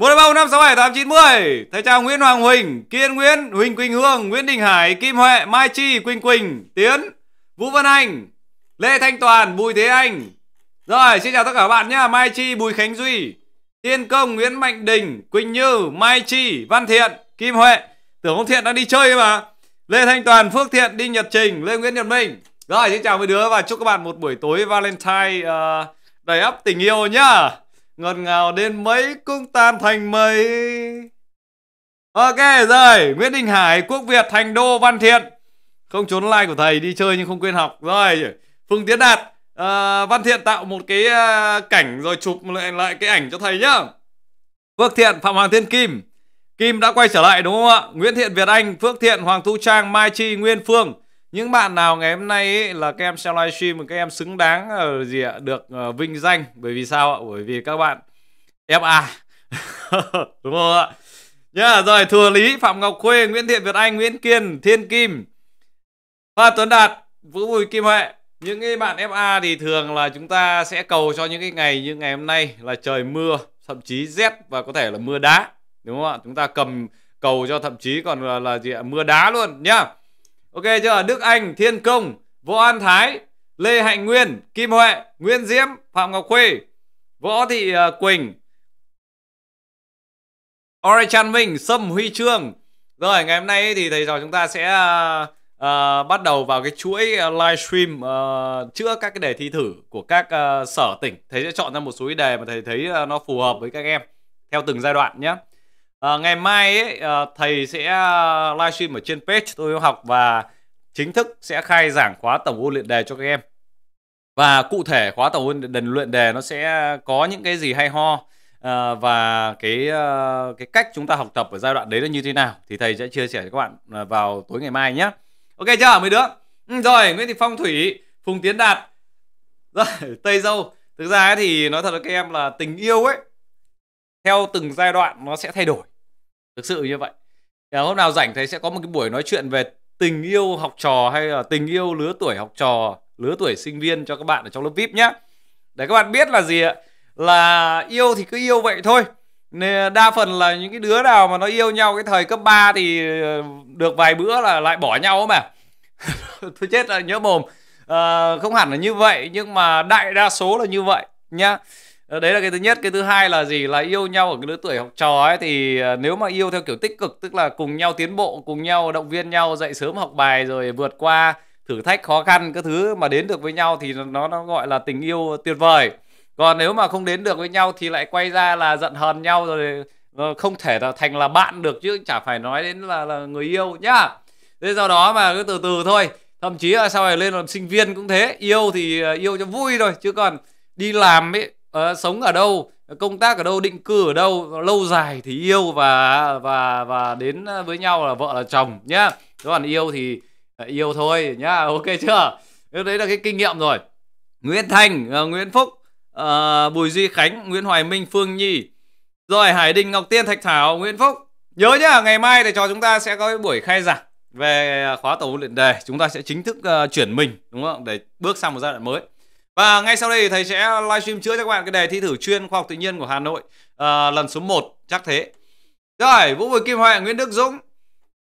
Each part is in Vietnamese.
một ba bốn năm sáu bảy tám chín mười thầy chào nguyễn hoàng huỳnh kiên nguyễn huỳnh quỳnh hương nguyễn đình hải kim huệ mai chi quỳnh quỳnh tiến vũ văn anh lê thanh toàn bùi thế anh rồi xin chào tất cả các bạn nhé mai chi bùi khánh duy tiên công nguyễn mạnh đình quỳnh như mai chi văn thiện kim huệ tưởng ông thiện đang đi chơi mà lê thanh toàn phước thiện đinh nhật trình lê nguyễn nhật minh rồi xin chào mấy đứa và chúc các bạn một buổi tối valentine uh, đầy ắp tình yêu nhá ngọt ngào đến mấy cũng tan thành mây ok rồi nguyễn đình hải quốc việt thành đô văn thiện không trốn like của thầy đi chơi nhưng không quên học rồi phương tiến đạt à, văn thiện tạo một cái à, cảnh rồi chụp lại lại cái ảnh cho thầy nhá phước thiện phạm hoàng thiên kim kim đã quay trở lại đúng không ạ nguyễn thiện việt anh phước thiện hoàng thu trang mai chi nguyên phương những bạn nào ngày hôm nay ấy, là các em xem livestream các em xứng đáng ở ờ, gì ạ được uh, vinh danh bởi vì sao ạ bởi vì các bạn fa đúng không ạ nhá yeah, rồi thừa lý phạm ngọc khuê nguyễn thiện việt anh nguyễn kiên thiên kim hoa tuấn đạt vũ bùi kim huệ những cái bạn fa thì thường là chúng ta sẽ cầu cho những cái ngày như ngày hôm nay là trời mưa thậm chí rét và có thể là mưa đá đúng không ạ chúng ta cầm cầu cho thậm chí còn là, là gì ạ mưa đá luôn nhá yeah ok chưa đức anh thiên công võ an thái lê hạnh nguyên kim huệ nguyễn diễm phạm ngọc khuê võ thị ờ, quỳnh Ori Chan Minh, Sâm Huy Trương Rồi ngày hôm nay thì thầy trò chúng ta sẽ uh, bắt đầu vào cái chuỗi livestream uh, chữa các cái đề thi thử của các uh, sở tỉnh Thầy sẽ chọn ra một số đề mà thầy thấy uh, nó phù hợp với các em theo từng giai đoạn nhé à, ngày mai ấy, à, thầy sẽ ờ, livestream ở trên page tôi học và chính thức sẽ khai giảng khóa tổng ôn luyện đề cho các em và cụ thể khóa tổng ôn đần luyện đề nó sẽ có những cái gì hay ho à, và cái à, cái cách chúng ta học tập ở giai đoạn đấy là như thế nào thì thầy sẽ chia sẻ cho các bạn vào tối ngày mai nhé ok chưa mấy đứa ừ, rồi nguyễn thị phong thủy phùng tiến đạt rồi tây dâu thực ra thì nói thật với các em là tình yêu ấy theo từng giai đoạn nó sẽ thay đổi thực sự như vậy à, hôm nào rảnh thầy sẽ có một cái buổi nói chuyện về tình yêu học trò hay là tình yêu lứa tuổi học trò lứa tuổi sinh viên cho các bạn ở trong lớp vip nhé để các bạn biết là gì ạ là yêu thì cứ yêu vậy thôi nên đa phần là những cái đứa nào mà nó yêu nhau cái thời cấp 3 thì ờ, được vài bữa là lại bỏ nhau mà tôi chết là nhớ mồm à, không hẳn là như vậy nhưng mà đại đa số là như vậy nhá Ờ, đấy là cái thứ nhất cái thứ hai là gì là yêu nhau ở cái lứa tuổi học trò ấy thì ờ, nếu mà yêu theo kiểu tích cực tức là cùng nhau tiến bộ cùng nhau động viên nhau dậy sớm học bài rồi vượt qua thử thách khó khăn các thứ mà đến được với nhau thì nó nó gọi là tình yêu tuyệt vời còn nếu mà không đến được với nhau thì lại quay ra là giận hờn nhau rồi ờ, không thể là thành là bạn được chứ chả phải nói đến là, là người yêu nhá thế do đó mà cứ từ từ thôi thậm chí là sau này lên làm sinh viên cũng thế yêu thì yêu cho vui rồi chứ còn đi làm ấy uh, sống ở đâu công tác ở đâu định cư ở đâu lâu dài thì yêu và và và đến với nhau là vợ là chồng nhá còn yêu thì ờ, yêu thôi nhá ok chưa đấy là cái kinh nghiệm rồi nguyễn thành uh, nguyễn phúc uh, bùi duy khánh nguyễn hoài minh phương nhi rồi hải đình ngọc tiên thạch thảo nguyễn phúc nhớ nhá ngày mai thì cho chúng ta sẽ có cái buổi khai giảng về khóa tổng luyện đề chúng ta sẽ chính thức uh, chuyển mình đúng không để bước sang một giai đoạn mới và ngay sau đây thì thầy sẽ livestream chữa cho các bạn cái đề thi thử chuyên khoa học tự nhiên của Hà Nội à, lần số 1 chắc thế. Rồi, Vũ Bùi Kim hoàng Nguyễn Đức Dũng,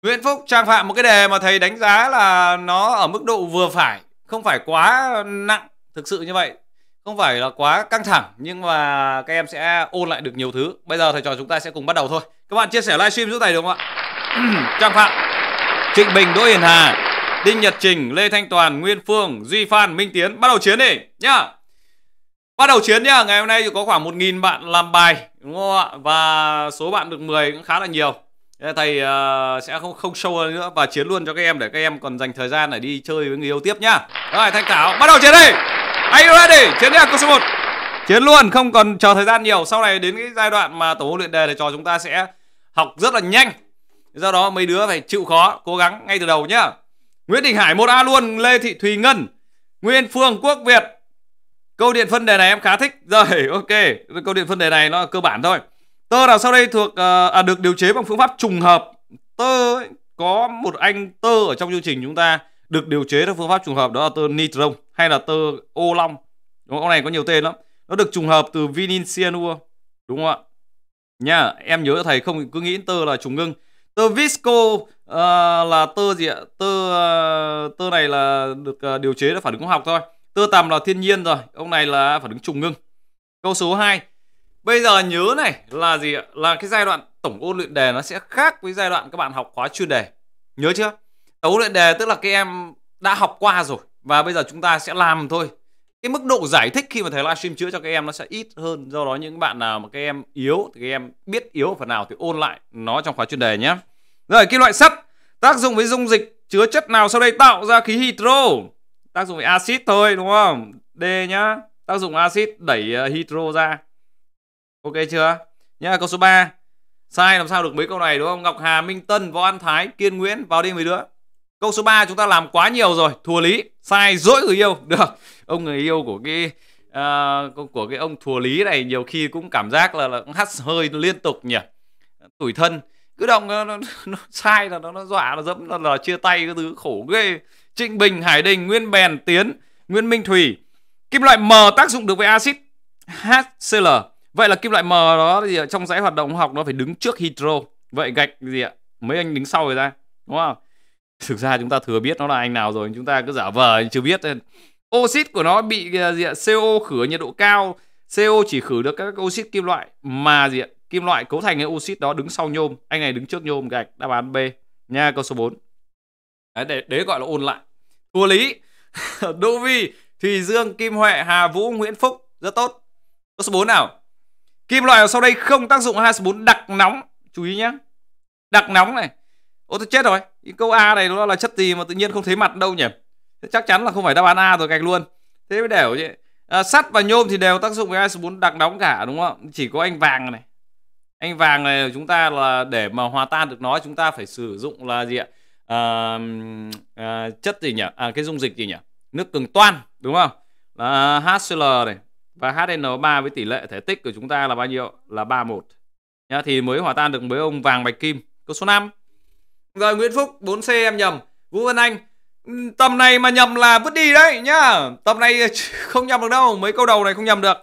Nguyễn Phúc Trang Phạm một cái đề mà thầy đánh giá là nó ở mức độ vừa phải, không phải quá nặng thực sự như vậy. Không phải là quá căng thẳng nhưng mà các em sẽ ôn lại được nhiều thứ. Bây giờ thầy trò chúng ta sẽ cùng bắt đầu thôi. Các bạn chia sẻ livestream giúp thầy được không ạ? Trang Phạm, Trịnh Bình, Đỗ Hiền Hà, Đinh Nhật Trình, Lê Thanh Toàn, Nguyên Phương, Duy Phan, Minh Tiến bắt đầu chiến đi nhá. Bắt đầu chiến nhá, ngày hôm nay có khoảng 1.000 bạn làm bài đúng không ạ? Và số bạn được 10 cũng khá là nhiều. Thầy uh, sẽ không không sâu nữa và chiến luôn cho các em để các em còn dành thời gian để đi chơi với người yêu tiếp nhá. Rồi Thanh Thảo bắt đầu chiến đi. Are you ready? Chiến đi câu số 1. Chiến luôn, không còn chờ thời gian nhiều. Sau này đến cái giai đoạn mà tổ huấn luyện đề để trò chúng ta sẽ học rất là nhanh. Do đó mấy đứa phải chịu khó, cố gắng ngay từ đầu nhá. Nguyễn Đình Hải 1A luôn, Lê Thị Thùy Ngân, Nguyên Phương Quốc Việt. Câu điện phân đề này em khá thích. Rồi, ok. Câu điện phân đề này nó cơ bản thôi. Tơ nào sau đây thuộc ờ, à, được điều chế bằng phương pháp trùng hợp. Tơ ấy, có một anh tơ ở trong chương trình chúng ta được điều chế theo phương pháp trùng hợp đó là tơ nitron hay là tơ ô long. Đúng không? Con này có nhiều tên lắm. Nó được trùng hợp từ vinin cyanua. Đúng không ạ? Nha, em nhớ thầy không cứ nghĩ tơ là trùng ngưng tơ visco uh, là tơ gì ạ tơ uh, tơ này là được uh, điều chế là phản ứng hóa học thôi tơ tằm là thiên nhiên rồi ông này là phản ứng trùng ngưng câu số 2 bây giờ nhớ này là gì ạ là cái giai đoạn tổng ôn luyện đề nó sẽ khác với giai đoạn các bạn học khóa chuyên đề nhớ chưa tổng ôn luyện đề tức là các em đã học qua rồi và bây giờ chúng ta sẽ làm thôi cái mức độ giải thích khi mà thầy livestream chữa cho các em nó sẽ ít hơn do đó những bạn nào mà các em yếu thì các em biết yếu phần nào thì ôn lại nó trong khóa chuyên đề nhé rồi kim loại sắt tác dụng với dung dịch chứa chất nào sau đây tạo ra khí hydro tác dụng với axit thôi đúng không d nhá tác dụng axit đẩy ờ, hydro ra ok chưa nhá câu số 3 sai làm sao được mấy câu này đúng không ngọc hà minh tân võ an thái kiên nguyễn vào đi mấy đứa Câu số 3 chúng ta làm quá nhiều rồi, thua lý, sai dỗi người yêu. Được, ông người yêu của cái uh, của cái ông thua lý này nhiều khi cũng cảm giác là, là cũng hắt hơi liên tục nhỉ. Tủi thân, cứ động nó, nó, nó sai là nó nó dọa nó dẫm là, là chia tay cái thứ khổ ghê. Trịnh Bình, Hải Đình, Nguyên Bèn, Tiến, Nguyễn Minh thủy Kim loại M tác dụng được với axit HCl. Vậy là kim loại M đó thì trong dãy hoạt động học nó phải đứng trước hydro. Vậy gạch gì ạ? Mấy anh đứng sau rồi ra, đúng không? thực ra chúng ta thừa biết nó là anh nào rồi chúng ta cứ giả vờ chưa biết oxit của nó bị à, gì ạ? CO khử nhiệt độ cao CO chỉ khử được các oxit kim loại mà gì ạ? kim loại cấu thành cái oxit đó đứng sau nhôm anh này đứng trước nhôm gạch đáp án B nha câu số 4 đấy, đấy, đấy gọi là ôn lại thua lý Đỗ Vi Thùy Dương Kim Huệ Hà Vũ Nguyễn Phúc rất tốt câu số 4 nào kim loại sau đây không tác dụng 2 số 4 đặc nóng chú ý nhé đặc nóng này ô tôi chết rồi cái câu a này nó là chất gì mà tự nhiên không thấy mặt đâu nhỉ chắc chắn là không phải đáp án a rồi gạch luôn thế mới đều chứ à, sắt và nhôm thì đều tác dụng với iso 4 đặc đóng cả đúng không chỉ có anh vàng này anh vàng này chúng ta là để mà hòa tan được nó chúng ta phải sử dụng là gì ạ à, à, chất gì nhỉ à, cái dung dịch gì nhỉ nước cường toan đúng không là HCl này và HNO 3 với tỷ lệ thể tích của chúng ta là bao nhiêu là 31 nhá thì mới hòa tan được với ông vàng bạch kim câu số 5 rồi Nguyễn Phúc 4C em nhầm. Vũ Văn Anh ừ, tầm này mà nhầm là vứt đi đấy nhá. Tầm này không nhầm được đâu, mấy câu đầu này không nhầm được.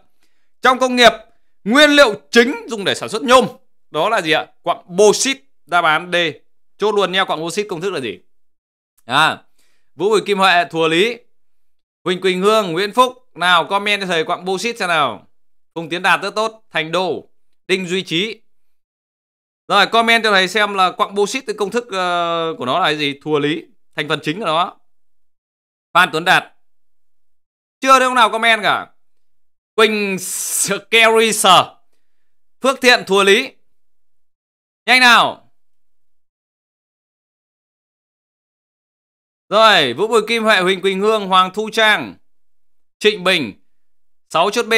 Trong công nghiệp, nguyên liệu chính dùng để sản xuất nhôm đó là gì ạ? Quặng bauxit đáp án D. Chốt luôn nha, quặng bauxit công thức là gì? À, Vũ Bùi Kim Huệ thùa lý. Huỳnh Quỳnh Hương, Nguyễn Phúc nào comment cho thầy quặng bauxit xem nào. Phùng Tiến Đạt rất tốt, Thành Đô, Đinh Duy Trí, rồi comment cho thầy xem là quặng bauxit cái công thức uh, của nó là gì? thua lý, thành phần chính của nó. Phan Tuấn Đạt. Chưa thấy ông nào comment cả. Quỳnh Scary Sở. Phước Thiện thua lý. Nhanh nào. Rồi, Vũ Bùi Kim Huệ Huỳnh Quỳnh Hương, Hoàng Thu Trang, Trịnh Bình, 6 chốt B,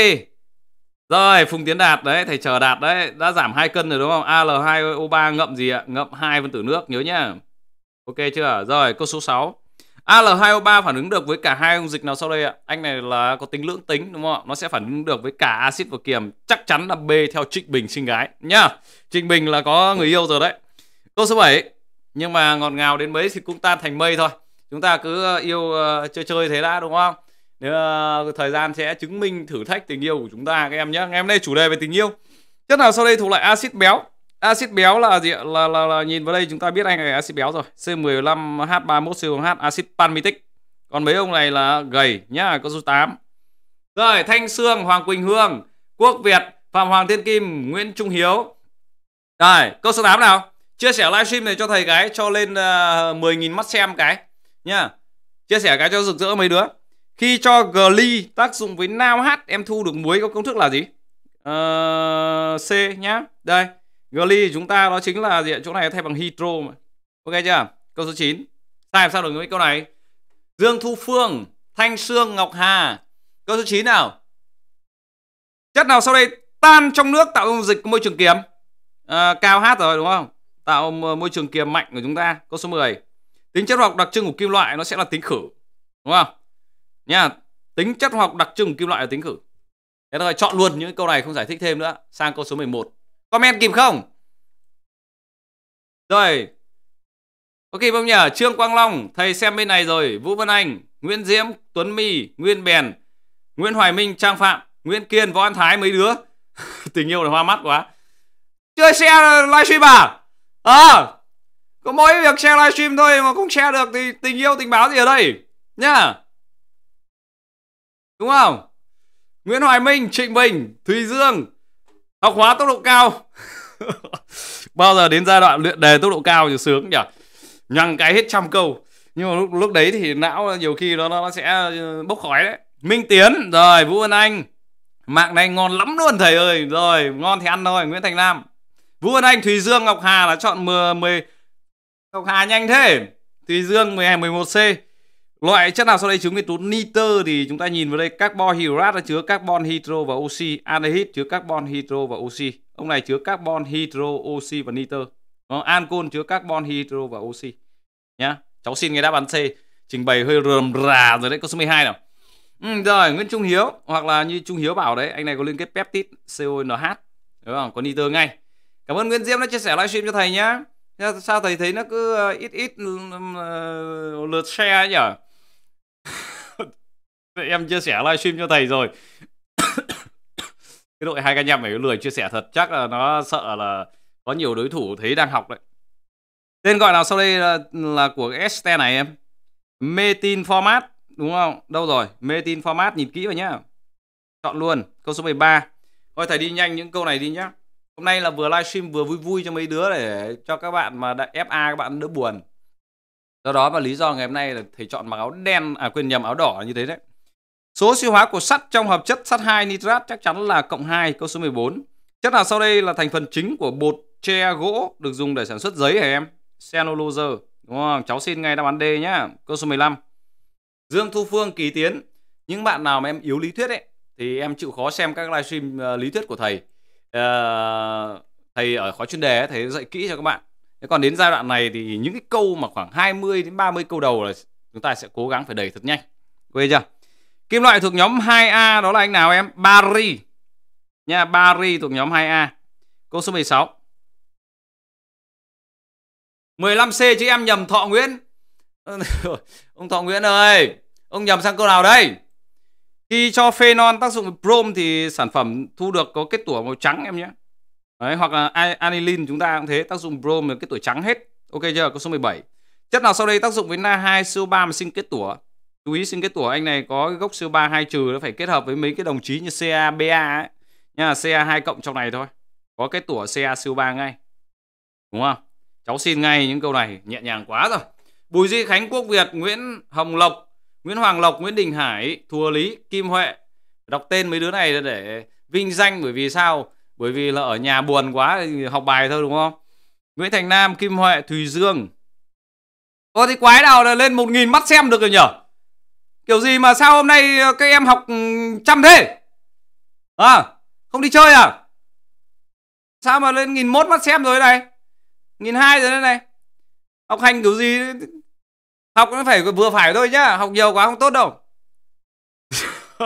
rồi, Phùng Tiến Đạt đấy, thầy chờ Đạt đấy, đã giảm hai cân rồi đúng không? AL2O3 ngậm gì ạ? Ngậm hai phân tử nước nhớ nhá. Ok chưa? Rồi, câu số 6. AL2O3 phản ứng được với cả hai dung dịch nào sau đây ạ? Anh này là có tính lưỡng tính đúng không ạ? Nó sẽ phản ứng được với cả axit và kiềm, chắc chắn là B theo Trịnh Bình sinh gái nhá. Trịnh Bình là có người yêu rồi đấy. Câu số 7. Nhưng mà ngọt ngào đến mấy thì cũng tan thành mây thôi. Chúng ta cứ ờ, yêu ờ, chơi chơi thế đã đúng không? Ờ, thời gian sẽ chứng minh thử thách tình yêu của chúng ta các em nhé ngày hôm nay chủ đề về tình yêu chất nào sau đây thuộc loại axit béo axit béo là gì là, là, là nhìn vào đây chúng ta biết anh này axit béo rồi c 15 h 31 C H axit palmitic còn mấy ông này là gầy nhá có số 8 rồi Thanh Sương Hoàng Quỳnh Hương Quốc Việt Phạm Hoàng Thiên Kim Nguyễn Trung Hiếu rồi câu số 8 nào chia sẻ livestream này cho thầy cái cho lên uh, ờ, 10.000 mắt xem cái nhá chia sẻ cái cho rực rỡ mấy đứa khi cho gly tác dụng với nao hát em thu được muối có công thức là gì? Uh, C nhá. Đây, gly chúng ta đó chính là gì Chỗ này thay bằng hydro mà. Ok chưa? Câu số 9. Sai làm sao được với câu này? Dương Thu Phương, Thanh Sương Ngọc Hà. Câu số 9 nào. Chất nào sau đây tan trong nước tạo dung dịch môi trường kiềm? À, cao hát rồi đúng không? Tạo ờ, môi trường kiềm mạnh của chúng ta. Câu số 10. Tính chất học đặc trưng của kim loại nó sẽ là tính khử. Đúng không? nha tính chất hoặc đặc trưng kim loại là tính khử thế thôi chọn luôn những câu này không giải thích thêm nữa sang câu số 11 comment kịp không rồi ok kịp không nhỉ trương quang long thầy xem bên này rồi vũ văn anh nguyễn diễm tuấn my nguyên bèn nguyễn hoài minh trang phạm nguyễn kiên võ an thái mấy đứa tình yêu là hoa mắt quá chưa xe livestream à à có mỗi việc share livestream thôi mà không share được thì tình yêu tình báo gì ở đây nhá đúng không Nguyễn Hoài Minh Trịnh Bình Thùy Dương học hóa tốc độ cao bao giờ đến giai đoạn luyện đề tốc độ cao thì sướng nhỉ nhằng cái hết trăm câu nhưng mà lúc, lúc đấy thì não nhiều khi nó nó sẽ ờ, bốc khói đấy Minh Tiến rồi Vũ Văn Anh mạng này ngon lắm luôn thầy ơi rồi ngon thì ăn thôi Nguyễn Thành Nam Vũ Văn Anh Thùy Dương Ngọc Hà là chọn mười mười, Ngọc Hà nhanh thế Thùy Dương mười hai mười một C Loại chất nào sau đây chứa nguyên tố nitơ thì chúng ta nhìn vào đây carbon hydrat chứa carbon hydro và oxy, aldehyde chứa carbon hydro và oxy. Ông này chứa carbon hydro, oxy và nitơ. ancol chứa carbon hydro và oxy. Nhá. Cháu xin nghe đáp án C. Trình bày hơi rườm rà rồi đấy câu số 12 nào. Ừ, rồi, Nguyễn Trung Hiếu hoặc là như Trung Hiếu bảo đấy, anh này có liên kết peptide CONH. Đúng không? Có nitơ ngay. Cảm ơn Nguyễn Diêm đã chia sẻ livestream cho thầy nhá. Sao thầy thấy nó cứ ờ, ít ít ừ, ừ, lượt share nhỉ? em chia sẻ livestream cho thầy rồi cái đội hai ca em phải lười chia sẻ thật chắc là nó sợ là có nhiều đối thủ thấy đang học đấy tên gọi nào sau đây là, là của ST này em metin format đúng không đâu rồi metin format nhìn kỹ vào nhá chọn luôn câu số 13 thôi thầy đi nhanh những câu này đi nhá hôm nay là vừa livestream vừa vui vui cho mấy đứa để cho các bạn mà đã FA các bạn đỡ buồn do đó và lý do ngày hôm nay là thầy chọn mặc áo đen à quên nhầm áo đỏ như thế đấy số siêu hóa của sắt trong hợp chất sắt 2 nitrat chắc chắn là cộng 2 câu số 14 chất nào sau đây là thành phần chính của bột tre gỗ được dùng để sản xuất giấy hả em cellulose đúng không cháu xin ngay đáp án D nhá câu số 15 Dương Thu Phương Kỳ Tiến những bạn nào mà em yếu lý thuyết ấy thì em chịu khó xem các livestream ờ, lý thuyết của thầy uh, thầy ở khóa chuyên đề ấy, thầy dạy kỹ cho các bạn thế còn đến giai đoạn này thì những cái câu mà khoảng 20 đến 30 câu đầu là chúng ta sẽ cố gắng phải đẩy thật nhanh quê chưa kim loại thuộc nhóm 2A đó là anh nào em Bari nha Bari thuộc nhóm 2A câu số 16 15C chứ em nhầm Thọ Nguyễn ông Thọ Nguyễn ơi ông nhầm sang câu nào đây khi cho phenol tác dụng với brom thì sản phẩm thu được có kết tủa màu trắng em nhé Đấy, hoặc là aniline chúng ta cũng thế, tác dụng brom là cái tuổi trắng hết. Ok chưa? Câu số 17. Chất nào sau đây tác dụng với Na 2 CO3 mà sinh kết tủa? Chú ý sinh kết tủa anh này có gốc CO3 2 trừ nó phải kết hợp với mấy cái đồng chí như CaBa ấy. Nha, Ca2 cộng trong này thôi. Có cái tủa CaCO3 ngay. Đúng không? Cháu xin ngay những câu này nhẹ nhàng quá rồi. Bùi Duy Khánh Quốc Việt, Nguyễn Hồng Lộc, Nguyễn Hoàng Lộc, Nguyễn Đình Hải, Thùa Lý, Kim Huệ. Đọc tên mấy đứa này để vinh danh bởi vì sao? bởi vì là ở nhà buồn quá học bài thôi đúng không Nguyễn Thành Nam Kim Huệ Thùy Dương có thì quái nào là lên một nghìn mắt xem được rồi nhở kiểu gì mà sao hôm nay ờ, các em học trăm thế à không đi chơi à sao mà lên nghìn mốt mắt xem rồi này nghìn hai rồi đây này học hành kiểu gì học nó phải vừa phải thôi nhá học nhiều quá không tốt đâu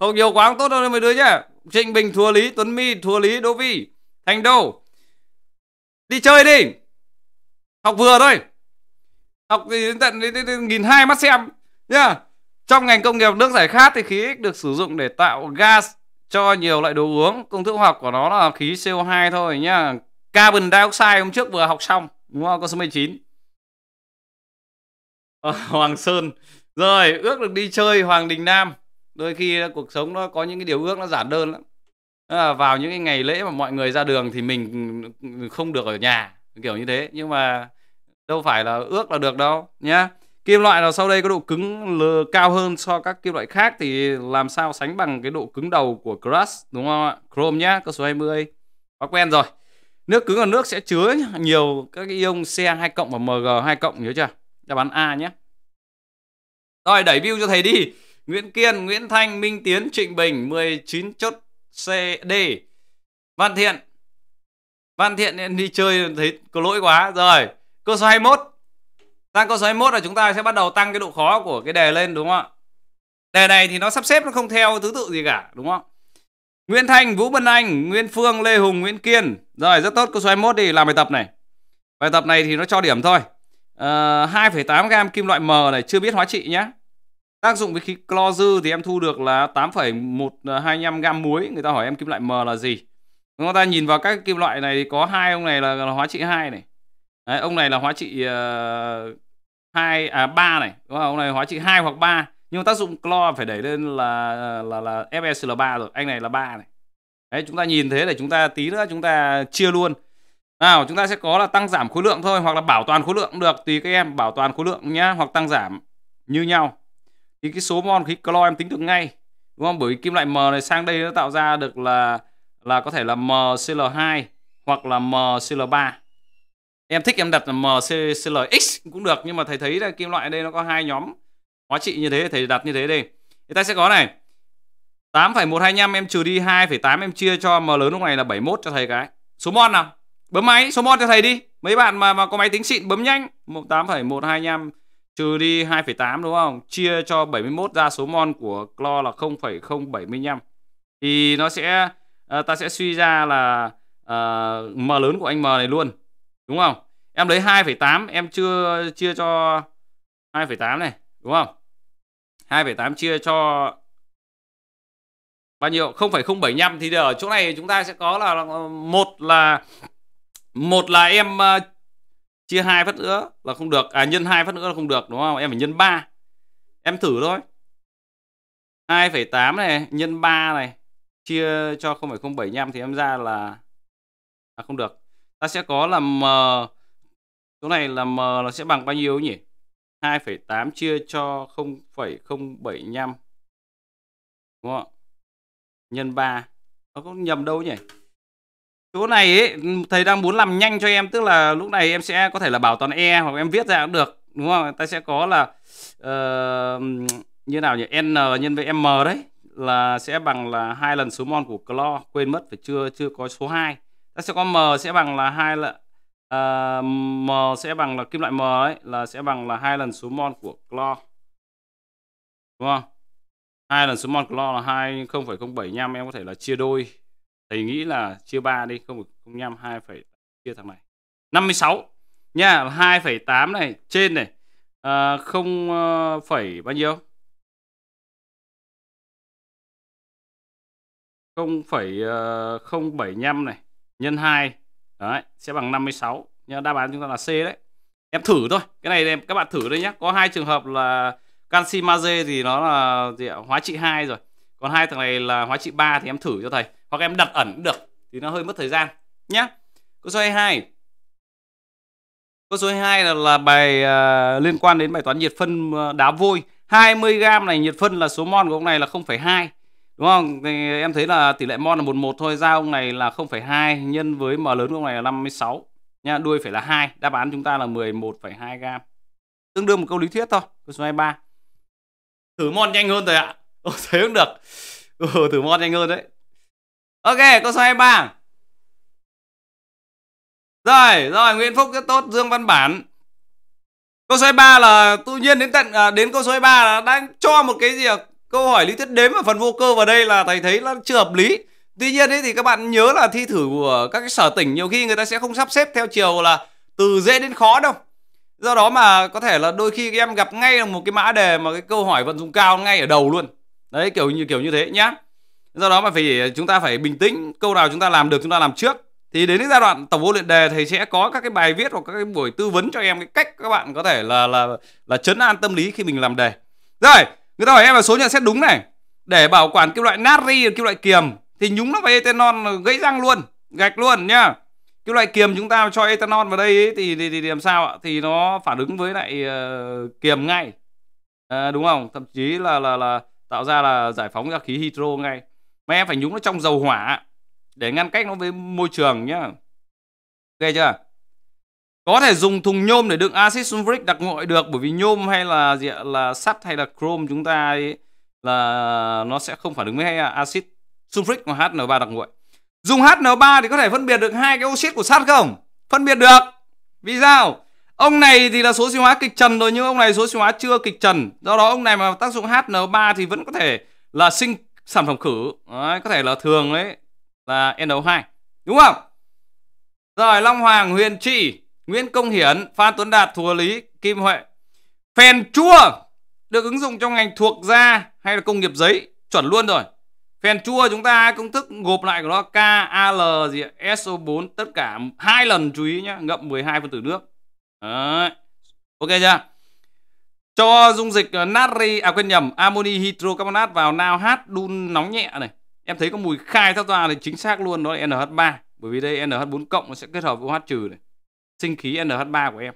học nhiều quá không tốt đâu mấy đứa nhá Trịnh Bình thua Lý Tuấn My thua Lý Đỗ Vi Thành Đô đi chơi đi học vừa thôi học thì đến tận nghìn hai mắt xem nhá trong ngành công nghiệp nước giải khát thì khí X được sử dụng để tạo gas cho nhiều loại đồ uống công thức học của nó là khí CO2 thôi nhá carbon dioxide hôm trước vừa học xong đúng không con số 19 ờ, Hoàng Sơn rồi ước được đi chơi Hoàng Đình Nam đôi khi cuộc sống nó có những cái điều ước nó giản đơn lắm à, vào những cái ngày lễ mà mọi người ra đường thì mình không được ở nhà kiểu như thế nhưng mà đâu phải là ước là được đâu nhá kim loại nào sau đây có độ cứng cao hơn so các kim loại khác thì làm sao sánh bằng cái độ cứng đầu của crush đúng không ạ chrome nhá câu số 20 quá quen rồi nước cứng ở nước sẽ chứa nhiều các cái ion C2 cộng và Mg2 cộng nhớ chưa đáp án A nhé rồi đẩy view cho thầy đi Nguyễn Kiên, Nguyễn Thanh, Minh Tiến, Trịnh Bình 19 chốt CD. Văn Thiện. Văn Thiện đi chơi thấy có lỗi quá. Rồi, câu số 21. Sang câu số 21 là chúng ta sẽ bắt đầu tăng cái độ khó của cái đề lên đúng không ạ? Đề này thì nó sắp xếp nó không theo thứ tự gì cả đúng không? Nguyễn Thanh, Vũ Bân Anh, Nguyễn Phương, Lê Hùng, Nguyễn Kiên. Rồi, rất tốt câu số 21 đi làm bài tập này. Bài tập này thì nó cho điểm thôi. Uh, ờ, 2,8 gam kim loại M này chưa biết hóa trị nhé Tác dụng với khí clo dư thì em thu được là 8,125 gam muối. Người ta hỏi em kim loại M là gì? người ta nhìn vào các kim loại này thì có hai ông này là, là hóa trị 2 này. Đấy, ông này là hóa trị uh, ờ, 2 à 3 này, đúng không? Ông này hóa trị 2 hoặc 3. Nhưng tác dụng clo phải đẩy lên là là là FeCl3 rồi. Anh này là 3 này. Đấy, chúng ta nhìn thế để chúng ta tí nữa chúng ta chia luôn. Nào, chúng ta sẽ có là tăng giảm khối lượng thôi hoặc là bảo toàn khối lượng cũng được tùy các em bảo toàn khối lượng nhá hoặc tăng giảm như nhau thì cái số mol khí clo em tính được ngay đúng không bởi vì kim loại m này sang đây nó tạo ra được là là có thể là mcl2 hoặc là mcl3 em thích em đặt là mclx cũng được nhưng mà thầy thấy là kim loại ở đây nó có hai nhóm hóa trị như thế thầy đặt như thế đi thì ta sẽ có này 8,125 em trừ đi 2,8 em chia cho m lớn lúc này là 71 cho thầy cái số mol nào bấm máy số mol cho thầy đi mấy bạn mà mà có máy tính xịn bấm nhanh 8,125 trừ đi 2,8 đúng không? Chia cho 71 ra số mol của clo là 0,075. Thì nó sẽ ờ, ta sẽ suy ra là à, m lớn của anh m này luôn. Đúng không? Em lấy 2,8 em chưa chia cho 2,8 này, đúng không? 2,8 chia cho bao nhiêu? 0,075 thì ở chỗ này chúng ta sẽ có là ờ, một là một là em chia hai phát nữa là không được à nhân hai phát nữa là không được đúng không em phải nhân 3 em thử thôi 2,8 này nhân 3 này chia cho 0,075 thì em ra là à, không được ta sẽ có là m chỗ này là m nó sẽ bằng bao nhiêu nhỉ 2,8 chia cho 0,075 đúng không nhân 3 nó có nhầm đâu nhỉ chỗ này ấy, ừ, thầy đang muốn làm nhanh cho em tức là lúc này em sẽ có thể là bảo toàn e hoặc em viết ra cũng được đúng không ta sẽ có là uh, như nào nhỉ n nhân với m đấy là sẽ bằng là hai lần số mol của clo quên mất phải chưa chưa có số 2 ta sẽ có m sẽ bằng là hai lần uh, ờ, m sẽ bằng là kim loại m ấy là sẽ bằng là hai lần số mol của clo đúng không hai lần số mol clo là hai không 0,075 em có thể là chia đôi thầy nghĩ là chia 3 đi không không nhăm 2, chia thằng này 56 nha 2,8 này trên này à, không uh, phẩy bao nhiêu không phẩy ờ, không bảy nhăm này nhân 2 đấy sẽ bằng 56 nha đáp án chúng ta là C đấy em thử thôi cái này em các bạn thử đây nhá có hai trường hợp là canxi magie thì nó là gì ạ? hóa trị hai rồi còn hai thằng này là hóa trị 3 thì em thử cho thầy hoặc em đặt ẩn cũng được thì nó hơi mất thời gian nhé câu số 22 câu số 22 là, là bài uh, liên quan đến bài toán nhiệt phân à, đá vôi 20g này nhiệt phân là số mol của ông này là 0,2 đúng không thì em thấy là tỷ lệ mol là 11 thôi ra ông này là 0,2 nhân với m lớn của ông này là 56 nha đuôi phải là 2 đáp án chúng ta là 11,2 g tương đương một câu lý thuyết thôi câu số 23 thử mol nhanh hơn rồi ạ Ồ, thế cũng được ừ, thử mod nhanh hơn đấy ok câu số 23 rồi rồi nguyễn phúc rất tốt dương văn bản câu số 23 là tự nhiên đến tận à, đến câu số 23 là đang cho một cái gì à? câu hỏi lý thuyết đếm và phần vô cơ vào đây là thầy thấy nó chưa hợp lý tuy nhiên ấy thì các bạn nhớ là thi thử của các cái sở tỉnh nhiều khi người ta sẽ không sắp xếp theo chiều là từ dễ đến khó đâu do đó mà có thể là đôi khi các em gặp ngay một cái mã đề mà cái câu hỏi vận dụng cao ngay ở đầu luôn đấy kiểu như kiểu như thế nhá do đó mà phải chúng ta phải bình tĩnh câu nào chúng ta làm được chúng ta làm trước thì đến cái giai đoạn tổng vô luyện đề thầy sẽ có các cái bài viết hoặc các cái buổi tư vấn cho em cái cách các bạn có thể là là là chấn an tâm lý khi mình làm đề rồi người ta hỏi em là số nhận xét đúng này để bảo quản kim loại natri kim loại kiềm thì nhúng nó vào ethanol gãy răng luôn gạch luôn nhá cái loại kiềm chúng ta cho ethanol vào đây ấy, thì, thì, thì, làm sao ạ thì nó phản ứng với lại uh, kiềm ngay à, đúng không thậm chí là là là tạo ra là giải phóng ra khí hydro ngay mà em phải nhúng nó trong dầu hỏa để ngăn cách nó với môi trường nhá ok chưa có thể dùng thùng nhôm để đựng axit sulfuric đặc nguội được bởi vì nhôm hay là gì ạ là sắt hay là chrome chúng ta ấy, là nó sẽ không phản ứng với axit sulfuric và hno 3 đặc nguội. Dùng hno 3 thì có thể phân biệt được hai cái oxit của sắt không? Phân biệt được. Vì sao? Ông này thì là số siêu hóa kịch trần rồi nhưng ông này số siêu hóa chưa kịch trần. Do đó ông này mà tác dụng HN3 thì vẫn có thể là sinh sản phẩm khử. Đấy, có thể là thường đấy là NO2. Đúng không? Rồi Long Hoàng, Huyền Trị, Nguyễn Công Hiển, Phan Tuấn Đạt, Thùa Lý, Kim Huệ. Phèn chua được ứng dụng trong ngành thuộc da hay là công nghiệp giấy chuẩn luôn rồi. Phèn chua chúng ta công thức gộp lại của nó K, A, L gì SO4 tất cả hai lần chú ý nhé ngậm 12 phân tử nước Đấy. Ok chưa? Cho dung dịch ờ, natri à quên nhầm, amoni hydrocarbonat vào nao hát đun nóng nhẹ này. Em thấy có mùi khai thoát ra thì chính xác luôn đó là NH3, bởi vì đây NH4 cộng nó sẽ kết hợp với OH trừ này. Sinh khí NH3 của em.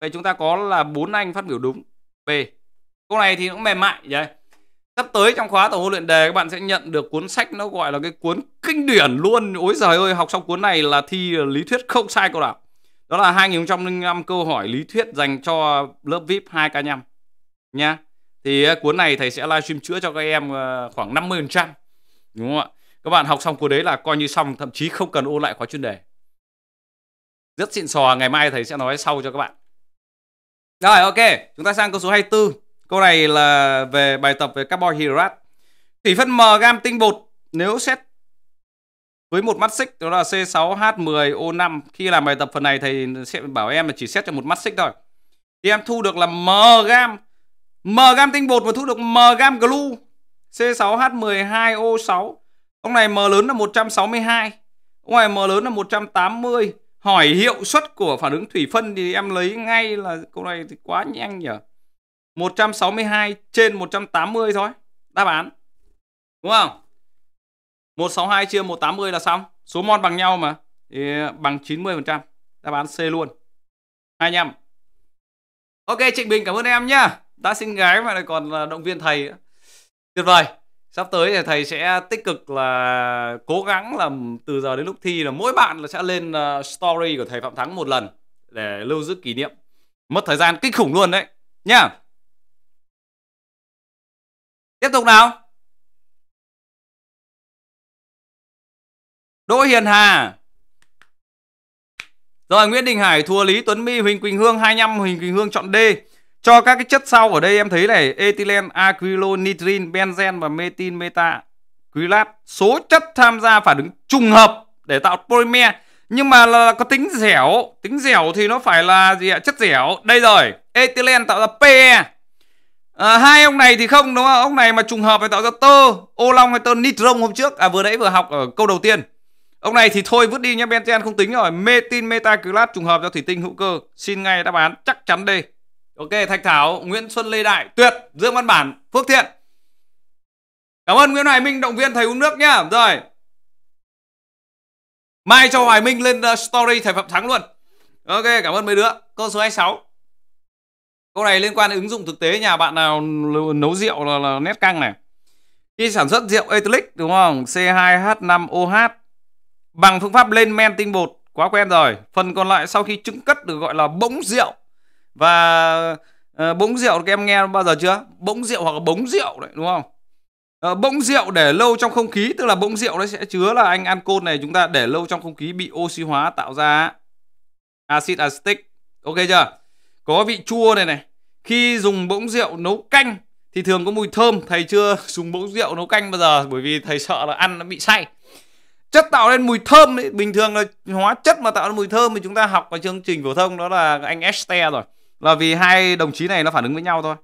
Vậy chúng ta có là bốn anh phát biểu đúng. B. Câu này thì nó mềm mại vậy. Sắp tới trong khóa tổng huấn luyện đề các bạn sẽ nhận được cuốn sách nó gọi là cái cuốn kinh điển luôn. Ôi giời ơi, học xong cuốn này là thi lý thuyết không sai câu nào đó là 2005 câu hỏi lý thuyết dành cho lớp VIP 2K5 nha Thì ờ, cuốn này thầy sẽ livestream chữa cho các em ờ, khoảng 50% đúng không ạ? Các bạn học xong cuốn đấy là coi như xong, thậm chí không cần ôn lại khóa chuyên đề. Rất xịn sò, ngày mai thầy sẽ nói sau cho các bạn. Rồi ok, chúng ta sang câu số 24. Câu này là về bài tập về carbon Tỷ phân m gam tinh bột nếu xét với một mắt xích đó là C6H10O5 khi làm bài tập phần này thầy sẽ bảo em là chỉ xét cho một mắt xích thôi thì em thu được là M gam M gam tinh bột và thu được M gam glu C6H12O6 ông này M lớn là 162 ông này M lớn là 180 hỏi hiệu suất của phản ứng thủy phân thì em lấy ngay là câu này thì quá nhanh nhỉ 162 trên 180 thôi đáp án đúng không 162 chia 180 là xong. Số mon bằng nhau mà. Thì bằng 90%. Đáp án C luôn. 25. Ok Trịnh Bình cảm ơn em nhá. Đã xin gái mà lại còn động viên thầy. Tuyệt vời. Sắp tới thì thầy sẽ tích cực là cố gắng là từ giờ đến lúc thi là mỗi bạn là sẽ lên ờ, story của thầy Phạm Thắng một lần để lưu giữ kỷ niệm. Mất thời gian kinh khủng luôn đấy. Nhá. Tiếp tục nào. Đỗ Hiền Hà Rồi Nguyễn Đình Hải thua Lý Tuấn My Huỳnh Quỳnh Hương 25 Huỳnh Quỳnh Hương chọn D Cho các cái chất sau ở đây em thấy này Ethylene, acrylonitrin, benzen và metin metacrilat Số chất tham gia phản ứng trùng hợp để tạo polymer nhưng mà là có tính dẻo tính dẻo thì nó phải là gì ạ chất dẻo đây rồi ethylene tạo ra pe à, hai ông này thì không đúng không ông này mà trùng hợp thì tạo ra tơ ô long hay tơ nitron hôm trước à vừa nãy vừa học ở câu đầu tiên Ông này thì thôi vứt đi nhé Benten không tính rồi. Metin metaclat trùng hợp cho thủy tinh hữu cơ. Xin ngay đáp án chắc chắn D. Ok, Thạch Thảo, Nguyễn Xuân Lê Đại, Tuyệt, Dương Văn Bản, Phước Thiện. Cảm ơn Nguyễn Hoài Minh động viên thầy uống nước nhá. Rồi. Mai cho Hoài Minh lên uh, story thầy Phạm Thắng luôn. Ok, cảm ơn mấy đứa. Câu số 26. Câu này liên quan đến ứng dụng thực tế nhà bạn nào nấu rượu là, là nét căng này. Khi sản xuất rượu Ethylic đúng không? C2H5OH bằng phương pháp lên men tinh bột quá quen rồi phần còn lại sau khi trứng cất được gọi là bỗng rượu và à, bỗng rượu các em nghe bao giờ chưa bỗng rượu hoặc là bống rượu đấy đúng không à, bỗng rượu để lâu trong không khí tức là bỗng rượu nó sẽ chứa là anh ăn côn này chúng ta để lâu trong không khí bị oxy hóa tạo ra axit acetic ok chưa có vị chua này này khi dùng bỗng rượu nấu canh thì thường có mùi thơm thầy chưa dùng bỗng rượu nấu canh bao giờ bởi vì thầy sợ là ăn nó bị say chất tạo nên mùi thơm ấy bình thường là hóa chất mà tạo ra mùi thơm thì chúng ta học ở chương trình phổ thông đó là anh ester rồi là vì hai đồng chí này nó phản ứng với nhau thôi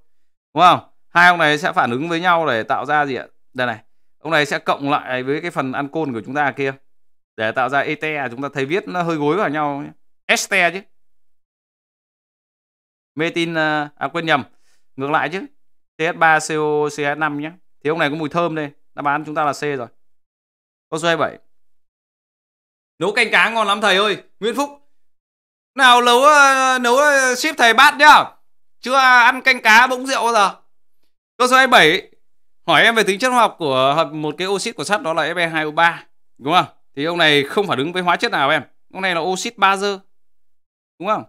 đúng không hai ông này sẽ phản ứng với nhau để tạo ra gì ạ đây này ông này sẽ cộng lại với cái phần ancol của chúng ta kia để tạo ra ete à, chúng ta thấy viết nó hơi gối vào nhau ester chứ metin à, à quên nhầm ngược lại chứ th3 co ch5 nhé thì ông này có mùi thơm đây đáp án chúng ta là c rồi câu số 27 nấu canh cá ngon lắm thầy ơi nguyễn phúc nào nấu ờ, nấu ờ, ship thầy bát nhá chưa ăn canh cá bỗng rượu bao giờ câu số 27 hỏi em về tính chất hóa học của một cái oxit của sắt đó là Fe2O3 đúng không thì ông này không phản ứng với hóa chất nào em ông này là oxit bazơ đúng không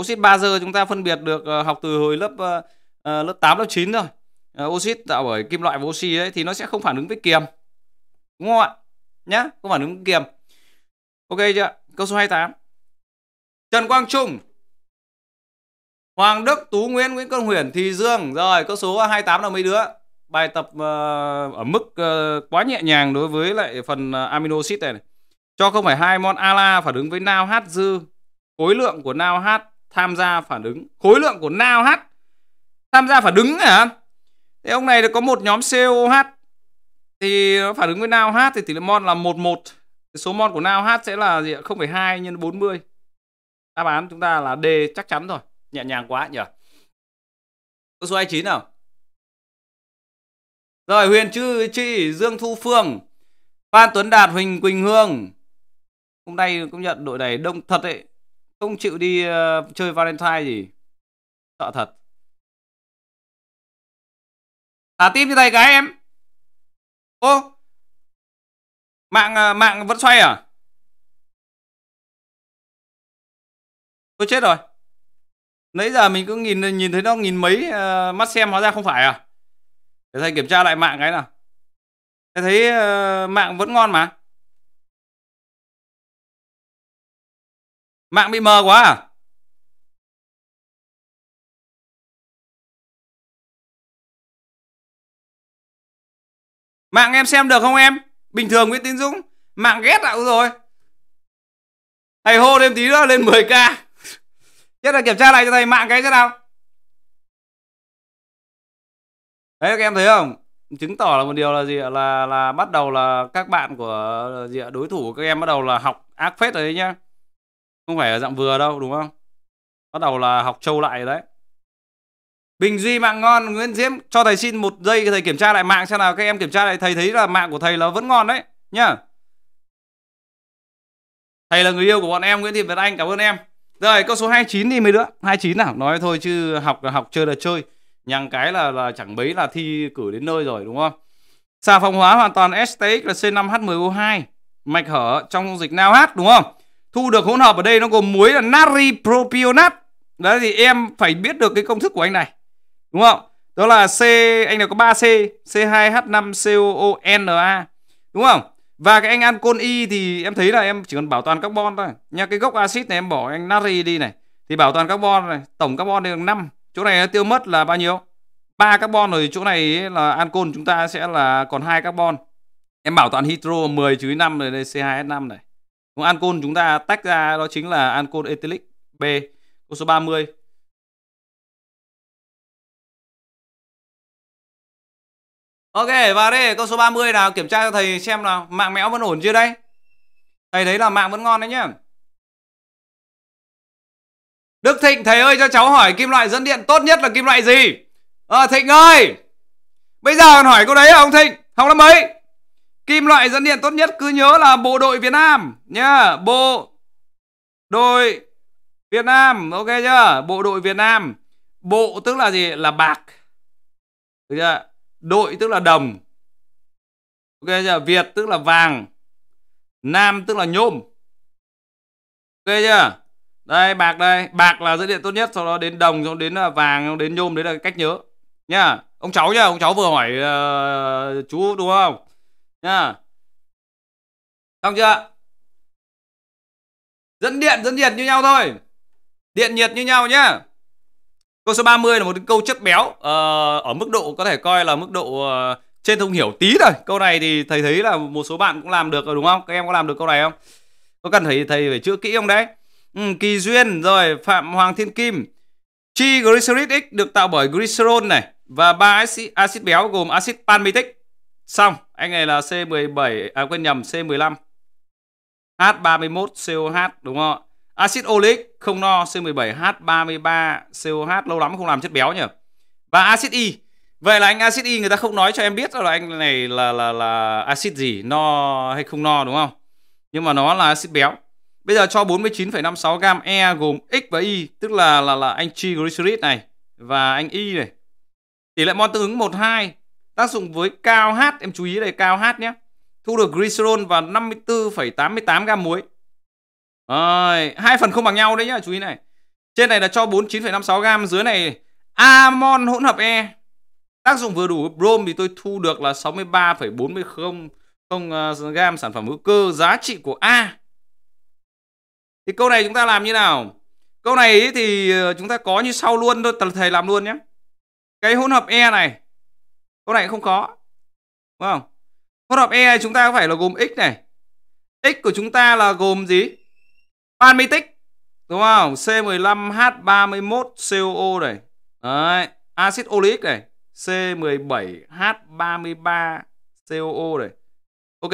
oxit bazơ chúng ta phân biệt được ờ, học từ hồi lớp lớp 8 lớp 9 rồi oxit tạo bởi kim loại và oxy ấy thì nó sẽ không phản ứng với kiềm đúng không ạ nhá không phản ứng với kiềm Ok chưa? Câu số 28. Trần Quang Trung. Hoàng Đức, Tú Nguyễn, Nguyễn Công Huyền, Thì Dương. Rồi, câu số 28 là mấy đứa. Bài tập uh, ở mức uh, quá nhẹ nhàng đối với lại phần uh, amino acid này, này. Cho không phải hai mon ala phản ứng với nao dư. Khối lượng của nao tham gia phản ứng. Khối lượng của nao tham gia phản ứng hả? Thế ông này có một nhóm COH thì nó phản ứng với nao thì tỷ lệ mol là 11 số mol của nao h sẽ là gì ạ 0,2 nhân 40 đáp án chúng ta là D chắc chắn rồi nhẹ nhàng quá nhỉ câu số 29 nào rồi Huyền Trư Chi Dương Thu Phương Phan Tuấn Đạt Huỳnh Quỳnh Hương hôm nay công nhận đội này đông thật ấy, không chịu đi uh, chơi Valentine gì sợ thật thả tim như thầy cái em ô Mạng ờ, mạng vẫn xoay à? Tôi chết rồi. Nãy giờ mình cứ nhìn nhìn thấy nó nhìn mấy uh, mắt xem hóa ra không phải à? Để thầy kiểm tra lại mạng cái nào. Thầy thấy uh, mạng vẫn ngon mà. Mạng bị mờ quá à? Mạng em xem được không em? bình thường Nguyễn Tiến Dũng mạng ghét đã rồi thầy hô thêm tí nữa lên 10k chắc là kiểm tra lại cho thầy mạng cái thế nào đấy các em thấy không chứng tỏ là một điều là gì là là bắt đầu là các bạn của gì đối thủ của các em bắt đầu là học ác phết rồi đấy nhá không phải ở dạng vừa đâu đúng không bắt đầu là học trâu lại rồi đấy Bình Duy mạng ngon Nguyễn Diễm cho thầy xin một giây thầy kiểm tra lại mạng xem nào các em kiểm tra lại thầy thấy là mạng của thầy là vẫn ngon đấy nhá Thầy là người yêu của bọn em Nguyễn Thị Việt Anh cảm ơn em Rồi câu số 29 đi mấy đứa 29 nào nói thôi chứ học là học chơi là chơi Nhằng cái là là chẳng mấy là thi cử đến nơi rồi đúng không Xà phòng hóa hoàn toàn STX là C5H10O2 Mạch hở trong dung dịch NaOH đúng không Thu được hỗn hợp ở đây nó gồm muối là natri propionat Đấy thì em phải biết được cái công thức của anh này đúng không đó là C anh này có 3C C2H5COONa đúng không và cái anh ancol Y thì em thấy là em chỉ cần bảo toàn carbon thôi nha cái gốc axit này em bỏ anh natri đi này thì bảo toàn carbon này tổng carbon được 5 chỗ này nó tiêu mất là bao nhiêu ba carbon rồi chỗ này là ancol chúng ta sẽ là còn hai carbon em bảo toàn hydro 10 chứ 5 rồi đây C2H5 này ancol chúng ta tách ra đó chính là ancol ethylic B số 30 Ok vào đây câu số 30 nào kiểm tra cho thầy xem là mạng méo vẫn ổn chưa đây Thầy thấy là mạng vẫn ngon đấy nhá Đức Thịnh thầy ơi cho cháu hỏi kim loại dẫn điện tốt nhất là kim loại gì Ờ à, Thịnh ơi Bây giờ còn hỏi câu đấy à, ông Thịnh Học năm mấy Kim loại dẫn điện tốt nhất cứ nhớ là bộ đội Việt Nam nhá Bộ đội Việt Nam Ok chưa Bộ đội Việt Nam Bộ tức là gì là bạc Được chưa Đội tức là đồng. Ok chưa? Việt tức là vàng. Nam tức là nhôm. Ok chưa? Đây bạc đây, bạc là dữ điện tốt nhất, sau đó đến đồng, sau đó đến à, vàng, đến nhôm đấy là cách nhớ. nha. Ông cháu nhá, ông cháu vừa hỏi uh, chú đúng không? Nha, Xong chưa? Dẫn điện, dẫn nhiệt như nhau thôi. Điện nhiệt như nhau nhá. Câu số 30 là một câu chất béo ờ, ở mức độ có thể coi là mức độ ờ, trên thông hiểu tí rồi. Câu này thì thầy thấy là một số bạn cũng làm được rồi đúng không? Các em có làm được câu này không? Có cần thầy thầy phải chữa kỹ không đấy? Ừ, Kỳ Duyên rồi Phạm Hoàng Thiên Kim. Chi glycerid X được tạo bởi glycerol này và ba axit, axit béo gồm axit palmitic. Xong, anh này là C17 à quên nhầm C15. H31 COH đúng không ạ? Acid oleic không no C17H33COH lâu lắm không làm chất béo nhỉ. Và acid Y. Vậy là anh acid Y người ta không nói cho em biết là anh này là là là acid gì, no hay không no đúng không? Nhưng mà nó là acid béo. Bây giờ cho 49,56 gam E gồm X và Y, tức là là là anh triglycerid này và anh Y này. Tỷ lệ mol tương ứng 12 tác dụng với cao H, em chú ý đây cao H nhé. Thu được glycerol và 54,88 gam muối. Rồi, hai phần không bằng nhau đấy nhá, chú ý này. Trên này là cho 49,56 g, dưới này amon hỗn hợp E. Tác dụng vừa đủ brom thì tôi thu được là 63,40 không ờ, gam sản phẩm hữu cơ giá trị của A. Thì câu này chúng ta làm như nào? Câu này thì ờ, chúng ta có như sau luôn thôi, thầy làm luôn nhé. Cái hỗn hợp E này, câu này không khó. Đúng không? Hỗn hợp E chúng ta phải là gồm x này. X của chúng ta là gồm gì? Phan đúng không? C15H31 COO này. Đấy, axit oleic này, C17H33 COO này. Ok.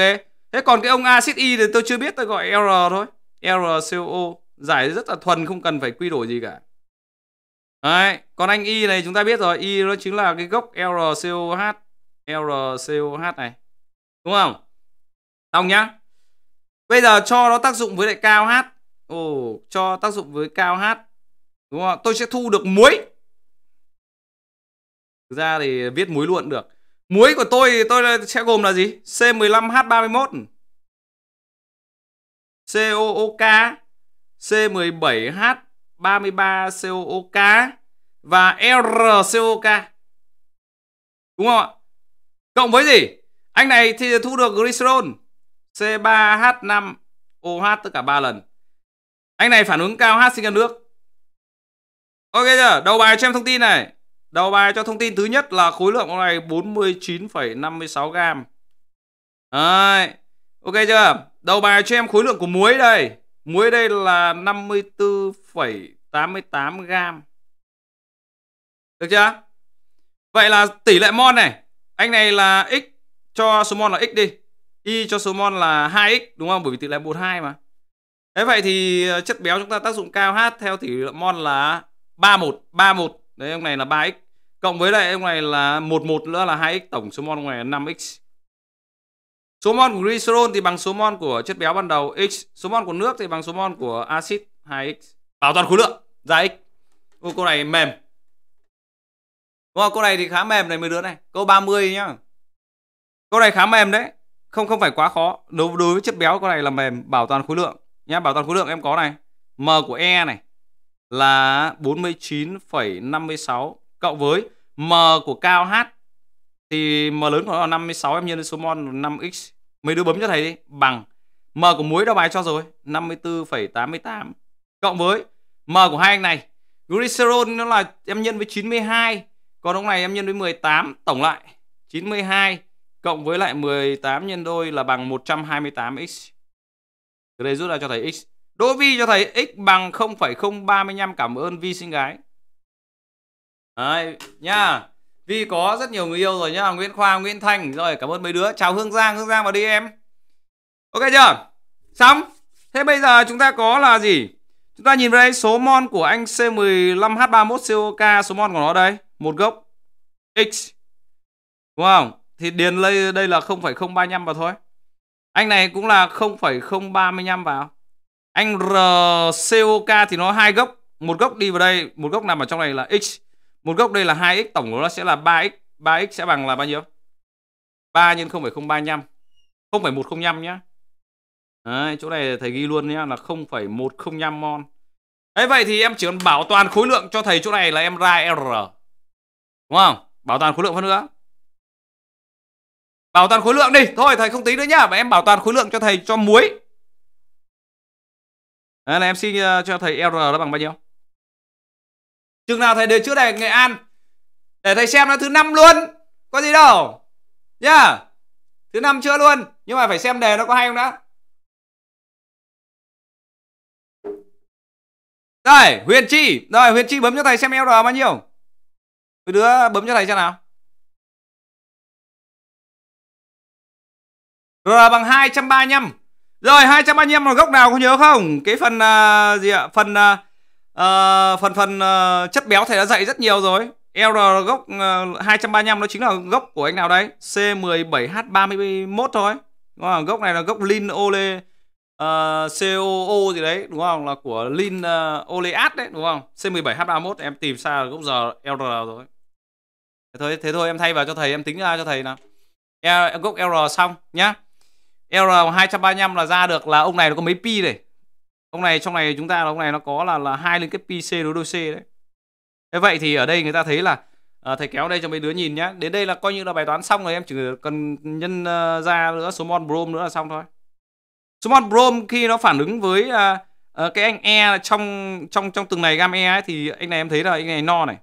Thế còn cái ông axit Y thì tôi chưa biết tôi gọi R thôi. RCOO giải rất là thuần không cần phải quy đổi gì cả. Đấy, còn anh Y này chúng ta biết rồi, Y nó chính là cái gốc RCOH RCOH này. Đúng không? Xong nhá. Bây giờ cho nó tác dụng với lại cao H Ồ, cho tác dụng với cao hát. Đúng không? Tôi sẽ thu được muối. Thực ra thì viết muối luôn được. Muối của tôi tôi sẽ gồm là gì? C15H31. COOK, C17H33COOK và RCOK. Đúng không ạ? Cộng với gì? Anh này thì thu được glycerol C3H5OH tất cả 3 lần. Anh này phản ứng cao hát xin cả nước. Ok chưa? Đầu bài cho em thông tin này. Đầu bài cho thông tin thứ nhất là khối lượng con này 49,56 gram. Đấy. Ok chưa? Đầu bài cho em khối lượng của muối đây. Muối đây là 54,88 gram. Được chưa? Vậy là tỷ lệ mol này. Anh này là x cho số mol là x đi. Y cho số mol là 2x đúng không? Bởi vì tỷ lệ 12 mà thế vậy thì ờ, chất béo chúng ta tác dụng cao h theo tỷ lệ mol là 31 31 đấy ông này là 3x cộng với lại ông này là 11 nữa là 2x tổng số mol ngoài là 5x số mol của glycerol thì bằng số mol của chất béo ban đầu x số mol của nước thì bằng số mol của axit 2x bảo toàn khối lượng ra x Ô, câu này mềm Đúng không? Câu này thì khá mềm này mấy đứa này. Câu 30 nhá. Câu này khá mềm đấy. Không không phải quá khó. Đối đối với chất béo câu này là mềm, bảo toàn khối lượng nhá bảo toàn khối lượng em có này m của e này là 49,56 cộng với m của cao h thì m lớn của nó là 56 em nhân lên số mol 5x mấy đứa bấm cho thầy đi bằng m của muối đã bài cho rồi 54,88 cộng với m của hai anh này glycerol nó là em nhân với 92 còn ông này em nhân với 18 tổng lại 92 cộng với lại 18 nhân đôi là bằng 128x từ đây rút ra cho thầy x. Đỗ Vi cho thầy x bằng 0,035 cảm ơn Vi xinh gái. Đấy, nha Vi có rất nhiều người yêu rồi nhá, Nguyễn Khoa, Nguyễn Thành rồi, cảm ơn mấy đứa. Chào Hương Giang, Hương Giang vào đi em. Ok chưa? Xong. Thế bây giờ chúng ta có là gì? Chúng ta nhìn vào đây số mon của anh C15H31COK số mon của nó đây, một gốc x. Đúng không? Thì điền đây đây là 0,035 vào thôi anh này cũng là 0,035 vào anh RCOK thì nó hai gốc một gốc đi vào đây một gốc nằm ở trong này là x một gốc đây là 2x tổng của nó sẽ là 3x 3x sẽ bằng là bao nhiêu 3 nhân 0,035 0,105 nhá Đấy, chỗ này thầy ghi luôn nhá là 0,105 mon Đấy vậy thì em chỉ cần bảo toàn khối lượng cho thầy chỗ này là em ra R Đúng không? Bảo toàn khối lượng hơn nữa Bảo toàn khối lượng đi. Thôi thầy không tính nữa nhá. Và em bảo toàn khối lượng cho thầy cho muối. Đấy là em xin ờ, cho thầy R nó bằng bao nhiêu? Chừng nào thầy để chữa đề Nghệ An để thầy xem nó thứ năm luôn. Có gì đâu. Nhá. Yeah. Thứ năm chưa luôn, nhưng mà phải xem đề nó có hay không đã. Rồi, Huyền Chi, rồi Huyền Chi bấm cho thầy xem LR bao nhiêu. Mấy đứa bấm cho thầy xem nào. R bằng 235. Rồi 235 là gốc nào có nhớ không? Cái phần uh, gì ạ? Phần uh, phần phần uh, chất béo thầy đã dạy rất nhiều rồi. R gốc uh, ờ, 235 nó chính là gốc của anh nào đấy? C17H31 thôi. Đúng không? Gốc này là gốc lin ole uh, COO gì đấy, đúng không? Là của lin uh, oleat đấy, đúng không? C17H31 em tìm xa gốc giờ R rồi. Thế thôi, thế thôi em thay vào cho thầy em tính ra cho thầy nào. R, gốc R xong nhá. R235 là ra được là ông này nó có mấy pi này. Ông này trong này chúng ta là ông này nó có là là hai liên kết pi C đối đôi C đấy. Thế vậy thì ở đây người ta thấy là à, thầy kéo đây cho mấy đứa nhìn nhá. Đến đây là coi như là bài toán xong rồi em chỉ cần nhân ờ, ra nữa số mon brom nữa là xong thôi. Số mon brom khi nó phản ứng với uh, uh, cái anh E trong trong trong từng này gam E ấy, thì anh này em thấy là anh này no này.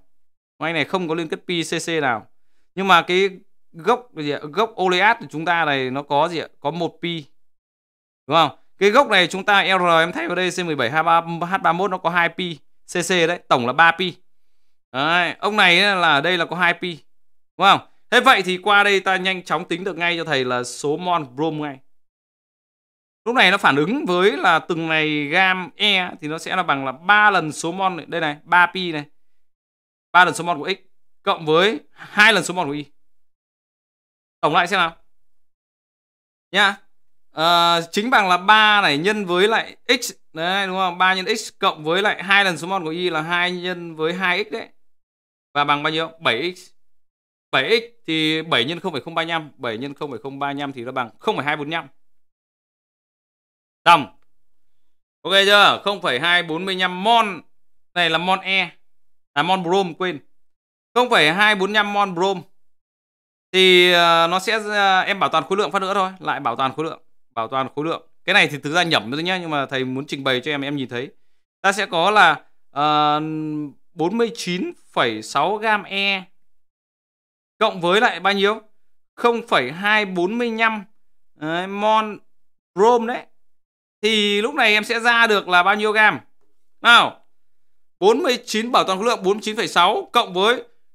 Anh này không có liên kết pi CC nào. Nhưng mà cái gốc gì ạ? gốc oleat của chúng ta này nó có gì ạ? Có một pi. Đúng không? Cái gốc này chúng ta R em thấy vào đây C17H31 nó có 2 pi, CC đấy, tổng là 3 pi. Đấy, ông này là ở đây là có 2 pi. Đúng không? Thế vậy thì qua đây ta nhanh chóng tính được ngay cho thầy là số mol brom ngay. Lúc này nó phản ứng với là từng này gam E thì nó sẽ là bằng là 3 lần số mol này, đây này, 3 pi này. 3 lần số mol của x cộng với hai lần số mol của y tổng lại xem nào nha à, chính bằng là 3 này nhân với lại x đấy đúng không 3 nhân x cộng với lại hai lần số mol của y là 2 nhân với 2x đấy và bằng bao nhiêu 7x 7x thì 7 nhân 0,035 7 nhân 0,035 thì nó bằng 0,245 tầm ok chưa 0,245 mon này là mon e là mon brom quên 0,245 mon brom thì à, nó sẽ à, em bảo toàn khối lượng phát nữa thôi lại bảo toàn khối lượng bảo toàn khối lượng cái này thì thực ra nhẩm thôi nhá nhưng mà thầy muốn trình bày cho em em nhìn thấy ta sẽ có là uh, 49,6 gam E cộng với lại bao nhiêu 0,245 đấy, mon brom đấy thì lúc này em sẽ ra được là bao nhiêu gam nào 49 bảo toàn khối lượng 49,6 cộng với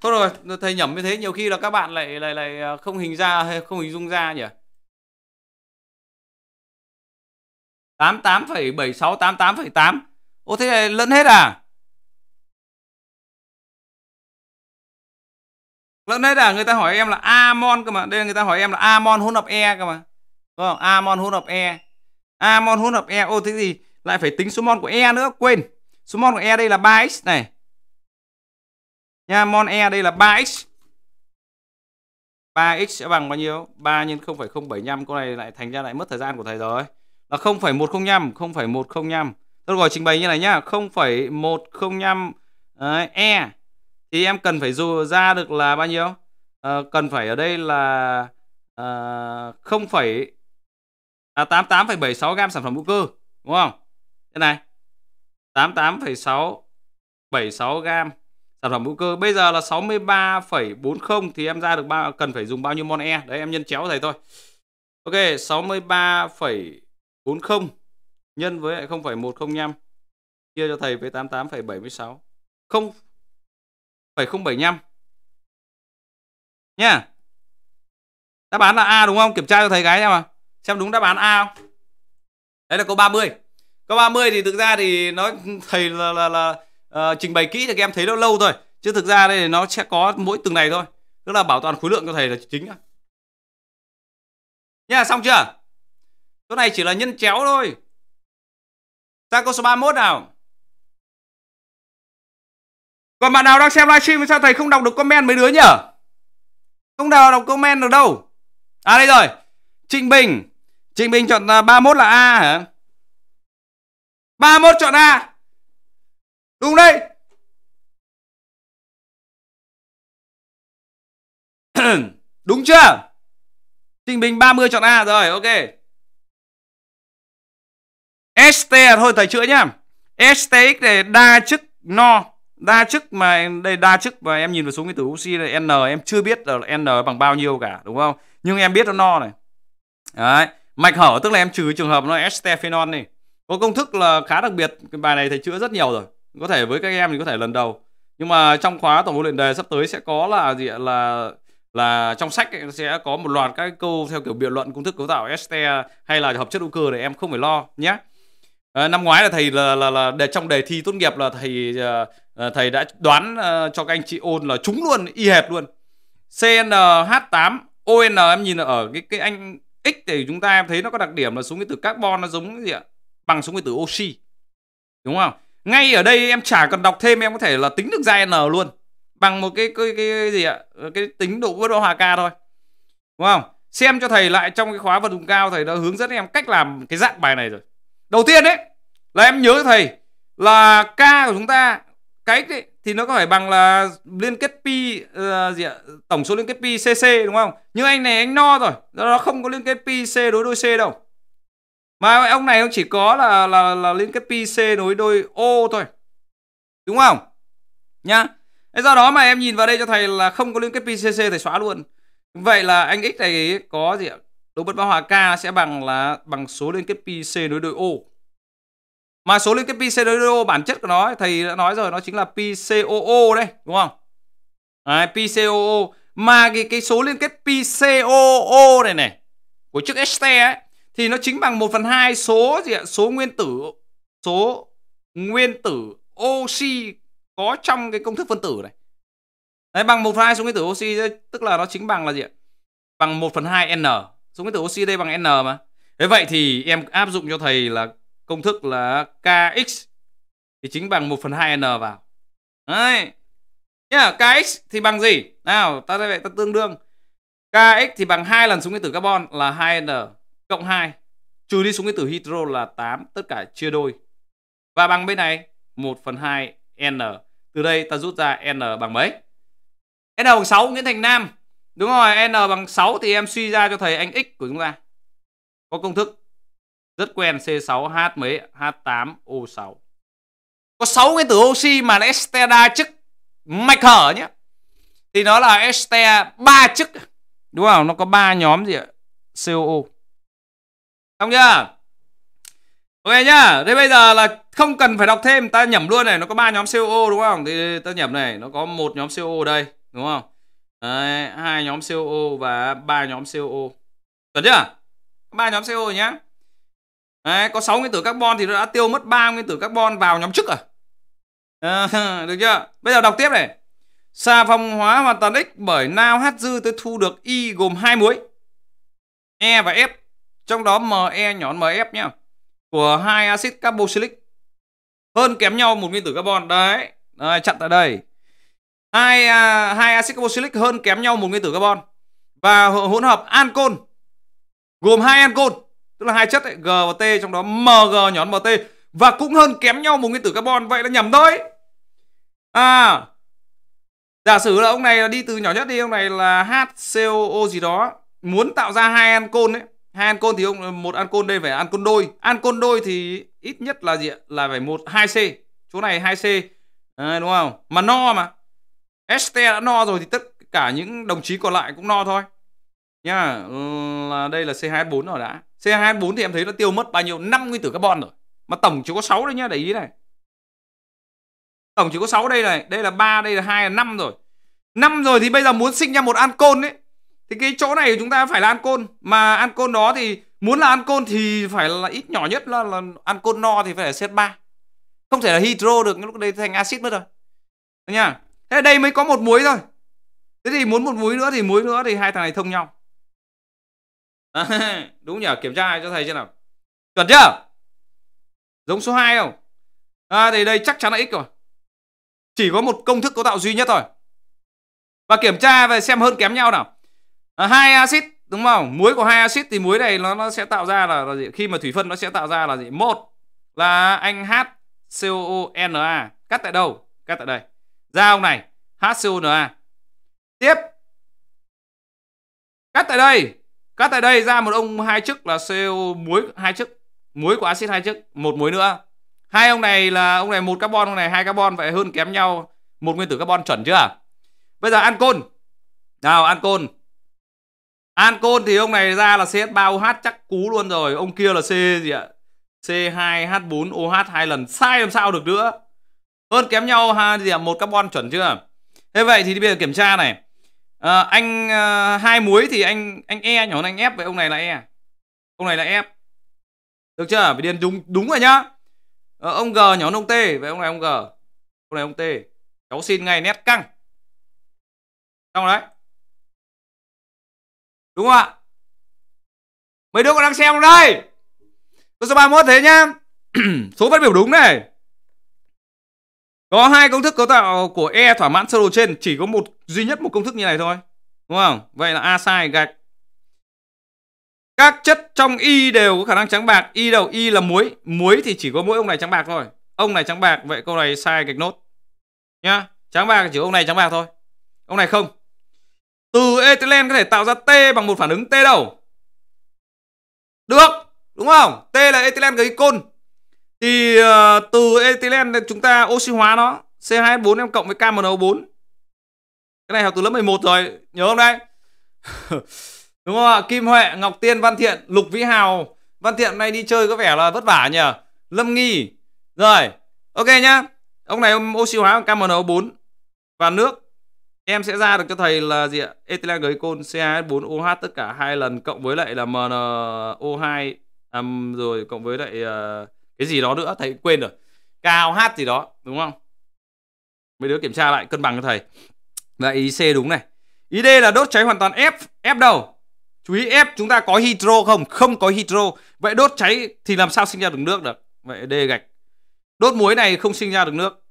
Thôi rồi, thầy nhẩm như thế nhiều khi là các bạn lại lại lại à, không hình ra hay không hình dung ra nhỉ. 88,7688,8. Ô thế này lẫn hết à? Lẫn hết à? Người ta hỏi em là amon cơ mà. Đây là người ta hỏi em là amon hỗn hợp e cơ mà. Đúng không? Amon hỗn hợp e. Amon hỗn hợp e. Ô thế gì? Lại phải tính số mol của e nữa, quên. Số mol của e đây là 3x này Nha, mon E đây là 3x. 3x sẽ bằng bao nhiêu? 3 x 0,075 câu này lại thành ra lại mất thời gian của thầy rồi. Là 0,105, 0,105. Tôi gọi trình bày như này nhá, 0,105 đấy, E thì em cần phải dù ra được là bao nhiêu? À, cần phải ở đây là ờ, à, 0, à 88,76 gam sản phẩm hữu cơ, đúng không? Thế này. 88,6 76 gam sản phẩm hữu cơ bây giờ là 63,40 thì em ra được bao cần phải dùng bao nhiêu mon e đấy em nhân chéo thầy thôi ok 63,40 nhân với lại 0,105 chia cho thầy với 88,76 không phải 075 nha đáp án là A đúng không kiểm tra cho thầy gái nha mà xem đúng đáp án A không đấy là câu 30 câu 30 thì thực ra thì nói thầy là là, là uh, trình bày kỹ thì các em thấy nó lâu thôi chứ thực ra đây nó sẽ có mỗi từng này thôi tức là bảo toàn khối lượng cho thầy là chính nhá nha, xong chưa chỗ này chỉ là nhân chéo thôi sang câu số 31 nào còn bạn nào đang xem livestream sao thầy không đọc được comment mấy đứa nhỉ không nào đọc comment được đâu à đây rồi Trịnh Bình Trịnh Bình chọn 31 à, là A hả 31 chọn A đúng đây đúng chưa Trình Bình 30 chọn A rồi ok ST thôi thầy chữa nhá STX này đa chức no đa chức mà đây đa chức mà em nhìn vào số nguyên tử oxy là N em chưa biết là N bằng bao nhiêu cả đúng không nhưng em biết nó no này đấy mạch hở tức là em trừ trường hợp nó ST phenol này có công thức là khá đặc biệt cái bài này thầy chữa rất nhiều rồi có thể với các em thì có thể lần đầu nhưng mà trong khóa tổng huấn luyện đề sắp tới sẽ có là gì ạ là là trong sách ấy, sẽ có một loạt các câu theo kiểu biện luận công thức cấu tạo este hay là hợp chất hữu cơ để em không phải lo nhé à, năm ngoái là thầy là là là để trong đề thi tốt nghiệp là thầy à, thầy đã đoán à, cho các anh chị ôn là trúng luôn y hệt luôn CNH8 ON em nhìn ở cái cái anh X thì chúng ta em thấy nó có đặc điểm là số nguyên tử carbon nó giống cái gì ạ bằng số nguyên tử oxy đúng không ngay ở đây em chả cần đọc thêm em có thể là tính được ra n luôn bằng một cái cái, cái gì ạ cái tính độ bất độ hòa ca thôi đúng không xem cho thầy lại trong cái khóa vật dụng cao thầy đã hướng dẫn em cách làm cái dạng bài này rồi đầu tiên đấy là em nhớ thầy là k của chúng ta cái ấy, thì nó có phải bằng là liên kết pi uh, gì ạ? tổng số liên kết pi cc đúng không nhưng anh này anh no rồi do đó không có liên kết pi c đối đôi c đâu mà ông này ông chỉ có là là là liên kết PC nối đôi ô thôi đúng không nhá Thế do đó mà em nhìn vào đây cho thầy là không có liên kết PCC thầy xóa luôn vậy là anh x này có gì ạ đồ bất bão hòa k sẽ bằng là bằng số liên kết PC nối đôi ô mà số liên kết PC nối đôi ô bản chất của nó thầy đã nói rồi nó chính là PCOO đây đúng không à, PCOO mà cái cái số liên kết PCOO này này của chiếc ST ấy thì nó chính bằng 1 phần 2 số gì ạ? Số nguyên tử số nguyên tử oxy có trong cái công thức phân tử này. Đấy bằng 1 phần 2 số nguyên tử oxy tức là nó chính bằng là gì ạ? Bằng 1 phần 2 N. Số nguyên tử oxy đây bằng N mà. Thế vậy thì em áp dụng cho thầy là công thức là Kx thì chính bằng 1 phần 2 N vào. Đấy. Nhá, yeah, Kx thì bằng gì? Nào, ta đây vậy ta tương đương. Kx thì bằng hai lần số nguyên tử carbon là 2N cộng 2 trừ đi xuống cái tử hydro là 8 tất cả chia đôi và bằng bên này 1 phần 2 n từ đây ta rút ra n bằng mấy n bằng 6 Nguyễn Thành Nam đúng rồi n bằng 6 thì em suy ra cho thầy anh x của chúng ta có công thức rất quen C6H mấy H8O6 có 6 cái tử oxy mà là este đa chức mạch hở nhé thì nó là este ba chức đúng không nó có ba nhóm gì ạ COO xong chưa ok nhá thế bây giờ là không cần phải đọc thêm ta nhẩm luôn này nó có ba nhóm COO đúng không thì ta nhẩm này nó có một nhóm COO đây đúng không Đấy, hai nhóm COO và ba nhóm COO được chưa ba nhóm CO nhá Đấy, có 6 nguyên tử carbon thì nó đã tiêu mất 3 nguyên tử carbon vào nhóm chức rồi à, được chưa bây giờ đọc tiếp này xà phòng hóa hoàn toàn x bởi nao hát dư tôi thu được y gồm hai muối e và f trong đó ME nhón MF nhá, của hai axit carboxylic hơn kém nhau một nguyên tử carbon đấy, đấy chặn tại đây. Hai à, hai axit carboxylic hơn kém nhau một nguyên tử carbon và hỗn hợp ancol gồm hai ancol tức là hai chất ấy, G và T trong đó MG nhón MT và cũng hơn kém nhau một nguyên tử carbon vậy là nhầm thôi. À giả sử là ông này đi từ nhỏ nhất đi ông này là HCOO gì đó muốn tạo ra hai ancol ấy hai ancon thì ông một ancon đây phải ancon đôi ancon đôi thì ít nhất là gì là phải một hai c chỗ này 2 c à, đúng không mà no mà este đã no rồi thì tất cả những đồng chí còn lại cũng no thôi nhá ừ, là đây là c 24 rồi đã c 24 thì em thấy nó tiêu mất bao nhiêu năm nguyên tử carbon rồi mà tổng chỉ có 6 đấy nhá để ý này tổng chỉ có 6 đây này đây là 3 đây là 2 là 5 rồi 5 rồi thì bây giờ muốn sinh ra một ancon đấy thì cái chỗ này chúng ta phải là ăn côn mà ăn côn đó thì muốn là ăn côn thì phải là ít nhỏ nhất là, là côn no thì phải là CH3 không thể là hydro được lúc đấy thành axit mất rồi Đấy nha thế đây mới có một muối thôi thế thì muốn một muối nữa thì muối nữa thì hai thằng này thông nhau đúng nhỉ kiểm tra cho thầy chưa nào chuẩn chưa giống số 2 không à, thì đây chắc chắn là x rồi chỉ có một công thức cấu tạo duy nhất thôi và kiểm tra về xem hơn kém nhau nào à, hai axit đúng không muối của hai axit thì muối này nó nó sẽ tạo ra là, là gì khi mà thủy phân nó sẽ tạo ra là gì một là anh HCOONa cắt tại đâu cắt tại đây ra ông này HCONa tiếp cắt tại đây cắt tại đây ra một ông hai chức là CO muối hai chức muối của axit hai chức một muối nữa hai ông này là ông này một carbon ông này hai carbon phải hơn kém nhau một nguyên tử carbon chuẩn chưa bây giờ ancol nào ancol Ancon thì ông này ra là CH3OH chắc cú luôn rồi. Ông kia là C gì ạ? C2H4OH hai lần. Sai làm sao được nữa. Hơn kém nhau ha gì ạ? Một carbon chuẩn chưa? Thế vậy thì bây giờ kiểm tra này. À, anh à, hai muối thì anh anh E nhỏ hơn anh F vậy ông này là E. À? Ông này là F. Được chưa? Phải điền đúng đúng rồi nhá. À, ông G nhỏ hơn ông T, vậy ông này ông G. Ông này ông T. Cháu xin ngay nét căng. Xong đấy. Đúng không ạ? Mấy đứa còn đang xem đây? Câu số 31 thế nhá. số phát biểu đúng này. Có hai công thức cấu tạo của E thỏa mãn sơ đồ trên, chỉ có một duy nhất một công thức như này thôi. Đúng không? Vậy là A sai gạch. Các chất trong Y đều có khả năng trắng bạc, Y đầu Y là muối, muối thì chỉ có mỗi ông này trắng bạc thôi. Ông này trắng bạc, vậy câu này sai gạch nốt. Nhá, trắng bạc chỉ ông này trắng bạc thôi. Ông này không từ ethylene có thể tạo ra T bằng một phản ứng T đầu. Được, đúng không? T là ethylene glycol. Thì uh, từ ethylene chúng ta oxy hóa nó C2H4 em cộng với KMNO4. Cái này học từ lớp 11 rồi, nhớ không đây đúng không ạ? Kim Huệ, Ngọc Tiên, Văn Thiện, Lục Vĩ Hào. Văn Thiện hôm nay đi chơi có vẻ là vất vả nhỉ? Lâm Nghi. Rồi, ok nhá. Ông này oxy hóa bằng KMNO4 và nước em sẽ ra được cho thầy là gì ạ? Ethylene glycol CH4OH tất cả hai lần cộng với lại là MnO2 um, rồi cộng với lại uh, cái gì đó nữa thầy quên rồi. KOH gì đó đúng không? Mấy đứa kiểm tra lại cân bằng cho thầy. Vậy ý C đúng này. Ý D là đốt cháy hoàn toàn F. F đâu? Chú ý F chúng ta có hydro không? Không có hydro. Vậy đốt cháy thì làm sao sinh ra được nước được? Vậy D gạch. Đốt muối này không sinh ra được nước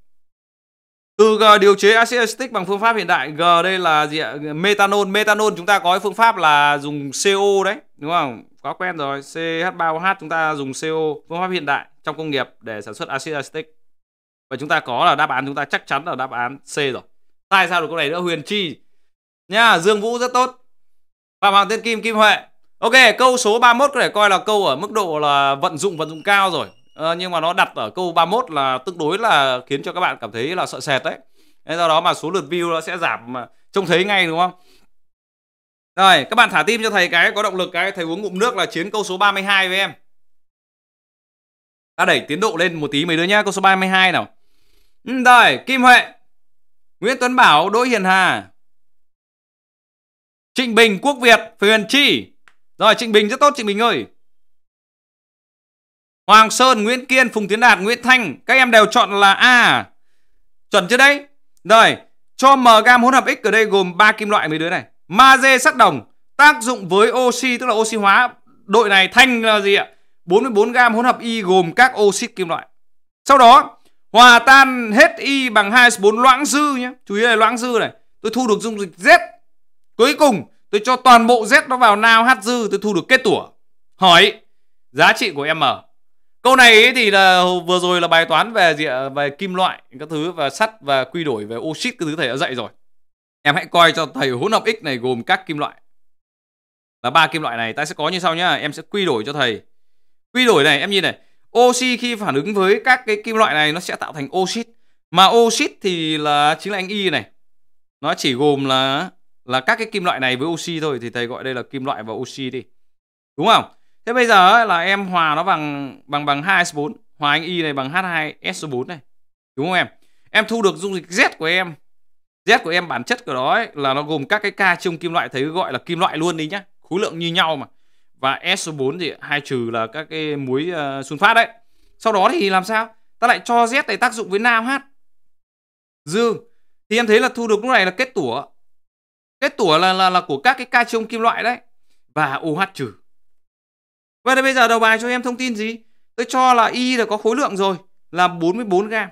từ G điều chế axit acetic bằng phương pháp hiện đại G đây là gì ạ? Metanol. Metanol chúng ta có cái phương pháp là dùng CO đấy, đúng không? Có quen rồi. CH3OH chúng ta dùng CO, phương pháp hiện đại trong công nghiệp để sản xuất axit acetic. Và chúng ta có là đáp án chúng ta chắc chắn là đáp án C rồi. Tại sao được câu này nữa Huyền Chi? Nha, Dương Vũ rất tốt. Phạm Hoàng Tiên Kim, Kim Huệ. Ok, câu số 31 có thể coi là câu ở mức độ là vận dụng vận dụng cao rồi. Ờ, nhưng mà nó đặt ở câu 31 là tương đối là khiến cho các bạn cảm thấy là sợ sệt đấy nên do đó mà số lượt view nó sẽ giảm mà trông thấy ngay đúng không rồi các bạn thả tim cho thầy cái có động lực cái thầy uống ngụm nước là chiến câu số 32 với em ta đẩy tiến độ lên một tí mấy đứa nhá câu số 32 nào ừ, rồi Kim Huệ Nguyễn Tuấn Bảo Đỗ Hiền Hà Trịnh Bình Quốc Việt Huyền Chi rồi Trịnh Bình rất tốt Trịnh Bình ơi Hoàng Sơn, Nguyễn Kiên, Phùng Tiến Đạt, Nguyễn Thanh Các em đều chọn là A Chuẩn chưa đấy Rồi cho m gam hỗn hợp X ở đây gồm ba kim loại mấy đứa này Magie sắt đồng tác dụng với oxy tức là oxy hóa Đội này thanh là gì ạ 44 gam hỗn hợp Y gồm các oxit kim loại Sau đó hòa tan hết Y bằng 2 s loãng dư nhé Chú ý là loãng dư này Tôi thu được dung dịch Z Cuối cùng tôi cho toàn bộ Z nó vào nào hát dư tôi thu được kết tủa Hỏi giá trị của M Câu này ấy thì là vừa rồi là bài toán về gì về kim loại các thứ và sắt và quy đổi về oxit các thứ thầy đã dạy rồi. Em hãy coi cho thầy hỗn hợp x này gồm các kim loại. Là ba kim loại này ta sẽ có như sau nhá, em sẽ quy đổi cho thầy. Quy đổi này em nhìn này, oxy khi phản ứng với các cái kim loại này nó sẽ tạo thành oxit. Mà oxit thì là chính là anh y này. Nó chỉ gồm là là các cái kim loại này với oxy thôi thì thầy gọi đây là kim loại và oxy đi. Đúng không? Thế bây giờ là em hòa nó bằng bằng bằng 2S4, hòa anh Y này bằng H2S4 này. Đúng không em? Em thu được dung dịch Z của em. Z của em bản chất của nó ấy, là nó gồm các cái ca chung kim loại thấy gọi là kim loại luôn đi nhá. Khối lượng như nhau mà. Và S4 thì hai trừ là các cái muối uh, ờ, sunfat đấy. Sau đó thì làm sao? Ta lại cho Z này tác dụng với nam H. Dương. Thì em thấy là thu được lúc này là kết tủa. Kết tủa là là là của các cái ca chung kim loại đấy. Và OH trừ Vậy là bây giờ đầu bài cho em thông tin gì? Tôi cho là Y là có khối lượng rồi là 44 gram.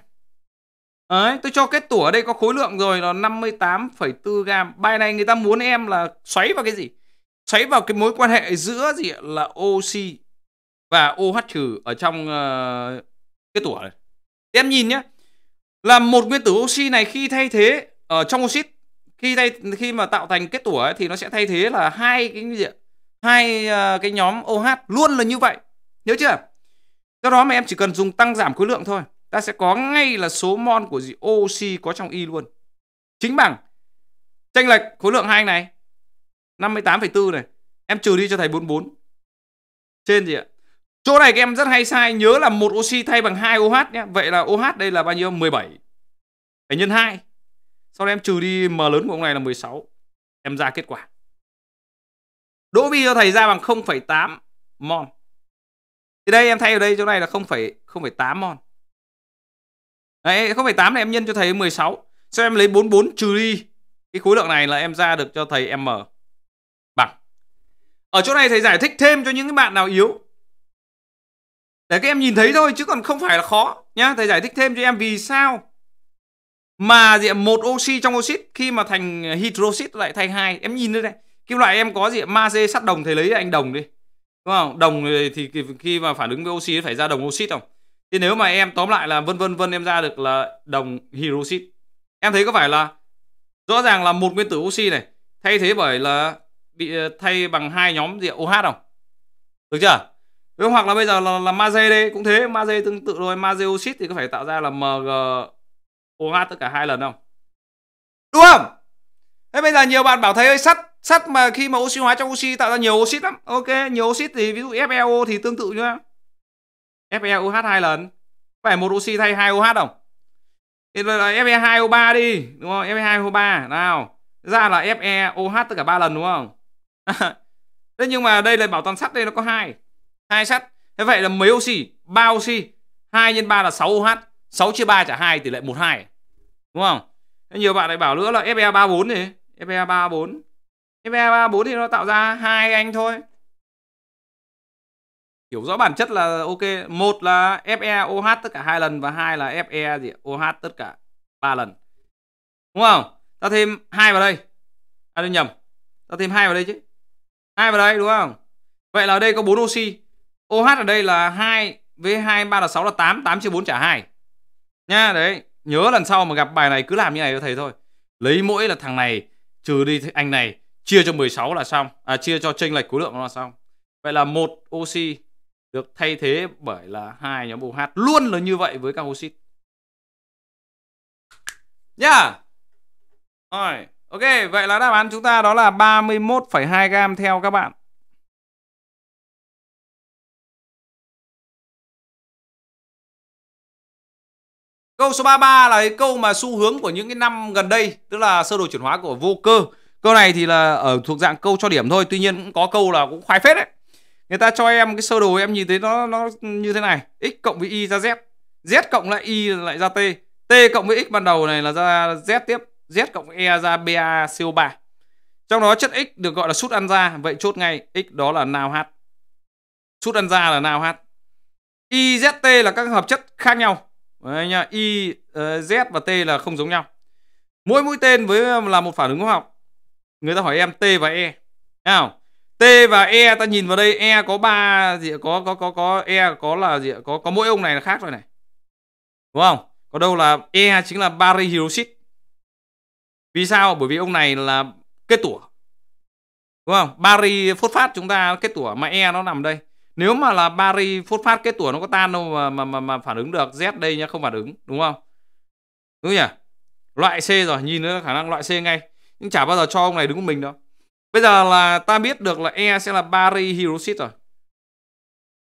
Đấy, tôi cho kết tủa ở đây có khối lượng rồi là 58,4 gram. Bài này người ta muốn em là xoáy vào cái gì? Xoáy vào cái mối quan hệ giữa gì là oxy và OH trừ ở trong uh, ờ, kết tủa này. Thì em nhìn nhé là một nguyên tử oxy này khi thay thế ở trong oxit khi thay khi mà tạo thành kết tủa ấy, thì nó sẽ thay thế là hai cái gì ạ? hai ờ, cái nhóm OH luôn là như vậy nhớ chưa do đó mà em chỉ cần dùng tăng giảm khối lượng thôi ta sẽ có ngay là số mol của gì oxy có trong y luôn chính bằng chênh lệch khối lượng hai này 58,4 này em trừ đi cho thầy 44 trên gì ạ chỗ này các em rất hay sai nhớ là một oxy thay bằng hai OH nhé vậy là OH đây là bao nhiêu 17 phải nhân 2 sau đó em trừ đi m lớn của ông này là 16 em ra kết quả Đỗ Vi cho thầy ra bằng 0,8 mol. Thì đây em thay ở đây chỗ này là 0,0,8 mol. Đấy, 0,8 này em nhân cho thầy 16. Sau em lấy 44 trừ đi cái khối lượng này là em ra được cho thầy M bằng. Ở chỗ này thầy giải thích thêm cho những cái bạn nào yếu. Để các em nhìn thấy thôi chứ còn không phải là khó nhá. Thầy giải thích thêm cho em vì sao mà diện một oxy trong oxit khi mà thành hydroxit lại thay hai em nhìn đây này kim loại em có gì ma magie sắt đồng thì lấy anh đồng đi đúng không đồng thì khi mà phản ứng với oxy phải ra đồng oxit không thì nếu mà em tóm lại là vân vân vân em ra được là đồng hydroxit em thấy có phải là rõ ràng là một nguyên tử oxy này thay thế bởi là bị ờ, thay bằng hai nhóm gì OH không được chưa Nếu hoặc là bây giờ là, là ma magie đây cũng thế ma magie tương tự rồi ma magie oxit thì có phải tạo ra là mg oh tất cả hai lần không đúng không thế bây giờ nhiều bạn bảo thấy ơi sắt sắt mà khi mà oxy hóa trong oxy tạo ra nhiều oxit lắm ok nhiều oxit thì ví dụ FeO thì tương tự nhá FeOH hai lần phải một oxy thay hai OH không thì là Fe2O3 đi đúng không Fe2O3 nào ra là FeOH tất cả ba lần đúng không thế nhưng mà đây là bảo toàn sắt đây nó có hai hai sắt thế vậy là mấy oxy ba oxy 2 x 3 là 6 OH 6 chia 3 trả 2 tỷ lệ 12 đúng không nhiều bạn lại bảo nữa là Fe34 này FE34 FE34 thì nó tạo ra hai anh thôi hiểu rõ bản chất là ok một là FeOH tất cả hai lần và hai là Fe gì OH tất cả ba lần đúng không ta thêm hai vào đây à tôi nhầm ta thêm hai vào đây chứ hai vào đây đúng không vậy là ở đây có 4 oxy OH ở đây là 2 với 2 3 là 6 là 8 8 chia 4 trả 2 nha đấy nhớ lần sau mà gặp bài này cứ làm như này cho thầy thôi lấy mỗi là thằng này trừ đi anh này chia cho 16 là xong à chia cho chênh lệch khối lượng là xong vậy là một oxy được thay thế bởi là hai nhóm OH luôn là như vậy với các oxit nhá yeah. rồi ok vậy là đáp án chúng ta đó là 31,2 gam theo các bạn Câu số 33 là cái câu mà xu hướng của những cái năm gần đây, tức là sơ đồ chuyển hóa của vô cơ. Câu này thì là ở thuộc dạng câu cho điểm thôi, tuy nhiên cũng có câu là cũng khoái phết đấy. Người ta cho em cái sơ đồ em nhìn thấy nó nó như thế này, x cộng với y ra z, z cộng lại y lại ra t, t cộng với x ban đầu này là ra z tiếp, z cộng e ra ba CO3. Trong đó chất x được gọi là sút ăn ra, vậy chốt ngay x đó là nào hạt Sút ăn ra là nào h. YZT là các hợp chất khác nhau Đấy nhá, Y, ờ, Z và T là không giống nhau. Mỗi mũi tên với ờ, là một phản ứng hóa học. Người ta hỏi em T và E. nào, T và E ta nhìn vào đây E có ba gì có có có có E có là gì có có mỗi ông này là khác rồi này. Đúng không? Có đâu là E chính là Bari hydroxit. Vì sao? Bởi vì ông này là kết tủa. Đúng không? Bari phốt phát chúng ta kết tủa mà E nó nằm đây nếu mà là Paris phốt phát cái tuổi nó có tan đâu mà mà mà, mà phản ứng được Z đây nhá không phản ứng đúng không đúng nhỉ loại C rồi nhìn nữa khả năng loại C ngay nhưng chả bao giờ cho ông này đứng của mình đâu bây giờ là ta biết được là E sẽ là Paris Hiroshit rồi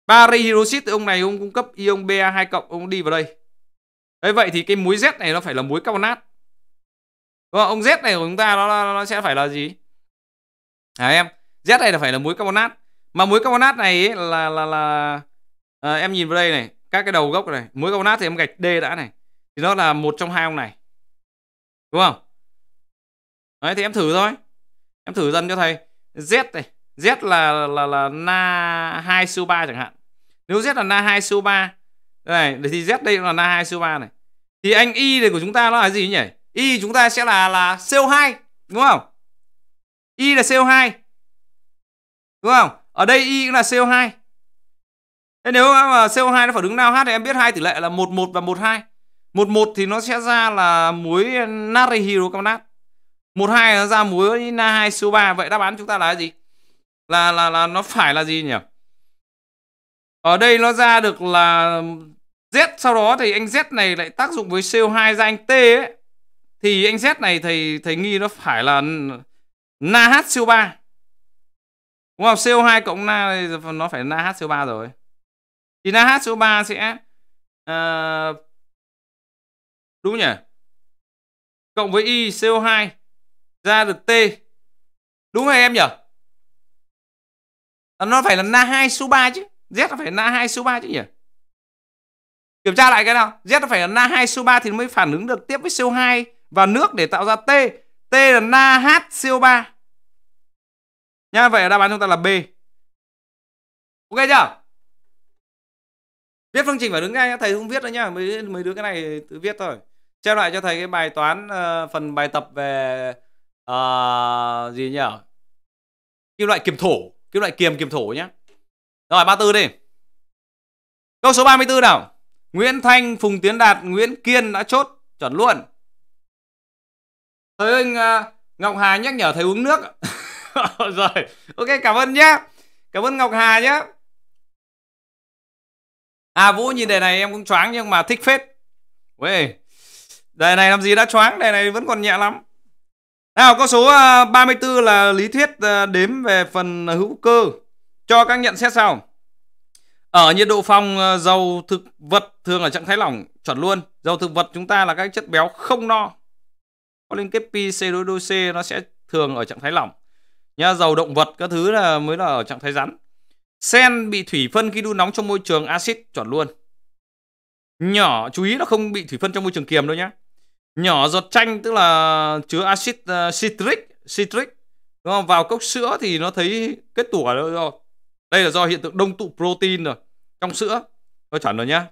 Paris Hiroshit ông này ông cung cấp ion Ba2 cộng ông đi vào đây đấy vậy thì cái muối Z này nó phải là muối carbonat đúng không? ông Z này của chúng ta nó, nó, nó sẽ phải là gì à em Z này là phải là muối carbonat mà muối carbonat này ấy là là là à, em nhìn vào đây này các cái đầu gốc này muối carbonat thì em gạch D đã này thì nó là một trong hai ông này đúng không đấy thì em thử thôi em thử dần cho thầy Z này Z là là là, na hai siêu ba chẳng hạn nếu Z là na hai siêu ba này thì Z đây cũng là na hai siêu ba này thì anh Y này của chúng ta nó là gì nhỉ Y chúng ta sẽ là là CO2 đúng không Y là CO2 đúng không ở đây Y cũng là CO2. Thế nếu mà CO2 nó phản ứng NaOH thì em biết hai tỷ lệ là 11 và 12. 11 thì nó sẽ ra là muối natri hydrocarbonato. 12 nó ra muối na 2 CO3. Vậy đáp án chúng ta là gì? Là là là nó phải là gì nhỉ? Ở đây nó ra được là Z sau đó thì anh Z này lại tác dụng với CO2 ra anh T ấy. Thì anh Z này thầy thầy nghi nó phải là NaHCO3 Đúng không? CO2 cộng Na thì nó phải là NaHCO3 rồi. Thì NaHCO3 sẽ uh, đúng nhỉ? Cộng với Y CO2 ra được T. Đúng rồi em nhỉ? À, nó phải là Na2CO3 chứ. Z nó phải là Na2CO3 chứ nhỉ? Kiểm tra lại cái nào. Z nó phải là Na2CO3 thì mới phản ứng được tiếp với CO2 và nước để tạo ra T. T là NaHCO3 nha vậy đáp án chúng ta là B. Ok chưa? Viết phương trình phải đứng ngay thầy không viết đâu nhá, mấy mấy đứa cái này tự viết thôi. Treo lại cho thầy cái bài toán uh, phần bài tập về uh, gì nhỉ? Kim loại kiềm thổ, kim loại kiềm kiềm thổ nhá. Rồi 34 đi. Câu số 34 nào. Nguyễn Thanh, Phùng Tiến Đạt, Nguyễn Kiên đã chốt chuẩn luôn. Thầy anh uh, Ngọc Hà nhắc nhở thầy uống nước. rồi ok cảm ơn nhé, cảm ơn ngọc hà nhé. à vũ nhìn đề này em cũng choáng nhưng mà thích phết Uầy. đề này làm gì đã choáng đề này vẫn còn nhẹ lắm nào con số 34 à, là lý thuyết à, đếm về phần hữu cơ cho các nhận xét sau ở nhiệt độ phòng à, dầu thực vật thường ở trạng thái lỏng chuẩn luôn dầu thực vật chúng ta là các chất béo không no có liên kết pi C đối đôi C nó sẽ thường ở trạng thái lỏng nha dầu động vật các thứ là mới là ở trạng thái rắn sen bị thủy phân khi đun nóng trong môi trường axit chuẩn luôn nhỏ chú ý nó không bị thủy phân trong môi trường kiềm đâu nhé nhỏ giọt chanh tức là chứa axit uh, citric citric đúng không? vào cốc sữa thì nó thấy kết tủa rồi đây là do hiện tượng đông tụ protein rồi trong sữa nó chuẩn rồi nhá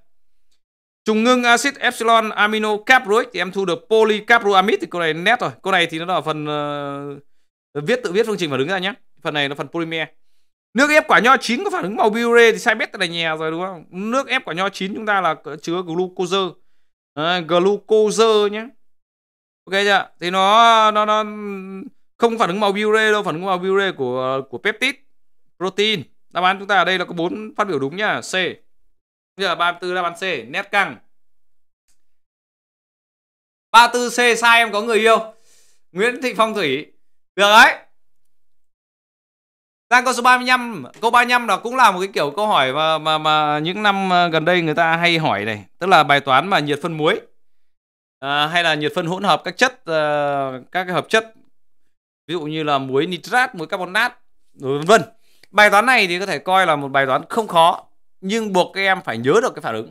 trùng ngưng axit epsilon amino caprylic thì em thu được polycaprylamid thì câu này nét rồi câu này thì nó là phần uh, viết tự viết phương trình phản ứng ra nhé phần này là phần polymer nước ép quả nho chín có phản ứng màu biure thì sai bét tại nhà rồi đúng không nước ép quả nho chín chúng ta là chứa glucose à, glucose nhé ok chưa thì nó nó nó không phản ứng màu biure đâu phản ứng màu biure của của peptide protein đáp án chúng ta ở đây là có bốn phát biểu đúng nhá c bây giờ 34 đáp án c nét căng 34 c sai em có người yêu Nguyễn Thị Phong Thủy được đấy Sang câu số 35 Câu 35 đó cũng là một cái kiểu câu hỏi mà, mà, mà những năm ờ, gần đây người ta hay hỏi này Tức là bài toán mà nhiệt phân muối à, Hay là nhiệt phân hỗn hợp các chất à, Các hợp chất Ví dụ như là muối nitrat, muối carbonat Rồi vân vân Bài toán này thì có thể coi là một bài toán không khó Nhưng buộc các em phải nhớ được cái phản ứng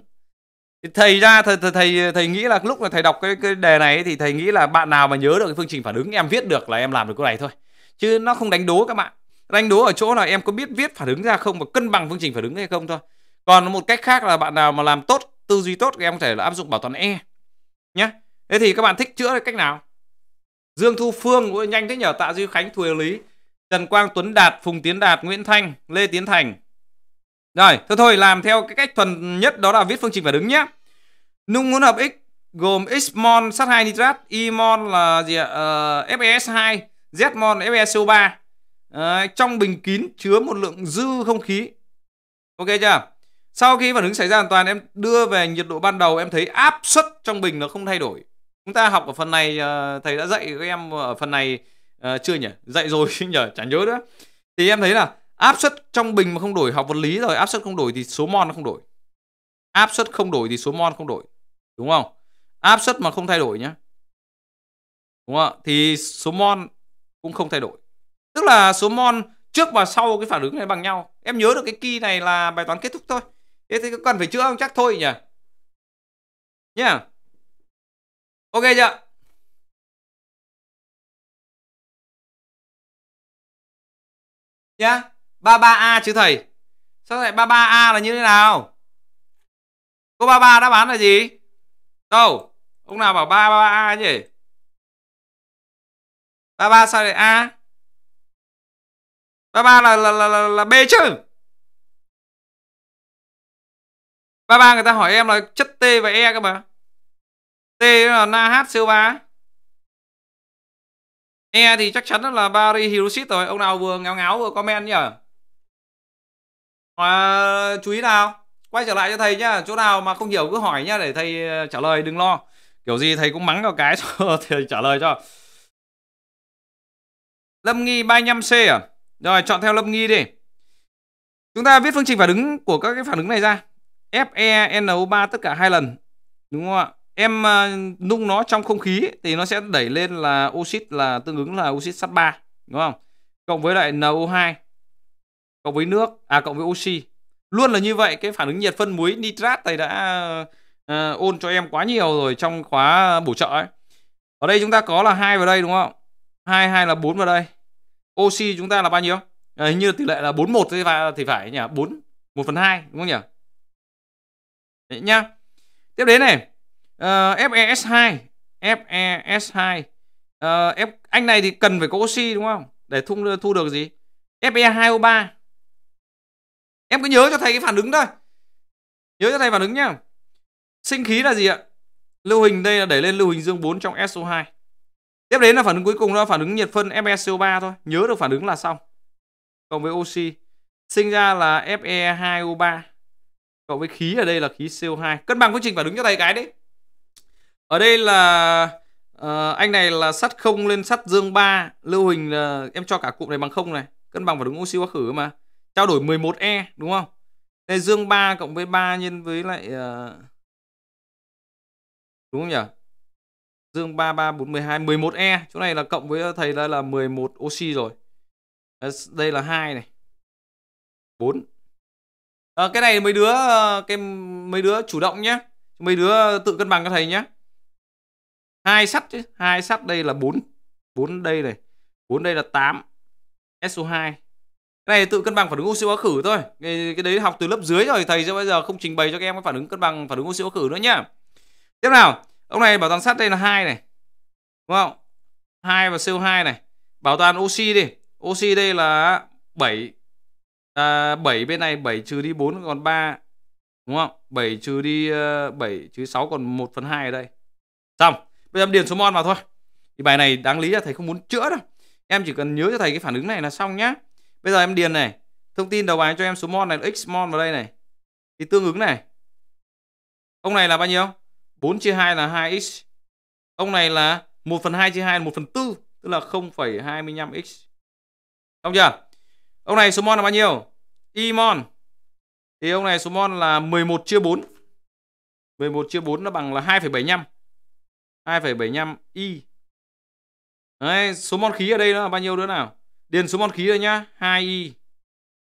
thầy ra thầy, thầy thầy thầy nghĩ là lúc mà thầy đọc cái, cái đề này thì thầy nghĩ là bạn nào mà nhớ được cái phương trình phản ứng em viết được là em làm được cái này thôi chứ nó không đánh đố các bạn đánh đố ở chỗ là em có biết viết phản ứng ra không và cân bằng phương trình phản ứng hay không thôi còn một cách khác là bạn nào mà làm tốt tư duy tốt thì em có thể là áp dụng bảo toàn e nhé thế thì các bạn thích chữa cách nào dương thu phương nhanh thế nhở tạ duy khánh thùy lý trần quang tuấn đạt phùng tiến đạt nguyễn thanh lê tiến thành rồi, thôi thôi làm theo cái cách thuần nhất đó là viết phương trình phản ứng nhé. Nung hỗn hợp X gồm X mon sắt 2 nitrat, Y mon là gì ạ? Uh, ờ, FeS2, Z mon FeSO3. Uh, trong bình kín chứa một lượng dư không khí. Ok chưa? Sau khi phản ứng xảy ra hoàn toàn em đưa về nhiệt độ ban đầu em thấy áp suất trong bình nó không thay đổi. Chúng ta học ở phần này uh, thầy đã dạy các em ở phần này uh, chưa nhỉ? Dạy rồi nhỉ? Chả nhớ nữa. Thì em thấy là áp suất trong bình mà không đổi học vật lý rồi áp suất không đổi thì số mol nó không đổi áp suất không đổi thì số mol không đổi đúng không áp suất mà không thay đổi nhé đúng không thì số mol cũng không thay đổi tức là số mol trước và sau cái phản ứng này bằng nhau em nhớ được cái kỳ này là bài toán kết thúc thôi thế thì cần phải chữa không chắc thôi nhỉ nhá yeah. ok chưa nhá yeah. 33A chứ thầy Sao lại 33A là như thế nào Cô 33 đáp án là gì Đâu Ông nào bảo 33A nhỉ 33 sao lại A 33 là, là, là, là, là B chứ 33 người ta hỏi em là chất T và E cơ mà T là NaHCO3 E thì chắc chắn là Barry Hiroshit rồi Ông nào vừa ngáo ngáo vừa comment nhỉ à, chú ý nào quay trở lại cho thầy nhá chỗ nào mà không hiểu cứ hỏi nhá để thầy ờ, trả lời đừng lo kiểu gì thầy cũng mắng vào cái cho thầy trả lời cho lâm nghi 35c à rồi chọn theo lâm nghi đi chúng ta viết phương trình phản ứng của các cái phản ứng này ra FeNO3 tất cả hai lần đúng không ạ em uh, nung nó trong không khí thì nó sẽ đẩy lên là oxit là tương ứng là oxit sắt 3 đúng không cộng với lại NO2 cộng với nước à cộng với oxy luôn là như vậy cái phản ứng nhiệt phân muối nitrat thầy đã uh, ôn cho em quá nhiều rồi trong khóa bổ trợ ấy ở đây chúng ta có là hai vào đây đúng không hai hai là bốn vào đây oxy chúng ta là bao nhiêu à, hình như tỷ lệ là bốn một thì phải nhỉ bốn một phần hai đúng không nhỉ Đấy nhá tiếp đến này uh, ờ, FES2 FES2 uh, F... anh này thì cần phải có oxy đúng không để thu, thu được gì FE2O3 Em cứ nhớ cho thầy cái phản ứng thôi. Nhớ cho thầy phản ứng nhá. Sinh khí là gì ạ? Lưu hình đây là đẩy lên lưu hình dương 4 trong SO2. Tiếp đến là phản ứng cuối cùng đó phản ứng nhiệt phân FeCO3 thôi. Nhớ được phản ứng là xong. Cộng với oxy. Sinh ra là Fe2O3. Cộng với khí ở đây là khí CO2. Cân bằng quy trình phản ứng cho thầy cái đấy. Ở đây là uh, anh này là sắt không lên sắt dương 3. Lưu hình là em cho cả cụm này bằng không này. Cân bằng phản ứng oxy quá khử mà trao đổi 11E đúng không? Đây dương 3 cộng với 3 nhân với lại uh... đúng không nhỉ? Dương 3 3 4 12 11E, chỗ này là cộng với ờ, thầy là là 11 oxy rồi. Đây là 2 này. 4. À, ờ, cái này mấy đứa cái mấy đứa chủ động nhé, Mấy đứa tự cân bằng các thầy nhé. Hai sắt chứ, hai sắt đây là 4. 4 đây này. 4 đây là 8. SO2 cái này tự cân bằng phản ứng oxy hóa khử thôi cái, cái đấy học từ lớp dưới rồi thầy sẽ bây giờ không trình bày cho các em cái phản ứng cân bằng phản ứng oxy hóa khử nữa nhá tiếp nào ông này bảo toàn sắt đây là hai này đúng không hai và CO2 này bảo toàn oxy đi oxy đây là 7 à, 7 bên này 7 trừ đi 4 còn 3 đúng không 7 trừ đi 7 ờ, trừ 6 còn 1 phần 2 ở đây xong bây giờ điền số mol vào thôi thì bài này đáng lý là thầy không muốn chữa đâu em chỉ cần nhớ cho thầy cái phản ứng này là xong nhá Bây giờ em điền này, thông tin đầu bài cho em số mol này x mol vào đây này. Thì tương ứng này. Ông này là bao nhiêu? 4 chia 2 là 2x. Ông này là 1 phần 2 chia 2 là 1 phần 4, tức là 0,25x. Xong chưa? Ông này số mol là bao nhiêu? Y mol. Thì ông này số mol là 11 chia 4. 11 chia 4 nó bằng là 2,75. 2,75 y. Đấy, số mol khí ở đây nó là bao nhiêu đứa nào? điền số mol khí rồi nhá 2 y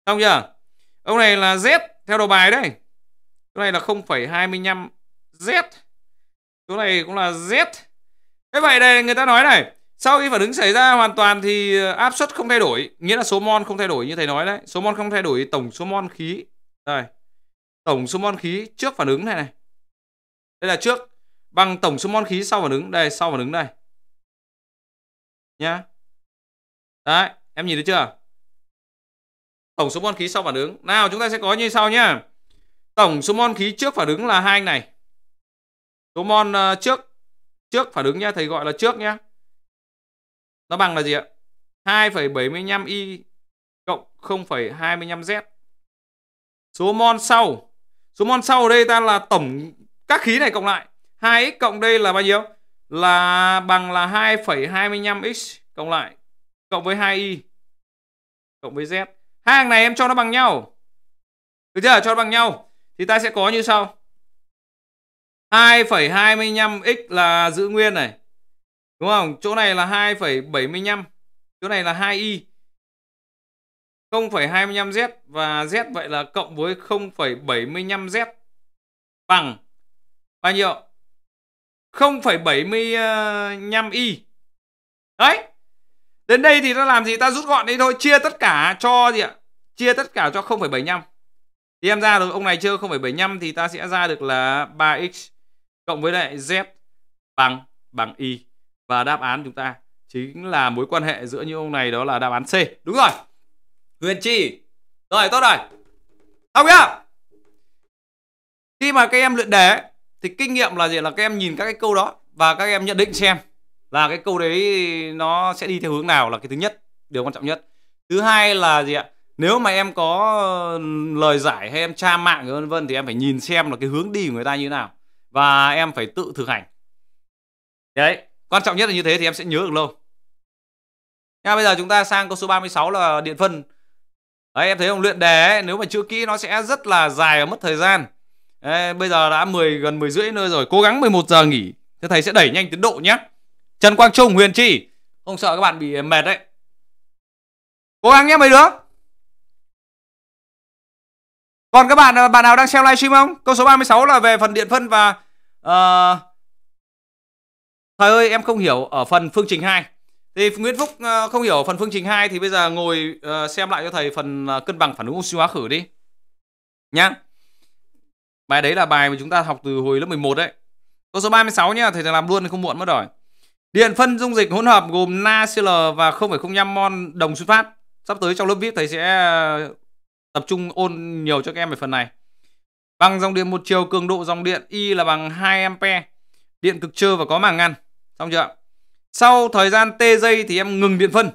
xong chưa ông này là z theo đầu bài đấy cái này là 0,25 z chỗ này cũng là z thế vậy đây người ta nói này sau khi phản ứng xảy ra hoàn toàn thì ờ, áp suất không thay đổi nghĩa là số mol không thay đổi như thầy nói đấy số mol không thay đổi tổng số mol khí đây tổng số mol khí trước phản ứng này này đây là trước bằng tổng số mol khí sau phản ứng đây sau phản ứng đây nhá đấy em nhìn thấy chưa tổng số mol khí sau phản ứng nào chúng ta sẽ có như sau nhá tổng số mol khí trước phản ứng là hai anh này số mol ờ, trước trước phản ứng nhá thầy gọi là trước nhá nó bằng là gì ạ 2,75 y cộng 0,25 z số mol sau số mol sau ở đây ta là tổng các khí này cộng lại 2x cộng đây là bao nhiêu là bằng là 2,25x cộng lại cộng với 2y cộng với Z. Hai hàng này em cho nó bằng nhau. Được chưa? Cho nó bằng nhau. Thì ta sẽ có như sau. 2,25x là giữ nguyên này. Đúng không? Chỗ này là 2,75. Chỗ này là 2y. 0,25z và z vậy là cộng với 0,75z bằng bao nhiêu? 0,75y. Đấy. Đến đây thì ta làm gì ta rút gọn đi thôi Chia tất cả cho gì ạ Chia tất cả cho 0,75 Thì em ra được ông này chưa 0,75 Thì ta sẽ ra được là 3x Cộng với lại z bằng bằng y Và đáp án chúng ta Chính là mối quan hệ giữa những ông này Đó là đáp án C Đúng rồi Huyền Chi Rồi tốt rồi Xong chưa Khi mà các em luyện đề Thì kinh nghiệm là gì là các em nhìn các cái câu đó Và các em nhận định xem là cái câu đấy nó sẽ đi theo hướng nào là cái thứ nhất điều quan trọng nhất thứ hai là gì ạ nếu mà em có ừ, lời giải hay em tra mạng vân vân thì em phải nhìn xem là cái hướng đi của người ta như thế nào và em phải tự thực hành đấy quan trọng nhất là như thế thì em sẽ nhớ được lâu nha bây giờ chúng ta sang câu số 36 là điện phân đấy em thấy ông luyện đề ấy, nếu mà chữ kỹ nó sẽ rất là dài và mất thời gian đấy, bây giờ đã 10 gần 10 rưỡi nơi rồi cố gắng 11 giờ nghỉ thế thầy sẽ đẩy nhanh tiến độ nhé Trần Quang Trung, Huyền Chi Không sợ các bạn bị mệt đấy Cố gắng nhé mấy đứa Còn các bạn bạn nào đang xem livestream không? Câu số 36 là về phần điện phân và uh, Thầy ơi em không hiểu ở phần phương trình 2 Thì Nguyễn Phúc uh, không hiểu ở phần phương trình 2 Thì bây giờ ngồi uh, xem lại cho thầy phần uh, cân bằng phản ứng oxy hóa khử đi Nhá Bài đấy là bài mà chúng ta học từ hồi lớp 11 đấy Câu số 36 nhá Thầy làm luôn thì không muộn mất rồi Điện phân dung dịch hỗn hợp gồm NaCl và 0,05 mon đồng xuất phát Sắp tới trong lớp VIP thầy sẽ ờ, tập trung ôn nhiều cho các em về phần này. Bằng dòng điện một chiều cường độ dòng điện Y là bằng 2 ampe. Điện cực trơ và có màng ngăn. Xong chưa? Sau thời gian T giây thì em ngừng điện phân.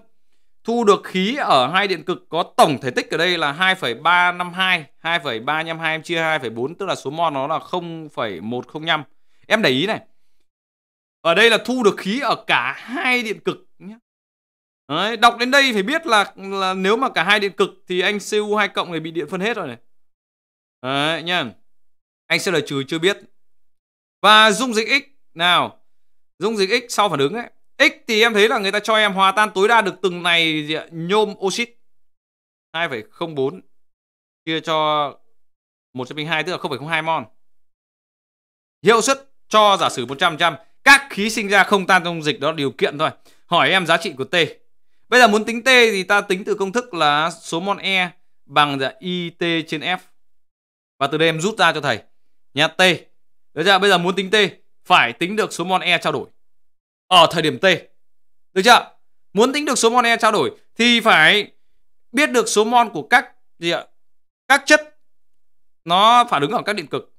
Thu được khí ở hai điện cực có tổng thể tích ở đây là 2,352, 2,352 em chia 2,4 tức là số mon nó là 0,105. Em để ý này, ở đây là thu được khí ở cả hai điện cực nhé Đấy, đọc đến đây phải biết là, là nếu mà cả hai điện cực thì anh cu 2 cộng này bị điện phân hết rồi này. Đấy nhá. Anh sẽ là trừ chưa biết. Và dung dịch x nào? Dung dịch x sau phản ứng ấy. X thì em thấy là người ta cho em hòa tan tối đa được từng này gì nhôm oxit 2,04 chia cho 1 trên 2 tức là 0,02 mol. Hiệu suất cho giả sử 100% các khí sinh ra không tan trong dịch đó điều kiện thôi. Hỏi em giá trị của T. Bây giờ muốn tính T thì ta tính từ công thức là số mol E bằng là IT trên F. Và từ đây em rút ra cho thầy. Nhà T. Được chưa? Bây giờ muốn tính T phải tính được số mol E trao đổi. Ở thời điểm T. Được chưa? Muốn tính được số mol E trao đổi thì phải biết được số mol của các gì ạ? Các chất nó phản ứng ở các điện cực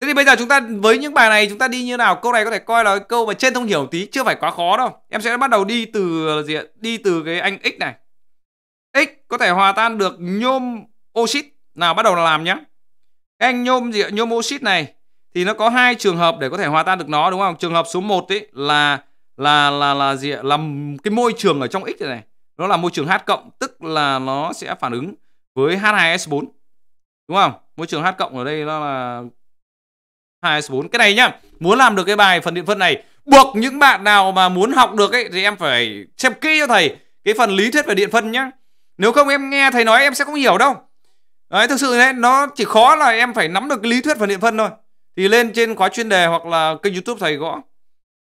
Thế thì bây giờ chúng ta với những bài này chúng ta đi như nào? Câu này có thể coi là câu mà trên thông hiểu tí, chưa phải quá khó đâu. Em sẽ bắt đầu đi từ gì ạ? Đi từ cái anh x này. X có thể hòa tan được nhôm oxit. Nào bắt đầu làm nhá Cái anh nhôm gì ạ? Nhôm oxit này thì nó có hai trường hợp để có thể hòa tan được nó đúng không? Trường hợp số 1 ấy là là là là gì ạ? Là cái môi trường ở trong x này này. Nó là môi trường H cộng tức là nó sẽ phản ứng với H2S4. Đúng không? Môi trường H cộng ở đây nó là H2S4 Cái này nhá, muốn làm được cái bài phần điện phân này, buộc những bạn nào mà muốn học được ấy thì em phải xem kỹ cho thầy cái phần lý thuyết về điện phân nhá. Nếu không em nghe thầy nói em sẽ không hiểu đâu. Đấy, thực sự đấy, nó chỉ khó là em phải nắm được cái lý thuyết phần điện phân thôi. Thì lên trên khóa chuyên đề hoặc là kênh YouTube thầy gõ.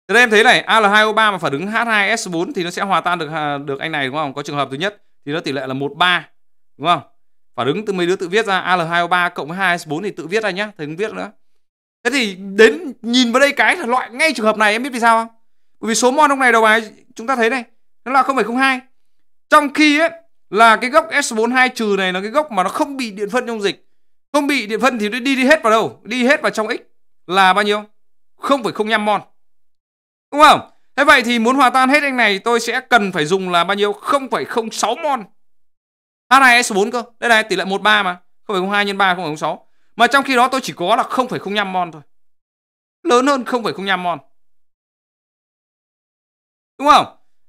Thế nên em thấy này, Al2O3 mà phản ứng H2S4 thì nó sẽ hòa tan được à, được anh này đúng không? Có trường hợp thứ nhất thì nó tỷ lệ là 13 đúng không? Phản ứng từ mấy đứa tự viết ra Al2O3 cộng với 2S4 thì tự viết ra nhá, thầy không viết nữa thế thì đến nhìn vào đây cái là loại ngay trường hợp này em biết vì sao không bởi vì số mon trong này đầu bài chúng ta thấy này nó là 0,02 trong khi ấy là cái gốc S42 trừ này là cái gốc mà nó không bị điện phân trong dịch không bị điện phân thì nó đi, đi hết vào đâu đi hết vào trong x là bao nhiêu 0,05 mon đúng không thế vậy thì muốn hòa tan hết anh này tôi sẽ cần phải dùng là bao nhiêu 0,06 mon A này S4 cơ đây này tỷ lệ 13 mà 0,02 nhân 3 0,06 mà trong khi đó tôi chỉ có là 0,05 mon thôi. Lớn hơn 0,05 mon Đúng không?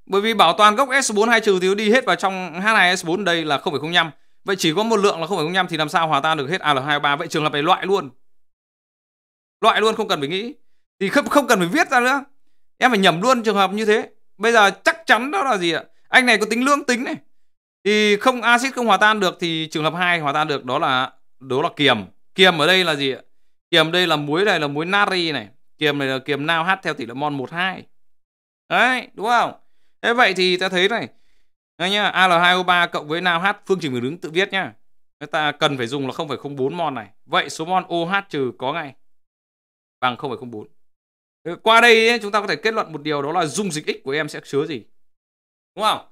Bởi vì bảo toàn gốc S4 hai trừ thì nó đi hết vào trong H2S4 đây là 0,05. Vậy chỉ có một lượng là 0,05 thì làm sao hòa tan được hết al 2 o Vậy trường hợp này loại luôn. Loại luôn không cần phải nghĩ. Thì không không cần phải viết ra nữa. Em phải nhầm luôn trường hợp như thế. Bây giờ chắc chắn đó là gì ạ? Anh này có tính lương tính này. Thì không axit không hòa tan được thì trường hợp 2 hòa tan được đó là đó là kiềm kiềm ở đây là gì ạ kiềm đây là muối này là muối nari này kiềm này là kiềm nao hát theo tỷ lệ mol mon 12 đấy đúng không thế vậy thì ta thấy này đấy nhá Al2O3 cộng với nao hát phương trình biểu đứng tự viết nhá người ta cần phải dùng là 0,04 mol này vậy số mol OH trừ có ngay bằng 0,04 qua đây ấy, chúng ta có thể kết luận một điều đó là dung dịch x của em sẽ chứa gì đúng không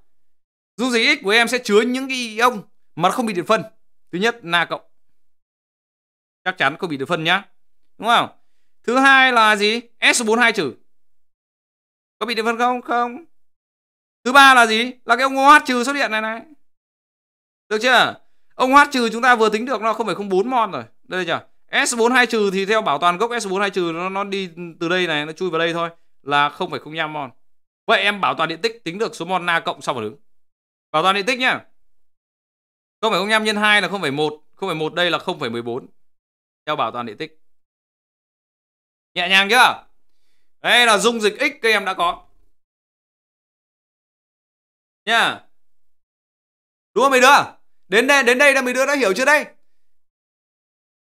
dung dịch x của em sẽ chứa những cái ion mà nó không bị điện phân thứ nhất là cộng chắc chắn không bị được phân nhá đúng không thứ hai là gì s 42 trừ có bị được phân không không thứ ba là gì là cái ông OH trừ xuất hiện này này được chưa ông OH trừ chúng ta vừa tính được nó không phải không bốn mon rồi đây chưa S42 trừ thì theo bảo toàn gốc S42 trừ nó nó đi từ đây này nó chui vào đây thôi là không phải không nhăm mon. Vậy em bảo toàn điện tích tính được số mol na cộng sau vào đứng. Bảo toàn điện tích nhá. Không phải không nhăm nhân 2 là không phải một không phải một đây là không phải 14 theo bảo toàn địa tích nhẹ nhàng chưa đây là dung dịch x các em đã có nha đúng không mấy đứa đến đây đến đây là mấy đứa đã hiểu chưa đây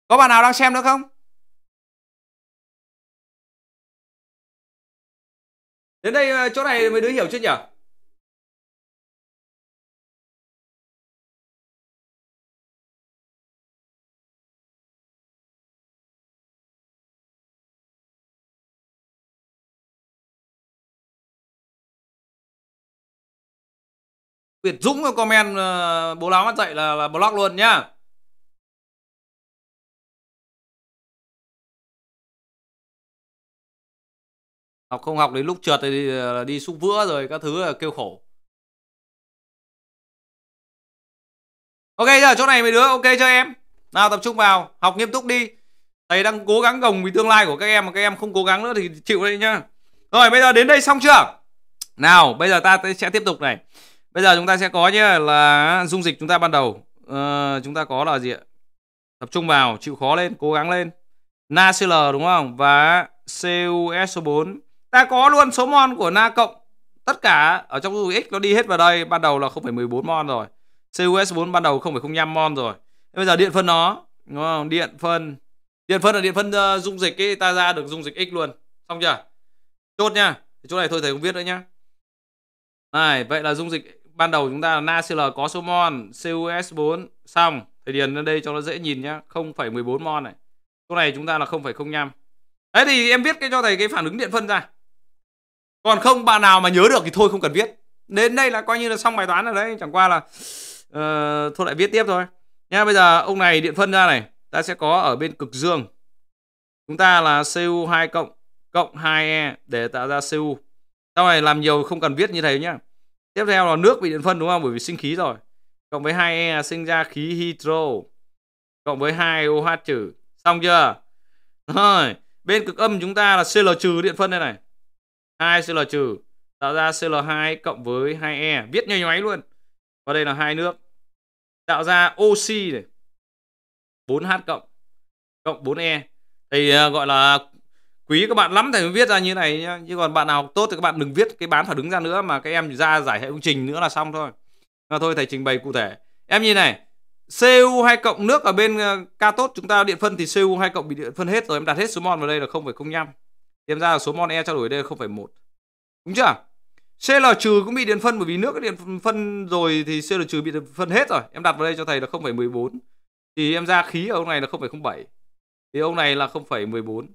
có bạn nào đang xem nữa không đến đây ờ, chỗ này mấy đứa hiểu chưa nhỉ Việt Dũng comment uh, bố láo mắt dậy là, là block luôn nhá học không học đến lúc trượt thì đi, ờ, đi xúc vữa rồi các thứ là kêu khổ ok giờ chỗ này mấy đứa ok cho em nào tập trung vào học nghiêm túc đi thầy đang cố gắng gồng vì tương lai của các em mà các em không cố gắng nữa thì chịu đây nhá rồi bây giờ đến đây xong chưa nào bây giờ ta sẽ tiếp tục này bây giờ chúng ta sẽ có nhé là dung dịch chúng ta ban đầu uh, chúng ta có là gì ạ tập trung vào chịu khó lên cố gắng lên NaCl đúng không và CuSO4 ta có luôn số mol của Na cộng tất cả ở trong dung dịch X nó đi hết vào đây ban đầu là 0,14 mol rồi CuS4 ban đầu 0,05 mol rồi bây giờ điện phân nó đúng không điện phân điện phân là điện phân uh, dung dịch ấy ta ra được dung dịch X luôn xong chưa chốt nha chỗ này thôi thầy không viết nữa nhá này vậy là dung dịch ban đầu chúng ta là NaCl có số mol CuS4 xong thầy điền lên đây cho nó dễ nhìn nhá 0,14 mol này chỗ này chúng ta là 0,05 đấy thì em viết cái cho thầy cái phản ứng điện phân ra còn không bạn nào mà nhớ được thì thôi không cần viết đến đây là coi như là xong bài toán rồi đấy chẳng qua là uh, thôi lại viết tiếp thôi nha bây giờ ông này điện phân ra này ta sẽ có ở bên cực dương chúng ta là Cu2 cộng cộng 2e để tạo ra Cu sau này làm nhiều không cần viết như thế nhá tiếp theo là nước bị điện phân đúng không bởi vì sinh khí rồi cộng với hai e sinh ra khí hydro cộng với hai OH trừ xong chưa rồi bên cực âm chúng ta là Cl trừ điện phân đây này 2 Cl trừ tạo ra Cl2 cộng với 2E viết nhoay nhoáy luôn và đây là hai nước tạo ra oxy này 4H cộng cộng 4E thì à, gọi là quý các bạn lắm thầy mới viết ra như này nhá chứ còn bạn nào học tốt thì các bạn đừng viết cái bán phản đứng ra nữa mà các em ra giải hệ công trình nữa là xong thôi mà thôi thầy trình bày cụ thể em nhìn này cu hai cộng nước ở bên K ờ, tốt chúng ta điện phân thì cu hai cộng bị điện phân hết rồi em đặt hết số mol vào đây là 0,05 em ra là số mol E trao đổi đây là 0,1 đúng chưa CL trừ cũng bị điện phân bởi vì nước điện phân rồi thì CL trừ bị điện phân hết rồi em đặt vào đây cho thầy là 0,14 thì em ra khí ở ông này là 0,07 thì ông này là 0,14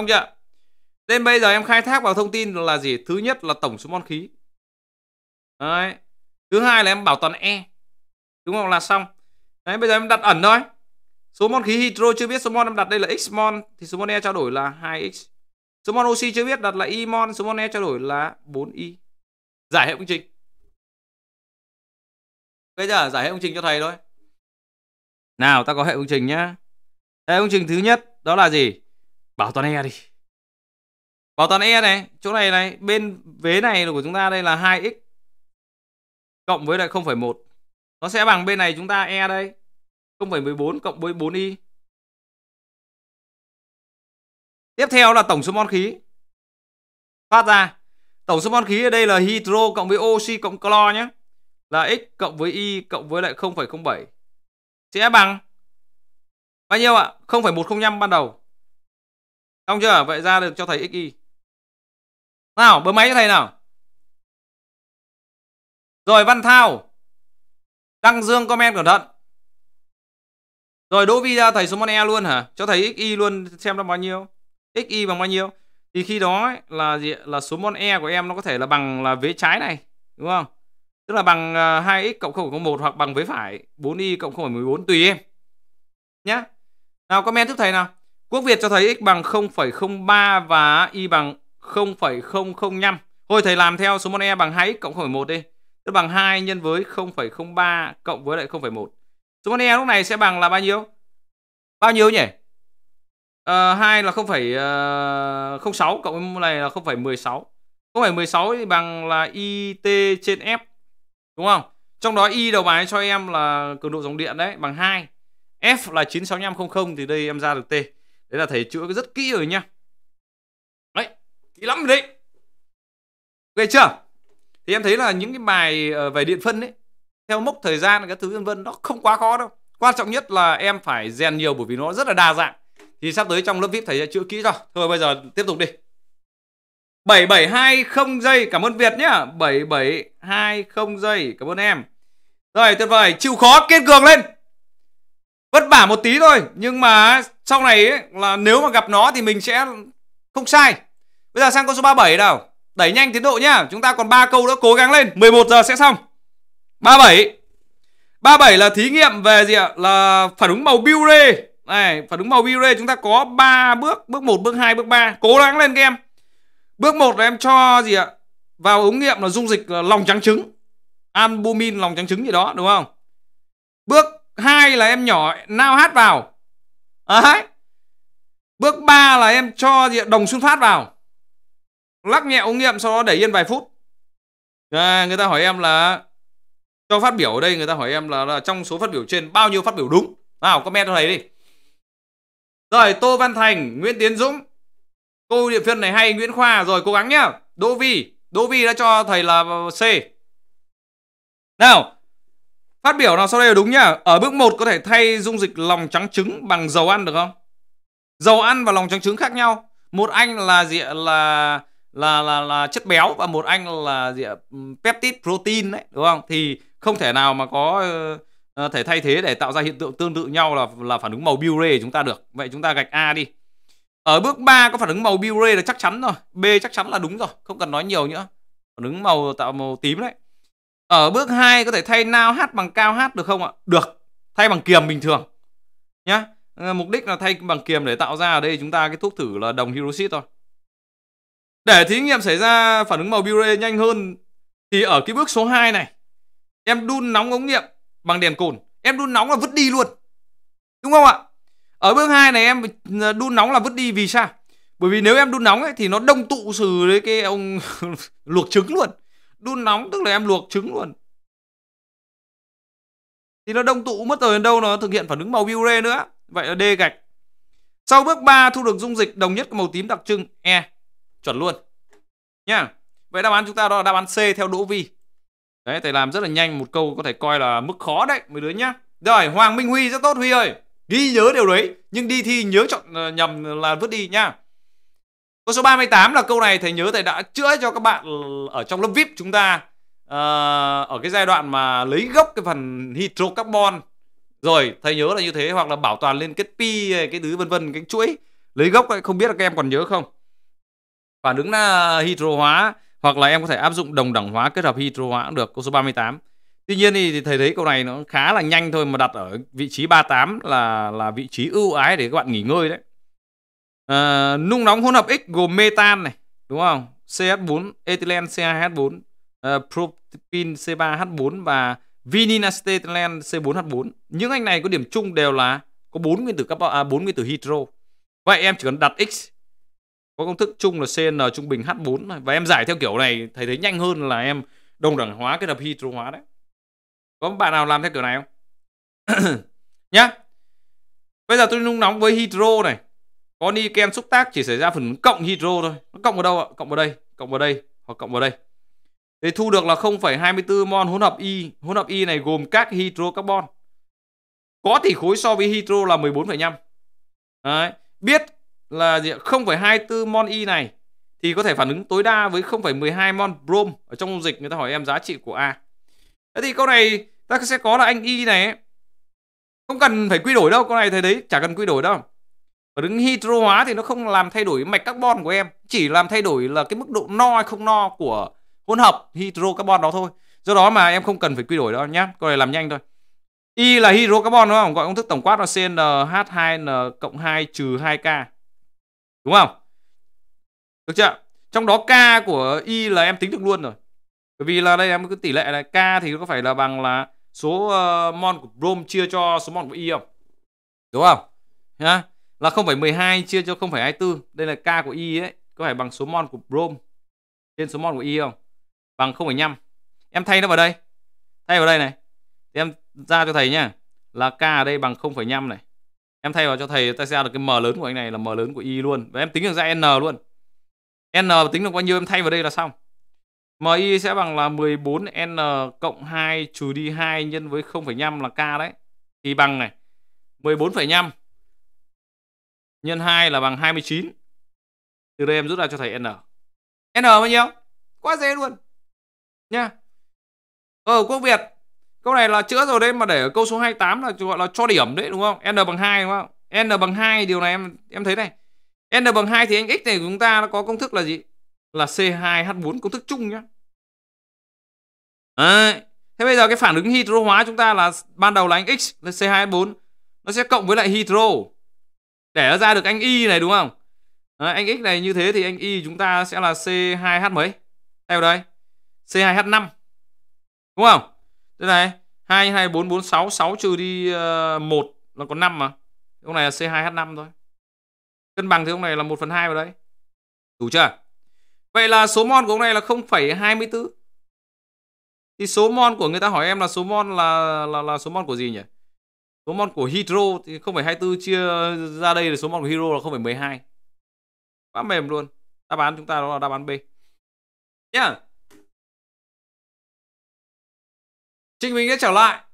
Xong chưa? Nên bây giờ em khai thác vào thông tin là gì? Thứ nhất là tổng số mon khí. Đấy. Thứ hai là em bảo toàn E. Đúng không? Là xong. Đấy, bây giờ em đặt ẩn thôi. Số mol khí hydro chưa biết số mol em đặt đây là x mol thì số mol E trao đổi là 2x. Số mol oxy chưa biết đặt là y mol, số mol E trao đổi là 4y. Giải hệ công trình. Bây giờ giải hệ công trình cho thầy thôi. Nào, ta có hệ công trình nhá. Hệ công trình thứ nhất đó là gì? bảo toàn e đi bảo toàn e này chỗ này này bên vế này của chúng ta đây là 2x cộng với lại 0,1 nó sẽ bằng bên này chúng ta e đây 0,14 cộng với 4y tiếp theo là tổng số mol khí phát ra tổng số mol khí ở đây là hydro cộng với oxy cộng clo nhé là x cộng với y cộng với lại 0,07 sẽ bằng bao nhiêu ạ? 0,105 ban đầu Xong chưa? Vậy ra được cho thầy XY. Nào, bấm máy cho thầy nào. Rồi Văn Thao. Đăng Dương comment cẩn thận. Rồi đỗ vi ra thầy số môn E luôn hả? Cho thầy XY luôn xem nó bao nhiêu. XY bằng bao nhiêu? Thì khi đó ấy, là gì? là số môn E của em nó có thể là bằng là vế trái này, đúng không? Tức là bằng 2x à, cộng 0,01 hoặc bằng vế phải 4y cộng 0,14 tùy em. Nhá. Nào comment giúp thầy nào. Quốc Việt cho thấy x bằng 0,03 và y bằng 0,005. Thôi thầy làm theo số mol e bằng 2x cộng 0,1 đi. Tức bằng 2 nhân với 0,03 cộng với lại 0,1. Số mol e lúc này sẽ bằng là bao nhiêu? Bao nhiêu nhỉ? À, ờ, 2 là 0,06 ờ, uh, cộng với này là 0,16. 0,16 thì bằng là IT trên F. Đúng không? Trong đó Y đầu bài cho em là cường độ dòng điện đấy bằng 2. F là 96500 thì đây em ra được T đấy là thầy chữa rất kỹ rồi nhá đấy kỹ lắm đấy ok chưa thì em thấy là những cái bài ờ, về điện phân ấy theo mốc thời gian các thứ vân vân nó không quá khó đâu quan trọng nhất là em phải rèn nhiều bởi vì nó rất là đa dạng thì sắp tới trong lớp vip thầy sẽ chữa kỹ cho thôi bây giờ tiếp tục đi 7720 giây cảm ơn Việt nhá 7720 giây cảm ơn em rồi tuyệt vời chịu khó kiên cường lên vất vả một tí thôi nhưng mà sau này ấy, là nếu mà gặp nó thì mình sẽ không sai bây giờ sang con số 37 nào đẩy nhanh tiến độ nhá chúng ta còn 3 câu nữa cố gắng lên 11 giờ sẽ xong 37 37 là thí nghiệm về gì ạ là phản ứng màu bure này phản ứng màu bure chúng ta có 3 bước bước 1 bước 2 bước 3 cố gắng lên các em bước 1 là em cho gì ạ vào ống nghiệm là dung dịch là lòng trắng trứng albumin lòng trắng trứng gì đó đúng không bước 2 là em nhỏ nao hát vào đấy à, bước 3 là em cho đồng xuân phát vào lắc nhẹ ống nghiệm sau đó để yên vài phút à, người ta hỏi em là cho phát biểu ở đây người ta hỏi em là, là trong số phát biểu trên bao nhiêu phát biểu đúng nào comment cho thầy đi rồi tô văn thành nguyễn tiến dũng cô địa phiên này hay nguyễn khoa rồi cố gắng nhá đỗ vi đỗ vi đã cho thầy là c nào Phát biểu nào sau đây là đúng nhỉ? Ở bước 1 có thể thay dung dịch lòng trắng trứng bằng dầu ăn được không? Dầu ăn và lòng trắng trứng khác nhau. Một anh là gì là là là là, là chất béo và một anh là gì ừ, peptide protein đấy, đúng không? Thì không thể nào mà có uh, thể thay thế để tạo ra hiện tượng tương tự nhau là là phản ứng màu Biure chúng ta được. Vậy chúng ta gạch A đi. Ở bước 3 có phản ứng màu Biure là chắc chắn rồi. B chắc chắn là đúng rồi, không cần nói nhiều nữa. Phản ứng màu tạo màu tím đấy. Ở bước 2 có thể thay nao hát bằng cao hát được không ạ? Được, thay bằng kiềm bình thường. Nhá. Ờ, mục đích là thay bằng kiềm để tạo ra ở đây chúng ta cái thuốc thử là đồng hydroxit thôi. Để thí nghiệm xảy ra phản ứng màu bure nhanh hơn thì ở cái bước số 2 này em đun nóng ống nghiệm bằng đèn cồn, em đun nóng là vứt đi luôn. Đúng không ạ? Ở bước 2 này em ờ, đun nóng là vứt đi vì sao? Bởi vì nếu em đun nóng ấy thì nó đông tụ sừ đấy cái ông luộc trứng luôn đun nóng tức là em luộc trứng luôn thì nó đông tụ mất rồi đến đâu nó thực hiện phản ứng màu biure nữa vậy là d gạch sau bước 3 thu được dung dịch đồng nhất màu tím đặc trưng e chuẩn luôn nha vậy đáp án chúng ta đó là đáp án c theo đỗ vi đấy thầy làm rất là nhanh một câu có thể coi là mức khó đấy mấy đứa nhá rồi hoàng minh huy rất tốt huy ơi ghi nhớ điều đấy nhưng đi thi nhớ chọn ờ, nhầm là vứt đi nha câu số 38 là câu này thầy nhớ thầy đã chữa cho các bạn ở trong lớp VIP chúng ta uh, ở cái giai đoạn mà lấy gốc cái phần hydrocarbon rồi thầy nhớ là như thế hoặc là bảo toàn liên kết pi cái thứ vân vân cái chuỗi lấy gốc ấy, không biết là các em còn nhớ không phản ứng là hydro hóa hoặc là em có thể áp dụng đồng đẳng hóa kết hợp hydro hóa cũng được câu số 38 tuy nhiên thì thầy thấy câu này nó khá là nhanh thôi mà đặt ở vị trí 38 là là vị trí ưu ái để các bạn nghỉ ngơi đấy à, nung nóng hỗn hợp X gồm metan này đúng không CH4 ethylene ch 4 uh, propylene C3H4 và vinil acetylen C4H4 những anh này có điểm chung đều là có bốn nguyên tử carbon à, 4 nguyên tử hydro vậy em chỉ cần đặt X có công thức chung là CN trung bình H4 và em giải theo kiểu này thầy thấy nhanh hơn là em đồng đẳng hóa kết hợp hydro hóa đấy có bạn nào làm theo kiểu này không nhá bây giờ tôi nung nóng với hydro này có niken xúc tác chỉ xảy ra phần cộng hydro thôi nó cộng ở đâu ạ cộng ở đây cộng ở đây hoặc cộng ở đây thì thu được là 0,24 mol hỗn hợp y hỗn hợp y này gồm các hydro carbon có tỷ khối so với hydro là 14,5 Đấy. biết là gì 0,24 mol y này thì có thể phản ứng tối đa với 0,12 mol brom ở trong dung dịch người ta hỏi em giá trị của a thế thì câu này ta sẽ có là anh y này không cần phải quy đổi đâu câu này thầy đấy chả cần quy đổi đâu đứng hydro hóa thì nó không làm thay đổi mạch carbon của em chỉ làm thay đổi là cái mức độ no hay không no của hỗn hợp hydrocarbon đó thôi do đó mà em không cần phải quy đổi đâu nhá câu này làm nhanh thôi Y là hydrocarbon đúng không? Gọi công thức tổng quát là CnH2n cộng 2 trừ 2K. Đúng không? Được chưa? Trong đó K của Y là em tính được luôn rồi. Bởi vì là đây em cứ tỷ lệ này K thì có phải là bằng là số uh, mol của brom chia cho số mol của Y không? Đúng không? Nhá là 0,12 chia cho 0,24 đây là k của y ấy có phải bằng số mol của brom trên số mol của y không bằng 0,5 em thay nó vào đây thay vào đây này thì em ra cho thầy nhá là k ở đây bằng 0,5 này em thay vào cho thầy ta sẽ ra được cái m lớn của anh này là m lớn của y luôn và em tính được ra n luôn n tính được bao nhiêu em thay vào đây là xong mi sẽ bằng là 14n cộng 2 trừ đi 2 nhân với 0,5 là k đấy thì bằng này 14,5 nhân 2 là bằng 29. Từ đây em rút ra cho thầy n. n bao nhiêu? Quá dễ luôn. Nha. Ở ờ, quốc Việt, câu này là chữa rồi đấy mà để ở câu số 28 là gọi là cho điểm đấy đúng không? n bằng 2 đúng không? n bằng 2 điều này em em thấy này. n bằng 2 thì anh x này của chúng ta nó có công thức là gì? Là C2H4 công thức chung nhá. Đấy. thế bây giờ cái phản ứng hydro hóa chúng ta là ban đầu là anh x là C2H4 nó sẽ cộng với lại hydro để ra được anh Y này đúng không Đấy, anh X này như thế thì anh Y chúng ta sẽ là C2H mấy theo đây C2H5 đúng không thế này 2 2 4 4 6 6 trừ đi uh, ờ, 1 là có 5 mà ông này là C2H5 thôi cân bằng thì ông này là 1 phần 2 vào đấy đủ chưa vậy là số mol của ông này là 0,24 thì số mol của người ta hỏi em là số mol là là là số mol của gì nhỉ số mol của hydro thì 0,24 chia ra đây là số mol của hydro là 0,12 quá mềm luôn đáp án chúng ta đó là đáp án B nhá yeah. Trịnh Minh đã trở lại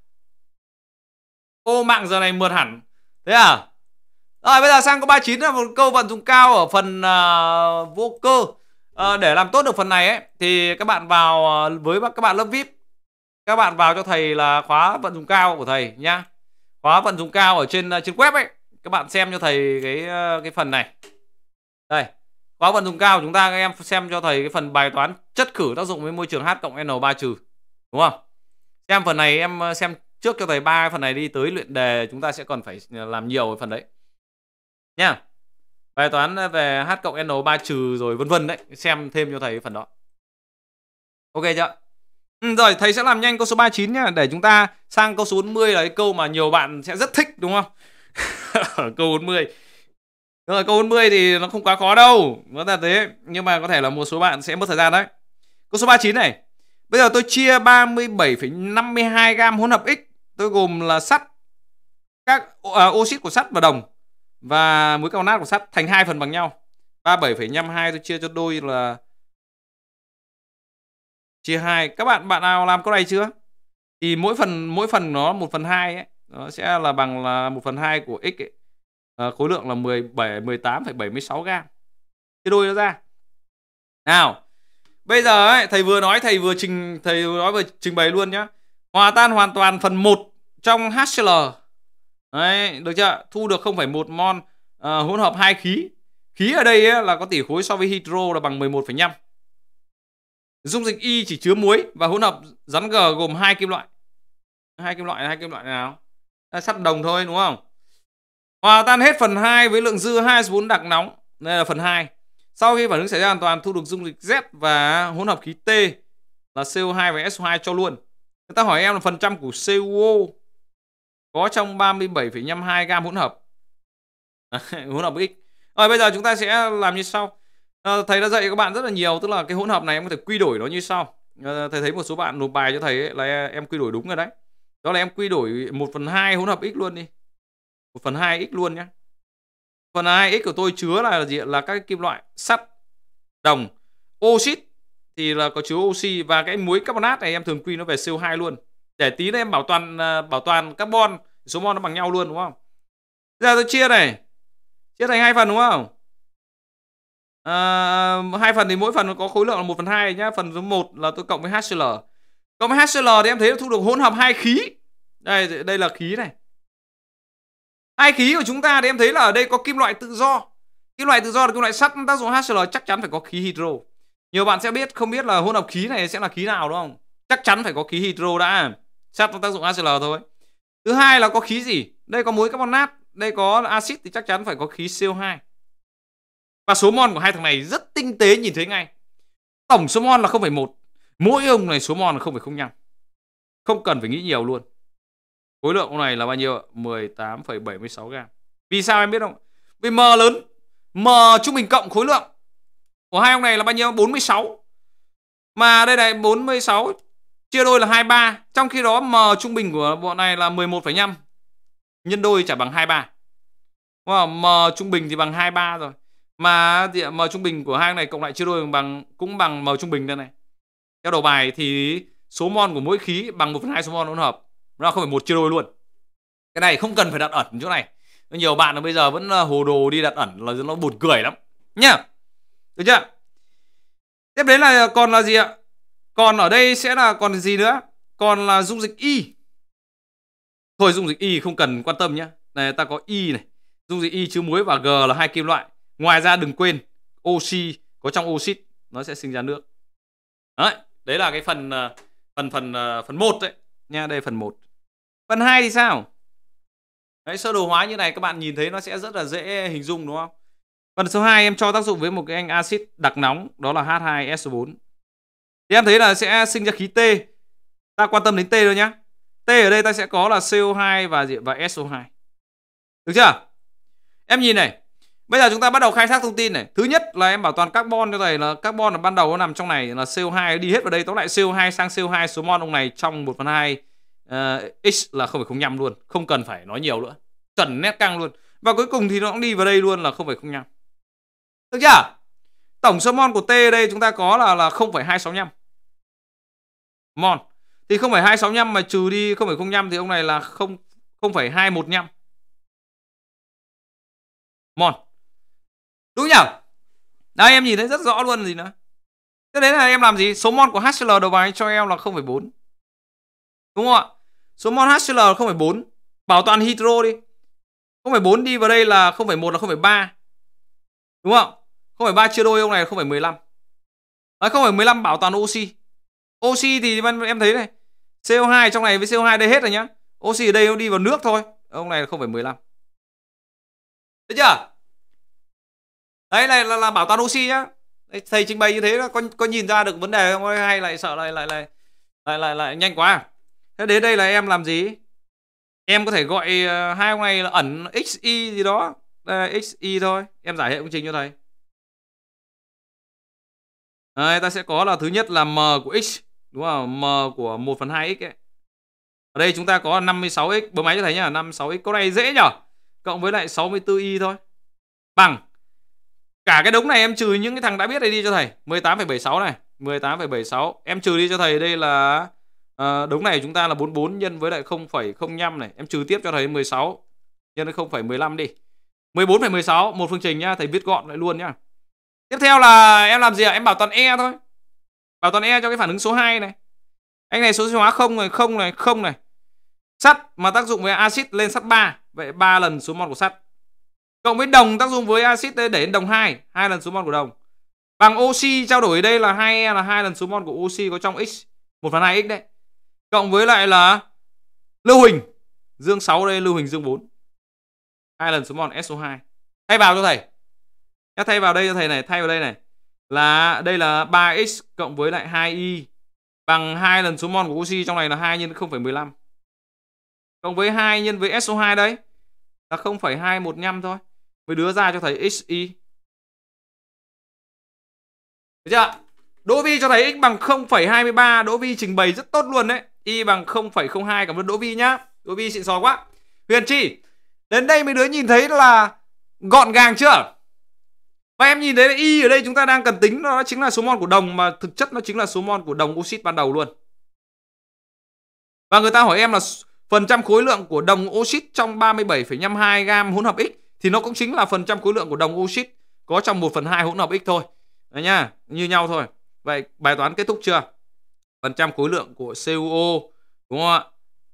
Ô mạng giờ này mượt hẳn Thế à Rồi bây giờ sang câu 39 là một câu vận dụng cao Ở phần uh, vô cơ uh, Để làm tốt được phần này ấy Thì các bạn vào à, với các bạn lớp VIP Các bạn vào cho thầy là khóa vận dụng cao của thầy nhá khóa vận dụng cao ở trên ờ, trên web ấy các bạn xem cho thầy cái ờ, cái phần này đây khóa vận dụng cao chúng ta các em xem cho thầy cái phần bài toán chất khử tác dụng với môi trường h cộng n 3 trừ đúng không xem phần này em ờ, xem trước cho thầy ba phần này đi tới luyện đề chúng ta sẽ còn phải làm nhiều phần đấy nha bài toán về h cộng n 3 trừ rồi vân vân đấy xem thêm cho thầy cái phần đó ok chưa Ừ, rồi thầy sẽ làm nhanh câu số 39 nhá để chúng ta sang câu số 40 là cái câu mà nhiều bạn sẽ rất thích đúng không? câu 40. Rồi câu 40 thì nó không quá khó đâu, nó là thế, nhưng mà có thể là một số bạn sẽ mất thời gian đấy. Câu số 39 này. Bây giờ tôi chia 37,52 gam hỗn hợp X, tôi gồm là sắt các à, oxit của sắt và đồng và muối cao nát của sắt thành hai phần bằng nhau. 37,52 tôi chia cho đôi là chia hai các bạn bạn nào làm câu này chưa thì mỗi phần mỗi phần nó 1 phần hai ấy nó sẽ là bằng là 1 phần hai của x ấy. À, khối lượng là 17 18,76 gram chia đôi nó ra nào bây giờ ấy, thầy vừa nói thầy vừa trình thầy vừa nói vừa trình bày luôn nhá hòa tan hoàn toàn phần 1 trong HCl Đấy, được chưa? Thu được 0,1 mol uh, hỗn hợp hai khí. Khí ở đây ấy, là có tỷ khối so với hydro là bằng 11,5 dung dịch y chỉ chứa muối và hỗn hợp rắn g gồm hai kim loại hai kim loại hai kim loại nào sắt đồng thôi đúng không hòa tan hết phần 2 với lượng dư 24 đặc nóng đây là phần 2 sau khi phản ứng xảy ra hoàn toàn thu được dung dịch Z và hỗn hợp khí T là CO2 và SO2 cho luôn người ta hỏi em là phần trăm của CO có trong 37,52 gam hỗn hợp hỗn hợp X rồi bây giờ chúng ta sẽ làm như sau Ờ, thầy đã dạy các bạn rất là nhiều tức là cái hỗn hợp này em có thể quy đổi nó như sau ờ, thầy thấy một số bạn nộp bài cho thầy ấy, là e, em quy đổi đúng rồi đấy đó là em quy đổi 1 phần 2 hỗn hợp x luôn đi 1 phần 2 x luôn nhé phần 2 x của tôi chứa là gì là các kim loại sắt đồng oxit thì là có chứa oxy và cái muối carbonat này em thường quy nó về CO2 luôn để tí nữa em bảo toàn ờ, bảo toàn carbon số mol nó bằng nhau luôn đúng không giờ tôi chia này chia thành hai phần đúng không À, à, hai phần thì mỗi phần có khối lượng là 1 phần 2 nhá phần số 1 là tôi cộng với HCl cộng với HCl thì em thấy thu được hỗn hợp hai khí đây đây là khí này hai khí của chúng ta thì em thấy là ở đây có kim loại tự do kim loại tự do là kim loại sắt tác dụng HCl chắc chắn phải có khí hydro nhiều bạn sẽ biết không biết là hỗn hợp khí này sẽ là khí nào đúng không chắc chắn phải có khí hydro đã sắt tác dụng HCl thôi thứ hai là có khí gì đây có muối carbonat đây có axit thì chắc chắn phải có khí CO2 và số mon của hai thằng này rất tinh tế nhìn thấy ngay. Tổng số mon là 0,1. Mỗi ông này số mon là 0,05. Không cần phải nghĩ nhiều luôn. Khối lượng ông này là bao nhiêu ạ? 18,76 gram. Vì sao em biết không? Vì M lớn. M trung bình cộng khối lượng của hai ông này là bao nhiêu? 46. Mà đây này 46 chia đôi là 23, trong khi đó M trung bình của bọn này là 11,5 nhân đôi chả bằng 23. Đúng M trung bình thì bằng 23 rồi mà thì m trung bình của hai này cộng lại chia đôi bằng cũng bằng m trung bình đây này theo đầu bài thì số mol của mỗi khí bằng 1 phần hai số mol hỗn hợp nó không phải một chia đôi luôn cái này không cần phải đặt ẩn chỗ này nhiều bạn là bây giờ vẫn ờ, hồ đồ đi đặt ẩn là nó buồn cười lắm nhá được chưa tiếp đến là còn là gì ạ còn ở đây sẽ là còn gì nữa còn là dung dịch y thôi dung dịch y không cần quan tâm nhá này ta có y này dung dịch y chứa muối và g là hai kim loại ngoài ra đừng quên oxy có trong oxit nó sẽ sinh ra nước đấy, đấy là cái phần ờ, phần phần ờ, phần một đấy nha đây phần 1 phần 2 thì sao đấy sơ đồ hóa như này các bạn nhìn thấy nó sẽ rất là dễ hình dung đúng không phần số 2 em cho tác dụng với một cái anh axit đặc nóng đó là H2SO4 thì em thấy là sẽ sinh ra khí T ta quan tâm đến T thôi nhá T ở đây ta sẽ có là CO2 và gì và SO2 được chưa em nhìn này Bây giờ chúng ta bắt đầu khai thác thông tin này. Thứ nhất là em bảo toàn carbon cho thầy là carbon là ban đầu nó nằm trong này là CO2 đi hết vào đây tóm lại CO2 sang CO2 số mol ông này trong 1 phần 2 uh, ờ, x là 0,05 luôn, không cần phải nói nhiều nữa. Cần nét căng luôn. Và cuối cùng thì nó cũng đi vào đây luôn là 0,05. Được chưa? Tổng số mol của T đây chúng ta có là là 0,265 mol. Thì 0,265 mà trừ đi 0,05 thì ông này là 0 0,215 mol đúng nhỉ đây em nhìn thấy rất rõ luôn gì nữa thế đấy là em làm gì số mol của HCl đầu bài cho em là 0,4 đúng không ạ số mol HCl là 0,4 bảo toàn hydro đi 0,4 đi vào đây là 0,1 là 0,3 đúng không 0,3 chia đôi ông này là 0,15 Đấy, 0,15 bảo toàn oxy Oxy thì em, thấy này CO2 trong này với CO2 đây hết rồi nhá Oxy ở đây nó đi vào nước thôi Ông này là 0,15 Thấy chưa đấy này là, là bảo toàn oxy nhá đấy, thầy trình bày như thế là có có nhìn ra được vấn đề không hay lại sợ lại lại lại lại lại, lại nhanh quá thế đến đây là em làm gì em có thể gọi ờ, hai ông này là ẩn xy gì đó đây xy thôi em giải hệ công trình cho thầy Đấy, ta sẽ có là thứ nhất là m của x đúng không? M của 1 phần hai x ấy. Ở đây chúng ta có 56x, bấm máy cho thấy nhá, 56x câu này dễ nhở Cộng với lại 64y thôi. Bằng Cả cái đống này em trừ những cái thằng đã biết đây đi cho thầy 18,76 này 18,76 Em trừ đi cho thầy đây là à, Đống này chúng ta là 44 nhân với lại 0,05 này Em trừ tiếp cho thầy 16 Nhân với 0,15 đi 14,16 Một phương trình nhá Thầy viết gọn lại luôn nhá Tiếp theo là em làm gì ạ à? Em bảo toàn E thôi Bảo toàn E cho cái phản ứng số 2 này Anh này số hóa 0 này 0 này 0 này Sắt mà tác dụng với axit lên sắt 3 Vậy 3 lần số mol của sắt cộng với đồng tác dụng với axit để đến đồng 2, hai lần số mol của đồng. Bằng oxy trao đổi đây là hai e là hai lần số mol của oxy có trong x, 1 phần 2 x đấy. Cộng với lại là lưu huỳnh, dương 6 đây lưu huỳnh dương 4. Hai lần số mol SO2. Thay vào cho thầy. Nhá thay vào đây cho thầy này, thay vào đây này. Là đây là 3x cộng với lại 2y bằng hai lần số mol của oxy trong này là 2 nhân 0,15. Cộng với 2 nhân với SO2 đấy là 0,215 thôi mới đưa ra cho thấy x y Được chưa? Đỗ Vi cho thấy x bằng 0,23, Đỗ Vi trình bày rất tốt luôn đấy. Y bằng 0,02, cảm ơn Đỗ Vi nhá. Đỗ Vi xịn xò quá. Huyền Chi, đến đây mấy đứa nhìn thấy là gọn gàng chưa? Và em nhìn thấy là y ở đây chúng ta đang cần tính nó chính là số mol của đồng mà thực chất nó chính là số mol của đồng oxit ban đầu luôn. Và người ta hỏi em là phần trăm khối lượng của đồng oxit trong 37,52 gam hỗn hợp X thì nó cũng chính là phần trăm khối lượng của đồng oxit có trong 1 phần 2 hỗn hợp x thôi. Đấy nha, như nhau thôi. Vậy bài toán kết thúc chưa? Phần trăm khối lượng của CuO đúng không ạ?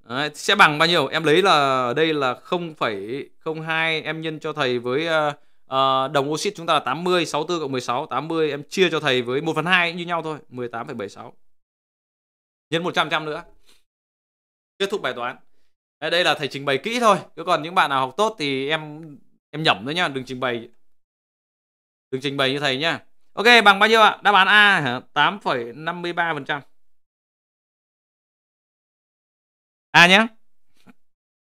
Đấy, sẽ bằng bao nhiêu? Em lấy là đây là 0,02 em nhân cho thầy với uh, đồng oxit chúng ta là 80 64 cộng 16 80 em chia cho thầy với 1 phần 2 như nhau thôi 18,76 nhân 100 trăm nữa kết thúc bài toán đây là thầy trình bày kỹ thôi chứ còn những bạn nào học tốt thì em em nhẩm thôi nhá đừng trình bày đừng trình bày như thầy nhá ok bằng bao nhiêu ạ đáp án a hả tám phẩy năm mươi ba phần trăm a à nhé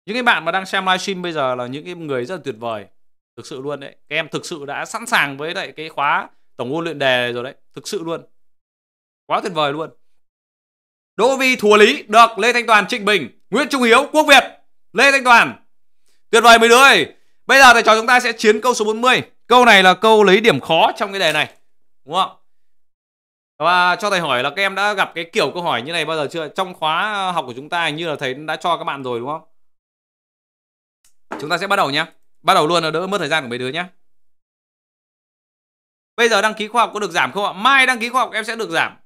những cái bạn mà đang xem livestream bây giờ là những cái người rất là tuyệt vời thực sự luôn đấy các em thực sự đã sẵn sàng với lại cái khóa tổng ôn luyện đề rồi đấy thực sự luôn quá tuyệt vời luôn Đỗ Vi Thùa Lý được Lê Thanh Toàn Trịnh Bình Nguyễn Trung Hiếu Quốc Việt Lê Thanh Toàn tuyệt vời mấy đứa ơi Bây giờ thầy trò chúng ta sẽ chiến câu số 40. Câu này là câu lấy điểm khó trong cái đề này. Đúng không? Và cho thầy hỏi là các em đã gặp cái kiểu câu hỏi như này bao giờ chưa? Trong khóa học của chúng ta hình như là thầy đã cho các bạn rồi đúng không? Chúng ta sẽ bắt đầu nhé. Bắt đầu luôn là đỡ mất thời gian của mấy đứa nhé. Bây giờ đăng ký khoa học có được giảm không ạ? Mai đăng ký khoa học em sẽ được giảm.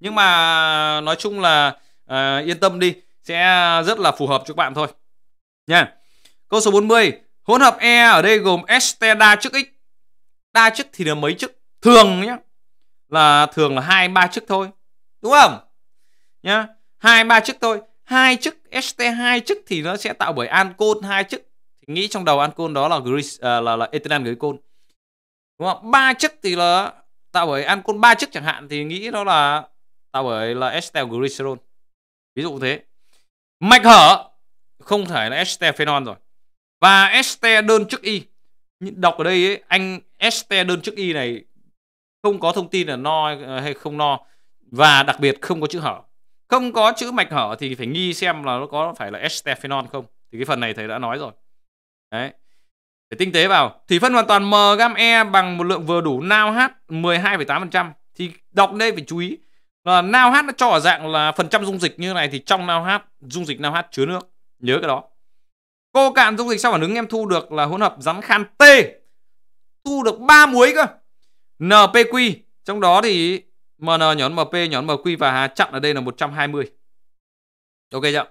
Nhưng mà nói chung là uh, yên tâm đi. Sẽ rất là phù hợp cho các bạn thôi. Nha. Câu số 40. Hỗn hợp E ở đây gồm ester đa chức x. Đa chức thì là mấy chức? Thường nhá. Là thường là hai ba chức thôi. Đúng không? Nhá. Hai ba chức thôi. Hai chức st hai chức thì nó sẽ tạo bởi ancol hai chức. Thì nghĩ trong đầu ancol đó là gris à, là là ethylene glycol. Đúng không? Ba chức thì là tạo bởi ancol ba chức chẳng hạn thì nghĩ đó là tạo bởi là ester glycerol. Ví dụ thế. Mạch hở không thể là ester phenol rồi và Este đơn chức y đọc ở đây ấy, anh Este đơn chức y này không có thông tin là no hay không no và đặc biệt không có chữ hở không có chữ mạch hở thì phải nghi xem là nó có phải là estephenol không thì cái phần này thầy đã nói rồi đấy để tinh tế vào thủy phân hoàn toàn M gam E bằng một lượng vừa đủ nao H 12,8% thì đọc đây phải chú ý là nao H nó cho ở dạng là phần trăm dung dịch như này thì trong nao H dung dịch nao H chứa nước nhớ cái đó Cô cạn dung dịch sau phản ứng em thu được là hỗn hợp rắn khan T. Thu được 3 muối cơ. NPQ. Trong đó thì MN nhón MP nhón MQ và chặn ở đây là 120. Ok chưa?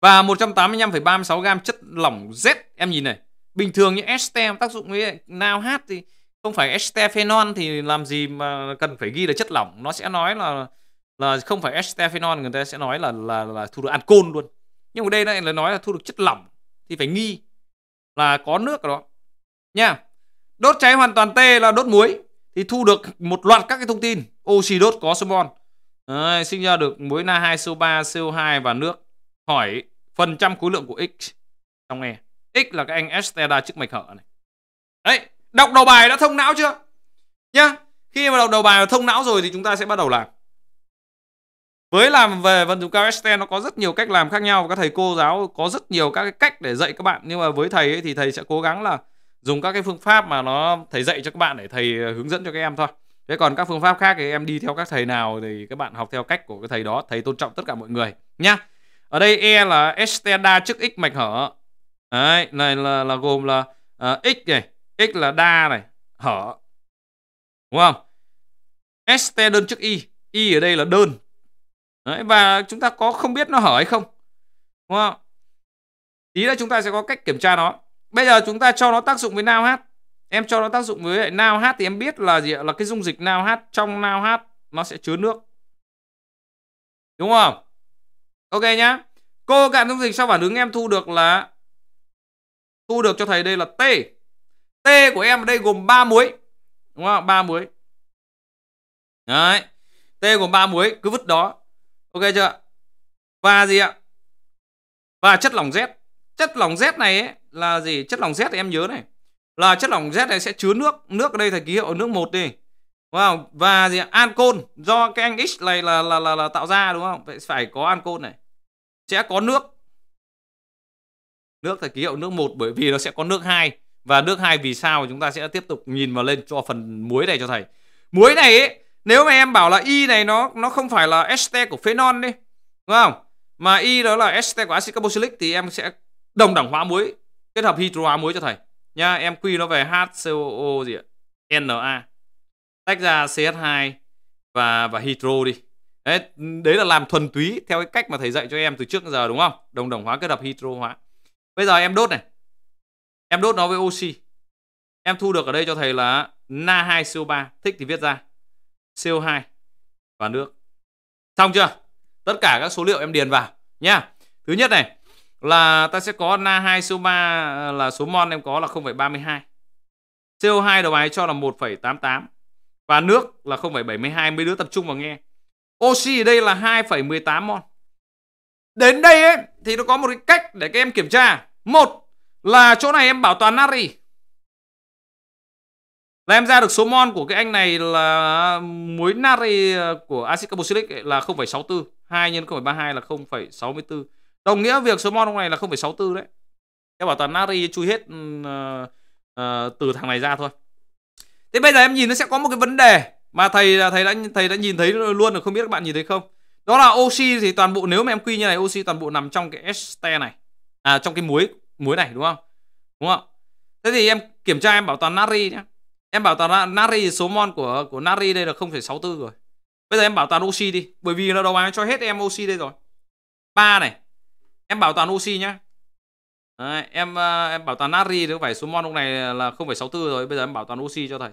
Và 185,36 gram chất lỏng Z. Em nhìn này. Bình thường như este tác dụng với nào hát thì không phải este phenol thì làm gì mà cần phải ghi là chất lỏng. Nó sẽ nói là là không phải este phenol người ta sẽ nói là là là thu được ancol luôn. Nhưng mà đây lại là nói là thu được chất lỏng thì phải nghi là có nước ở đó nha đốt cháy hoàn toàn tê là đốt muối thì thu được một loạt các cái thông tin oxy đốt có carbon Đấy, sinh ra được muối na 2 CO3 CO2 và nước hỏi phần trăm khối lượng của X trong E X là cái anh Esteda trước mạch hở này đấy đọc đầu bài đã thông não chưa nhá khi mà đọc đầu bài thông não rồi thì chúng ta sẽ bắt đầu làm với làm về vận dụng cao Einstein nó có rất nhiều cách làm khác nhau và các thầy cô giáo có rất nhiều các cái cách để dạy các bạn nhưng mà với thầy ấy, thì thầy sẽ cố gắng là dùng các cái phương pháp mà nó thầy dạy cho các bạn để thầy ờ, hướng dẫn cho các em thôi thế còn các phương pháp khác thì em đi theo các thầy nào thì các bạn học theo cách của cái thầy đó thầy tôn trọng tất cả mọi người nhá ở đây e là đa trước x mạch hở đấy này là là gồm là uh, x này x là đa này hở đúng không st đơn trước y y ở đây là đơn Đấy, và chúng ta có không biết nó hở hay không đúng không tí nữa chúng ta sẽ có cách kiểm tra nó bây giờ chúng ta cho nó tác dụng với nao hát em cho nó tác dụng với nao hát thì em biết là gì là cái dung dịch nao hát trong nao hát nó sẽ chứa nước đúng không ok nhá cô cạn dung dịch sau phản ứng em thu được là thu được cho thầy đây là t t của em ở đây gồm 3 muối đúng không ba muối đấy t gồm 3 muối cứ vứt đó ok chưa và gì ạ và chất lỏng Z chất lỏng Z này ấy, là gì chất lỏng Z thì em nhớ này là chất lỏng Z này sẽ chứa nước nước ở đây thầy ký hiệu nước một đi wow. và gì ạ? ancol do cái anh X này là, là là là tạo ra đúng không vậy phải có ancol này sẽ có nước nước thầy ký hiệu nước một bởi vì nó sẽ có nước hai và nước hai vì sao chúng ta sẽ tiếp tục nhìn vào lên cho phần muối này cho thầy muối này ấy, nếu mà em bảo là y này nó nó không phải là este của phenol đi đúng không mà y đó là este của axit carboxylic thì em sẽ đồng đẳng hóa muối kết hợp hydro hóa muối cho thầy nha em quy nó về HCOO gì ạ Na tách ra CH2 và và hydro đi đấy, đấy là làm thuần túy theo cái cách mà thầy dạy cho em từ trước đến giờ đúng không đồng đẳng hóa kết hợp hydro hóa bây giờ em đốt này em đốt nó với oxy em thu được ở đây cho thầy là Na2CO3 thích thì viết ra CO2 và nước. Xong chưa? Tất cả các số liệu em điền vào nhá. Thứ nhất này là ta sẽ có Na2CO3 là số mol em có là 0,32. CO2 đầu bài cho là 1,88 và nước là 0,72 mấy đứa tập trung vào nghe. Oxy ở đây là 2,18 mol. Đến đây ấy, thì nó có một cái cách để các em kiểm tra. Một là chỗ này em bảo toàn natri và em ra được số mon của cái anh này là muối natri ờ, của axit carboxylic là 0,64, 2 nhân 0,32 là 0,64. Đồng nghĩa việc số mon trong này là 0,64 đấy. Em bảo toàn natri chui hết uh, uh, từ thằng này ra thôi. Thế bây giờ em nhìn nó sẽ có một cái vấn đề mà thầy thầy đã thầy đã nhìn thấy luôn rồi không biết các bạn nhìn thấy không? Đó là oxy thì toàn bộ nếu mà em quy như này oxy toàn bộ nằm trong cái ester này. À trong cái muối muối này đúng không? Đúng không? Thế thì em kiểm tra em bảo toàn natri nhé em bảo toàn Nari số mon của của Nari đây là 0,64 rồi bây giờ em bảo toàn oxy đi bởi vì nó đầu áng cho hết em oxy đây rồi ba này em bảo toàn oxy nhá Đấy, em ờ, em bảo toàn Nari nếu phải số mon lúc này là 0,64 rồi bây giờ em bảo toàn oxy cho thầy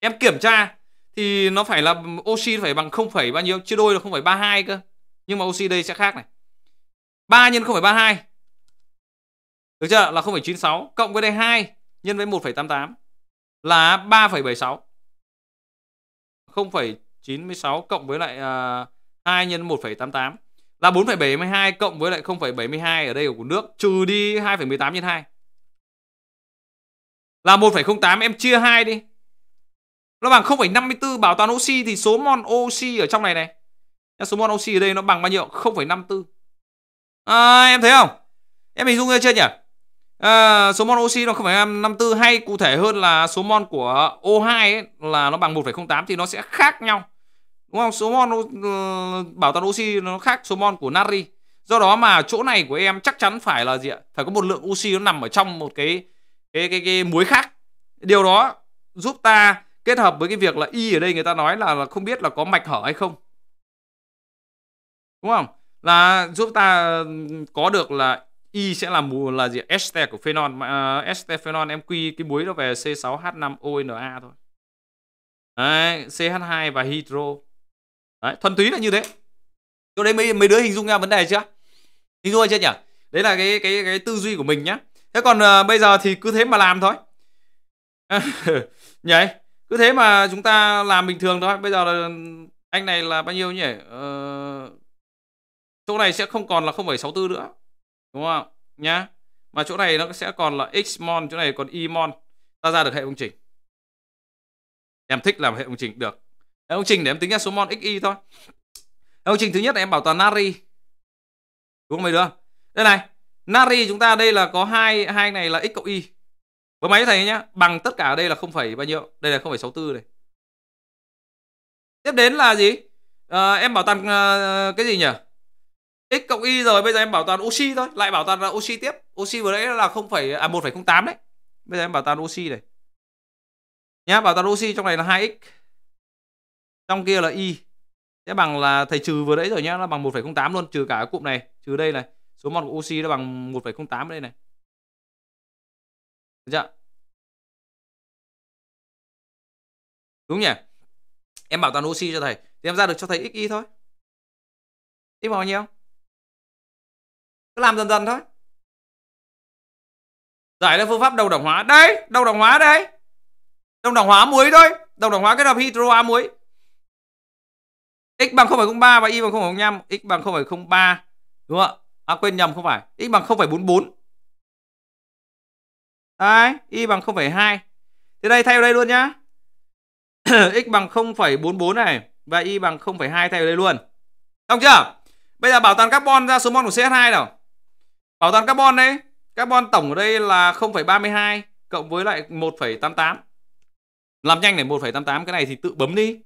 em kiểm tra thì nó phải là oxy phải bằng 0, bao nhiêu chia đôi là 0,32 cơ nhưng mà oxy đây sẽ khác này 3 nhân 0,32 được chưa là 0,96 cộng với đây 2 nhân với 1,88 là 3,76 0,96 cộng với lại uh, à, 2 nhân 1,88 là 4,72 cộng với lại 0,72 ở đây của nước trừ đi 2,18 nhân 2 là 1,08 em chia 2 đi nó bằng 0,54 bảo toàn oxy thì số mol oxy ở trong này này số mol oxy ở đây nó bằng bao nhiêu 0,54 à, em thấy không em hình dung ra chưa nhỉ À, số mol oxy nó không phải 54 hay cụ thể hơn là số mol của O2 ấy, là nó bằng 1,08 thì nó sẽ khác nhau. Đúng không? Số mol ờ, bảo toàn oxy nó khác số mol của natri. Do đó mà chỗ này của em chắc chắn phải là gì ạ? Phải có một lượng oxy nó nằm ở trong một cái cái cái cái muối khác. Điều đó giúp ta kết hợp với cái việc là y ở đây người ta nói là, là không biết là có mạch hở hay không. Đúng không? Là giúp ta có được là Y sẽ là mù là gì? Ester của phenol. Mà, uh, ester phenol em quy cái muối đó về C6H5ONA thôi. Đấy, CH2 và hydro. Đấy, thuần túy là như thế. Chỗ đấy mấy mấy đứa hình dung ra vấn đề chưa? Hình dung chưa nhỉ? Đấy là cái cái cái tư duy của mình nhá. Thế còn uh, bây giờ thì cứ thế mà làm thôi. nhỉ? Cứ thế mà chúng ta làm bình thường thôi. Bây giờ là anh này là bao nhiêu nhỉ? Uh, chỗ này sẽ không còn là 0,64 nữa đúng không nhá mà chỗ này nó sẽ còn là x mon chỗ này còn y mon ta ra được hệ phương trình em thích làm hệ phương trình được hệ phương trình để em tính ra số mon x y thôi hệ phương trình thứ nhất là em bảo toàn nari đúng không mấy đứa đây này nari chúng ta đây là có hai hai này là x cộng y với máy thầy nhá bằng tất cả ở đây là không phẩy bao nhiêu đây là không phẩy sáu này tiếp đến là gì à, em bảo toàn uh, cái gì nhỉ x cộng y rồi bây giờ em bảo toàn oxy thôi lại bảo toàn là oxy tiếp oxy vừa nãy là không phải à một tám đấy bây giờ em bảo toàn oxy này nhá bảo toàn oxy trong này là 2x trong kia là y sẽ bằng là thầy trừ vừa nãy rồi nhá nó bằng 1,08 luôn trừ cả cụm này trừ đây này số mol của oxy nó bằng 1,08 đây này được chưa đúng nhỉ em bảo toàn oxy cho thầy thì em ra được cho thầy x y thôi x bao nhiêu làm dần dần thôi giải là phương pháp đầu đồng đẳng hóa đấy đồng đẳng hóa đấy đồng đẳng hóa muối thôi đồng đẳng hóa kết hợp hydro a muối x bằng 0,03 và y bằng 0,05 x bằng 0,03 đúng không ạ à quên nhầm không phải x bằng 0,44 đấy y bằng 0,2 thì đây thay vào đây luôn nhá x bằng 0,44 này và y bằng 0,2 thay vào đây luôn xong chưa bây giờ bảo toàn carbon ra số mol của CH2 nào bảo toàn carbon đấy carbon tổng ở đây là 0,32 cộng với lại 1,88 làm nhanh này 1,88 cái này thì tự bấm đi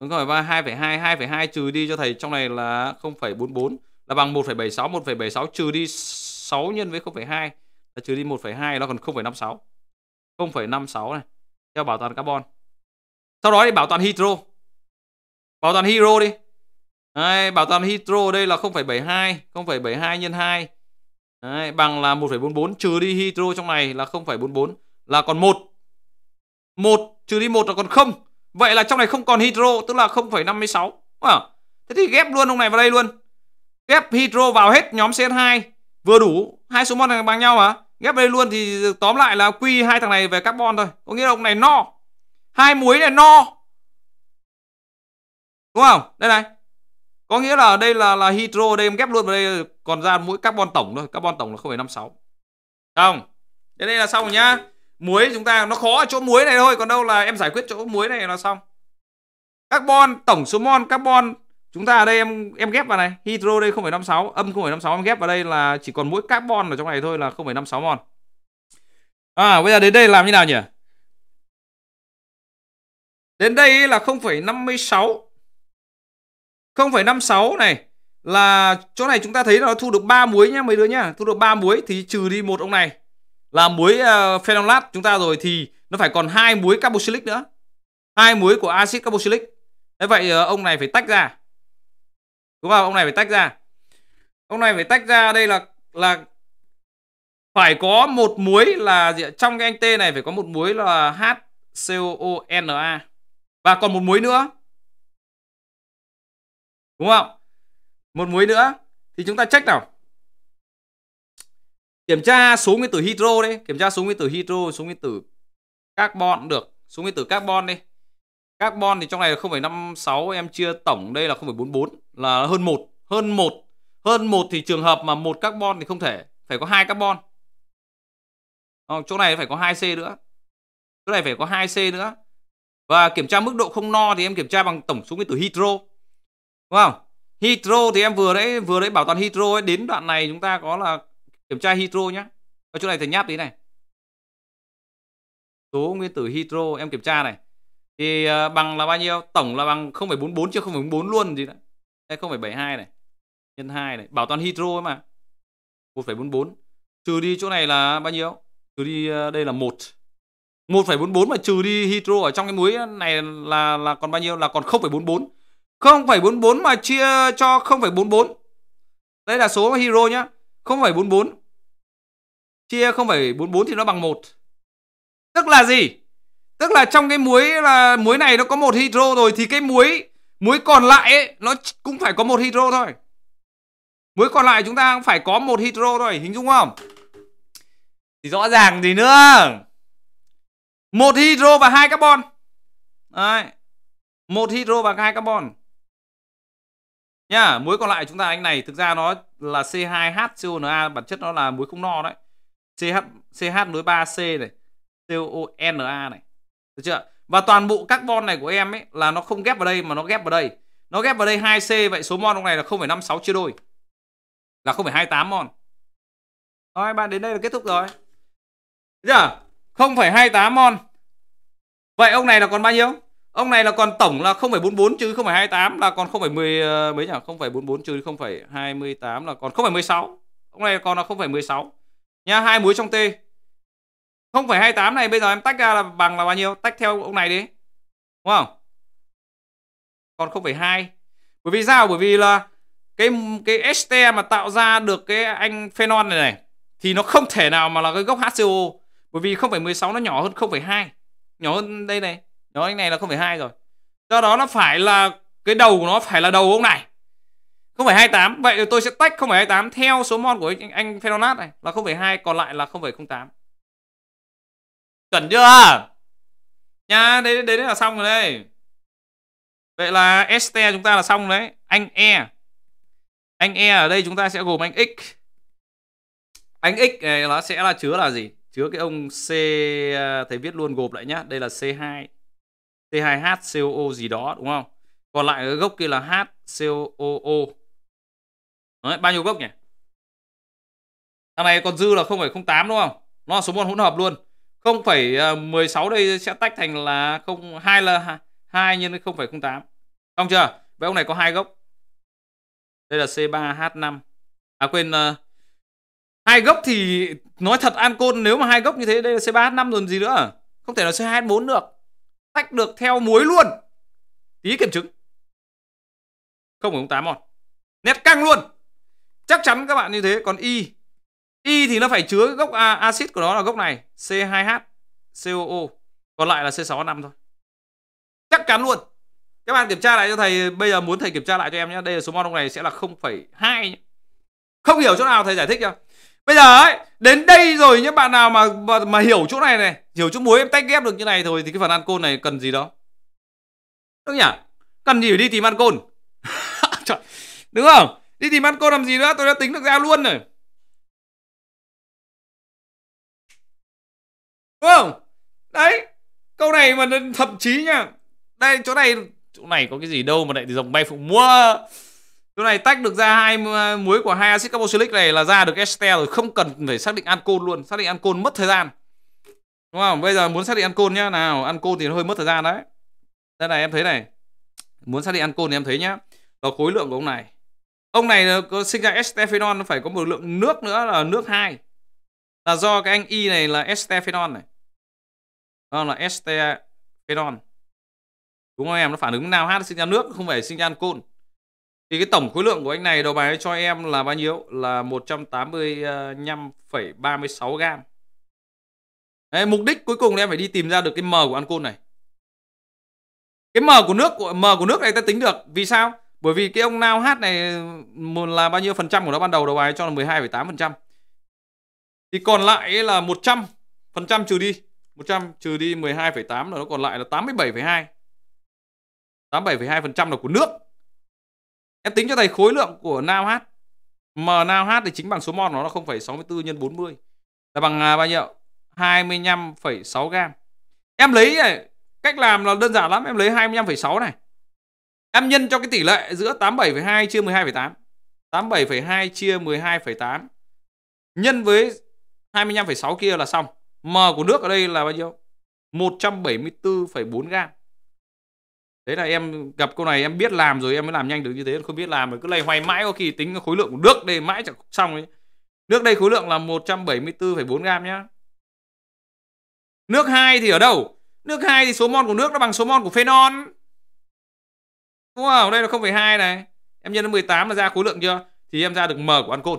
đúng rồi và 2,2 2,2 trừ đi cho thầy trong này là 0,44 là bằng 1,76 1,76 trừ đi 6 nhân với 0,2 là trừ đi 1,2 nó còn 0,56 0,56 này theo bảo toàn carbon sau đó thì bảo toàn hydro bảo toàn hydro đi Đây, bảo toàn hydro đây là 0,72 0,72 nhân 2 Đấy, bằng là 1,44 trừ đi hydro trong này là 0,44 là còn 1. 1 trừ đi 1 là còn 0. Vậy là trong này không còn hydro tức là 0,56. À, thế thì ghép luôn ông này vào đây luôn. Ghép hydro vào hết nhóm CN2 vừa đủ, hai số mol này bằng nhau mà. Ghép đây luôn thì tóm lại là quy hai thằng này về carbon thôi. Có nghĩa là ông này no. Hai muối này no. Đúng không? Đây này, có nghĩa là đây là là hydro đây em ghép luôn vào đây còn ra mỗi carbon tổng thôi carbon tổng là 0,56 không thế đây là xong rồi nhá muối chúng ta nó khó ở chỗ muối này thôi còn đâu là em giải quyết chỗ muối này là xong carbon tổng số mol carbon chúng ta ở đây em em ghép vào này hydro đây 0,56 âm 0,56 em ghép vào đây là chỉ còn mỗi carbon ở trong này thôi là 0,56 mol à bây giờ đến đây làm như nào nhỉ đến đây là 0,56 0,56 này là chỗ này chúng ta thấy nó thu được 3 muối nhá mấy đứa nhá, thu được 3 muối thì trừ đi một ông này là muối uh, ờ, phenolat chúng ta rồi thì nó phải còn hai muối carboxylic nữa. Hai muối của axit carboxylic. Thế vậy uh, ông này phải tách ra. Đúng không? Ông này phải tách ra. Ông này phải tách ra đây là là phải có một muối là gì? trong cái anh T này phải có một muối là HCOONa và còn một muối nữa đúng không một muối nữa thì chúng ta check nào kiểm tra số nguyên tử hydro đấy kiểm tra số nguyên tử hydro số nguyên tử carbon được số nguyên tử carbon đi carbon thì trong này là 0,56 em chia tổng đây là 0,44 là hơn một hơn một hơn một thì trường hợp mà một carbon thì không thể phải có hai carbon à, chỗ này phải có 2C nữa chỗ này phải có 2C nữa và kiểm tra mức độ không no thì em kiểm tra bằng tổng số nguyên tử hydro đúng không hydro thì em vừa đấy vừa đấy bảo toàn hydro ấy đến đoạn này chúng ta có là kiểm tra hydro nhá ở chỗ này thầy nháp tí này số nguyên tử hydro em kiểm tra này thì ờ, bằng là bao nhiêu tổng là bằng 0,44 chứ 0,44 luôn gì đấy đây 0,72 này nhân 2 này bảo toàn hydro ấy mà 1,44 trừ đi chỗ này là bao nhiêu trừ đi ờ, đây là 1 1,44 mà trừ đi hydro ở trong cái muối này là là còn bao nhiêu là còn 0,44 0,44 mà chia cho 0,44. Đây là số hero nhá. 0,44 chia 0,44 thì nó bằng 1. Tức là gì? Tức là trong cái muối là muối này nó có một hydro rồi thì cái muối muối còn lại ấy, nó cũng phải có một hydro thôi. Muối còn lại chúng ta cũng phải có một hydro thôi, hình dung không? Thì rõ ràng gì nữa? Một hydro và hai carbon. Đấy. Một hydro và hai carbon nhá muối còn lại chúng ta anh này thực ra nó là C2HCONa bản chất nó là muối không no đấy CH CH nối 3C này CONa này được chưa và toàn bộ carbon này của em ấy là nó không ghép vào đây mà nó ghép vào đây nó ghép vào đây 2C vậy số mol trong này là 0,56 chia đôi là 0,28 mol thôi bạn đến đây là kết thúc rồi Được chưa 0,28 mol vậy ông này là còn bao nhiêu Ông này là còn tổng là 0,44 chứ 0,28 là còn 0,10 mấy nhỉ? 0,44 chứ 0,28 là còn 0,16. Ông này còn là 0,16. Nha, hai muối trong T. 0,28 này bây giờ em tách ra là bằng là bao nhiêu? Tách theo ông này đi. Đúng không? Còn 0,2. Bởi vì sao? Bởi vì là cái cái ST mà tạo ra được cái anh phenol này này thì nó không thể nào mà là cái gốc HCO bởi vì 0,16 nó nhỏ hơn 0,2. Nhỏ hơn đây này, đó anh này là không phải hai rồi do đó nó phải là cái đầu của nó phải là đầu ông này không phải 28 vậy tôi sẽ tách không phải 28 theo số mon của anh, anh Fernandez này là không phải hai còn lại là không phải 08 chuẩn chưa nha đấy, đấy là xong rồi đây vậy là este chúng ta là xong đấy anh e anh e ở đây chúng ta sẽ gồm anh x anh x này nó sẽ là chứa là gì chứa cái ông c à, thầy viết luôn gộp lại nhá đây là c 2 T2HCOO gì đó đúng không? Còn lại ở gốc kia là HCOO. Đấy, bao nhiêu gốc nhỉ? Thằng này còn dư là 0,08 đúng không? Nó là số mol hỗn hợp luôn. 0,16 ờ, đây sẽ tách thành là 0 2 là 2 nhân với 0,08. Xong chưa? Vậy ông này có hai gốc. Đây là C3H5. À quên ờ, hai gốc thì nói thật ancol nếu mà hai gốc như thế đây là C3H5 rồi gì nữa. Không thể là C2H4 được tách được theo muối luôn tí kiểm chứng không không tám mòn nét căng luôn chắc chắn các bạn như thế còn y y thì nó phải chứa gốc a, axit của nó là gốc này C2H COO còn lại là C6H5 thôi chắc chắn luôn các bạn kiểm tra lại cho thầy bây giờ muốn thầy kiểm tra lại cho em nhé đây là số mol này sẽ là 0,2 không hiểu chỗ nào thầy giải thích cho bây giờ ấy đến đây rồi những bạn nào mà, mà mà hiểu chỗ này này hiểu chỗ muối em tách ghép được như này thôi thì cái phần ăn côn này cần gì đó đúng nhỉ cần gì phải đi tìm ăn côn Trời, đúng không đi tìm ăn côn làm gì nữa tôi đã tính được ra luôn rồi đúng không đấy câu này mà thậm chí nha đây chỗ này chỗ này có cái gì đâu mà lại dòng bay phụ mua Chỗ này tách được ra hai muối của hai axit carboxylic này là ra được ester rồi, không cần phải xác định ancol luôn, xác định ancol mất thời gian. Đúng không? Bây giờ muốn xác định ancol nhá. Nào, ancol thì nó hơi mất thời gian đấy. Đây này em thấy này. Muốn xác định ancol thì em thấy nhá. Đó khối lượng của ông này. Ông này có sinh ra estephenol nó phải có một lượng nước nữa là nước 2. Là do cái anh Y này là estephenol này. Đó là estephenol. Đúng không em? Nó phản ứng nào hát sinh ra nước không phải sinh ra ancol thì cái tổng khối lượng của anh này đầu bài cho em là bao nhiêu là 185,36 gram Đấy, mục đích cuối cùng là em phải đi tìm ra được cái m của ancol này cái m của nước của m của nước này ta tính được vì sao bởi vì cái ông nào hát này là bao nhiêu phần trăm của nó ban đầu đầu bài cho là 12,8 phần trăm thì còn lại là 100 phần trăm trừ đi 100 trừ đi 12,8 là nó còn lại là 87,2 87,2 phần trăm là của nước Em tính cho thầy khối lượng của nao M nao thì chính bằng số mol nó là 0,64 nhân 40 là bằng à, bao nhiêu? 25,6 gram. Em lấy này, cách làm là đơn giản lắm, em lấy 25,6 này. Em nhân cho cái tỷ lệ giữa 87,2 chia 12,8. 87,2 chia 12,8 nhân với 25,6 kia là xong. M của nước ở đây là bao nhiêu? 174,4 gram đấy là em gặp câu này em biết làm rồi em mới làm nhanh được như thế không biết làm rồi cứ lầy hoài mãi có khi tính khối lượng của nước đây mãi chẳng xong ấy nước đây khối lượng là 174,4 gram nhá nước 2 thì ở đâu nước 2 thì số mol của nước nó bằng số mol của phenol wow đây là 0,2 này em nhân 18 là ra khối lượng chưa thì em ra được m của ancol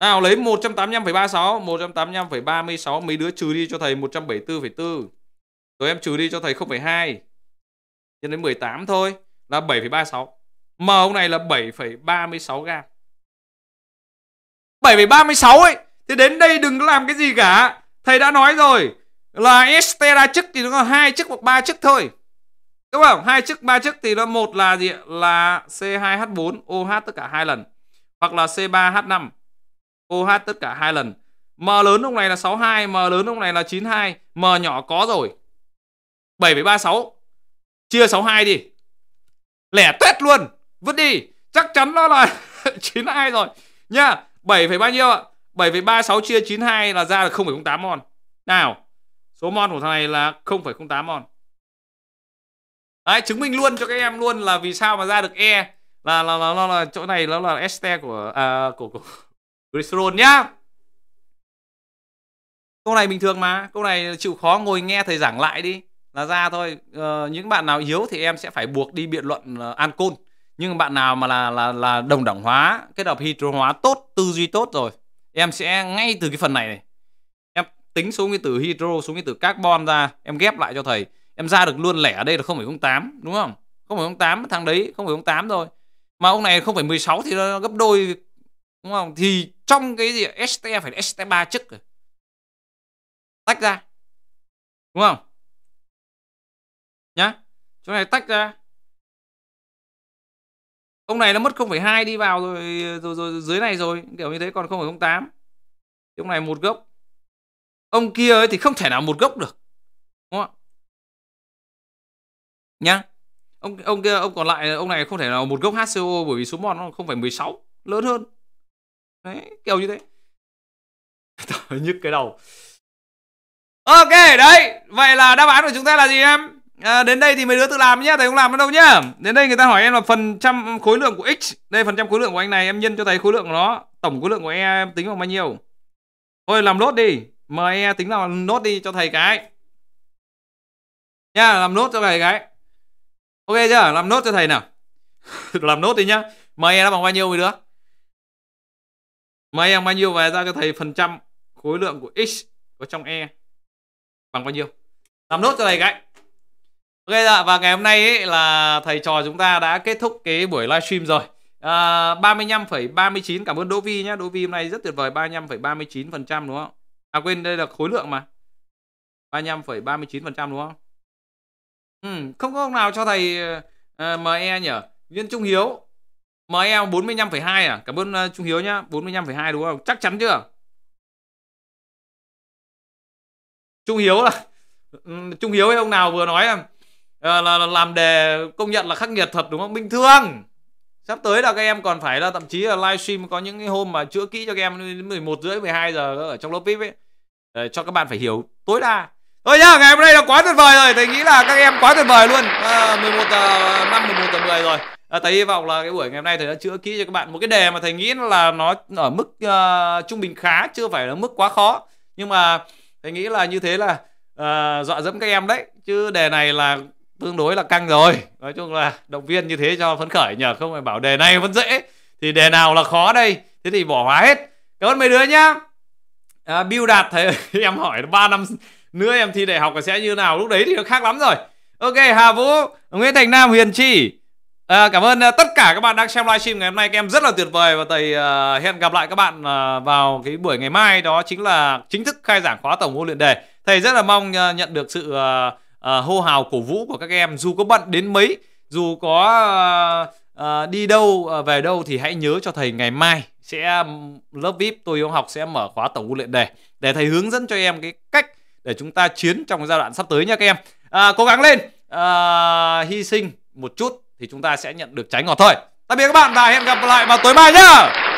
nào lấy 185,36 185,36 mấy đứa trừ đi cho thầy 174,4 rồi em trừ đi cho thầy 0,2 nhân đến 18 thôi là 7,36. M ông này là 7,36 gam. 7,36 ấy. thì đến đây đừng làm cái gì cả. Thầy đã nói rồi là ester ra chức thì nó hai chức hoặc ba chức thôi. Đúng không? Hai chức, ba chức thì nó một là gì? Là C2H4OH tất cả hai lần hoặc là C3H5 OH tất cả hai lần. M lớn lúc này là 62, M lớn lúc này là 92, M nhỏ có rồi. 7,36 chia 62 đi lẻ tết luôn vứt đi chắc chắn nó là 92 rồi nhá 7, bao nhiêu ạ 7,36 chia 92 là ra là 0,08 mol nào số mol của thằng này là 0,08 mol Đấy, chứng minh luôn cho các em luôn là vì sao mà ra được E là là là, là, là chỗ này nó là este của à, của của Glycerol nhá. Câu này bình thường mà, câu này chịu khó ngồi nghe thầy giảng lại đi là ra thôi ờ, những bạn nào yếu thì em sẽ phải buộc đi biện luận ờ, ancol nhưng bạn nào mà là là là đồng đẳng hóa kết hợp hydro hóa tốt tư duy tốt rồi em sẽ ngay từ cái phần này, này em tính số nguyên tử hydro số nguyên tử carbon ra em ghép lại cho thầy em ra được luôn lẻ ở đây là 0,08 đúng không 0,08 thằng đấy 0,08 rồi mà ông này 0,16 thì nó gấp đôi đúng không thì trong cái gì ST phải ST3 chức rồi tách ra đúng không nhá chỗ này tách ra ông này nó mất 0,2 đi vào rồi, rồi rồi dưới này rồi kiểu như thế còn 0,08 ông này một gốc ông kia ấy thì không thể nào một gốc được đúng không nhá ông ông kia ông còn lại ông này không thể nào một gốc HCO bởi vì số mol nó không phải 16 lớn hơn đấy kiểu như thế nhức cái đầu ok đấy vậy là đáp án của chúng ta là gì em à, đến đây thì mấy đứa tự làm nhá thầy không làm đâu nhá đến đây người ta hỏi em là phần trăm khối lượng của x đây phần trăm khối lượng của anh này em nhân cho thầy khối lượng của nó tổng khối lượng của e em tính bằng bao nhiêu thôi làm nốt đi mời e tính là nốt đi cho thầy cái nha làm nốt cho thầy cái ok chưa làm nốt cho thầy nào làm nốt đi nhá mời e nó bằng bao nhiêu mấy đứa mời em bằng bao nhiêu về ra cho thầy phần trăm khối lượng của x có trong e bằng bao nhiêu làm nốt cho thầy cái Ok dạ và ngày hôm nay ấy là thầy trò chúng ta đã kết thúc cái buổi livestream rồi. À, 35,39 cảm ơn Đỗ Vi nhé Đỗ Vi hôm nay rất tuyệt vời 35,39% đúng không? À quên đây là khối lượng mà. 35,39% đúng không? Ừ, không có ông nào cho thầy uh, ờ, ME nhỉ? Viên Trung Hiếu ME 45,2 à? Cảm ơn uh, Trung Hiếu nhá, 45,2 đúng không? Chắc chắn chưa? Trung Hiếu là Trung Hiếu hay ông nào vừa nói là Ờ, là, làm đề công nhận là khắc nghiệt thật đúng không bình thường sắp tới là các em còn phải là thậm chí là livestream có những cái hôm mà chữa kỹ cho các em 11 rưỡi 12 giờ ở trong lớp vip ấy để cho các bạn phải hiểu tối đa thôi nhá ngày hôm nay là quá tuyệt vời rồi thầy nghĩ là các em quá tuyệt vời luôn à, ờ, 11 giờ 5 11 giờ 10 rồi à, thầy hy vọng là cái buổi ngày hôm nay thầy đã chữa kỹ cho các bạn một cái đề mà thầy nghĩ là nó ở mức uh, trung bình khá chưa phải là mức quá khó nhưng mà thầy nghĩ là như thế là uh, dọa dẫm các em đấy chứ đề này là tương đối là căng rồi nói chung là động viên như thế cho phấn khởi nhờ không phải bảo đề này vẫn dễ thì đề nào là khó đây thế thì bỏ hóa hết cảm ơn mấy đứa nhá à, Bill Đạt thầy em hỏi 3 năm nữa em thi đại học sẽ như nào lúc đấy thì nó khác lắm rồi ok Hà Vũ Nguyễn Thành Nam Huyền Chi à, cảm ơn à, tất cả các bạn đang xem livestream ngày hôm nay các em rất là tuyệt vời và thầy uh, hẹn gặp lại các bạn uh, vào cái buổi ngày mai đó chính là chính thức khai giảng khóa tổng huấn luyện đề thầy rất là mong uh, nhận được sự uh, uh, hô hào cổ vũ của các em dù có bận đến mấy dù có uh, uh, đi đâu uh, về đâu thì hãy nhớ cho thầy ngày mai sẽ lớp vip tôi yêu học sẽ mở khóa tổng huấn luyện đề để thầy hướng dẫn cho em cái cách để chúng ta chiến trong giai đoạn sắp tới nha các em à, cố gắng lên à, hy sinh một chút thì chúng ta sẽ nhận được trái ngọt thôi tạm biệt các bạn và hẹn gặp lại vào tối mai nhá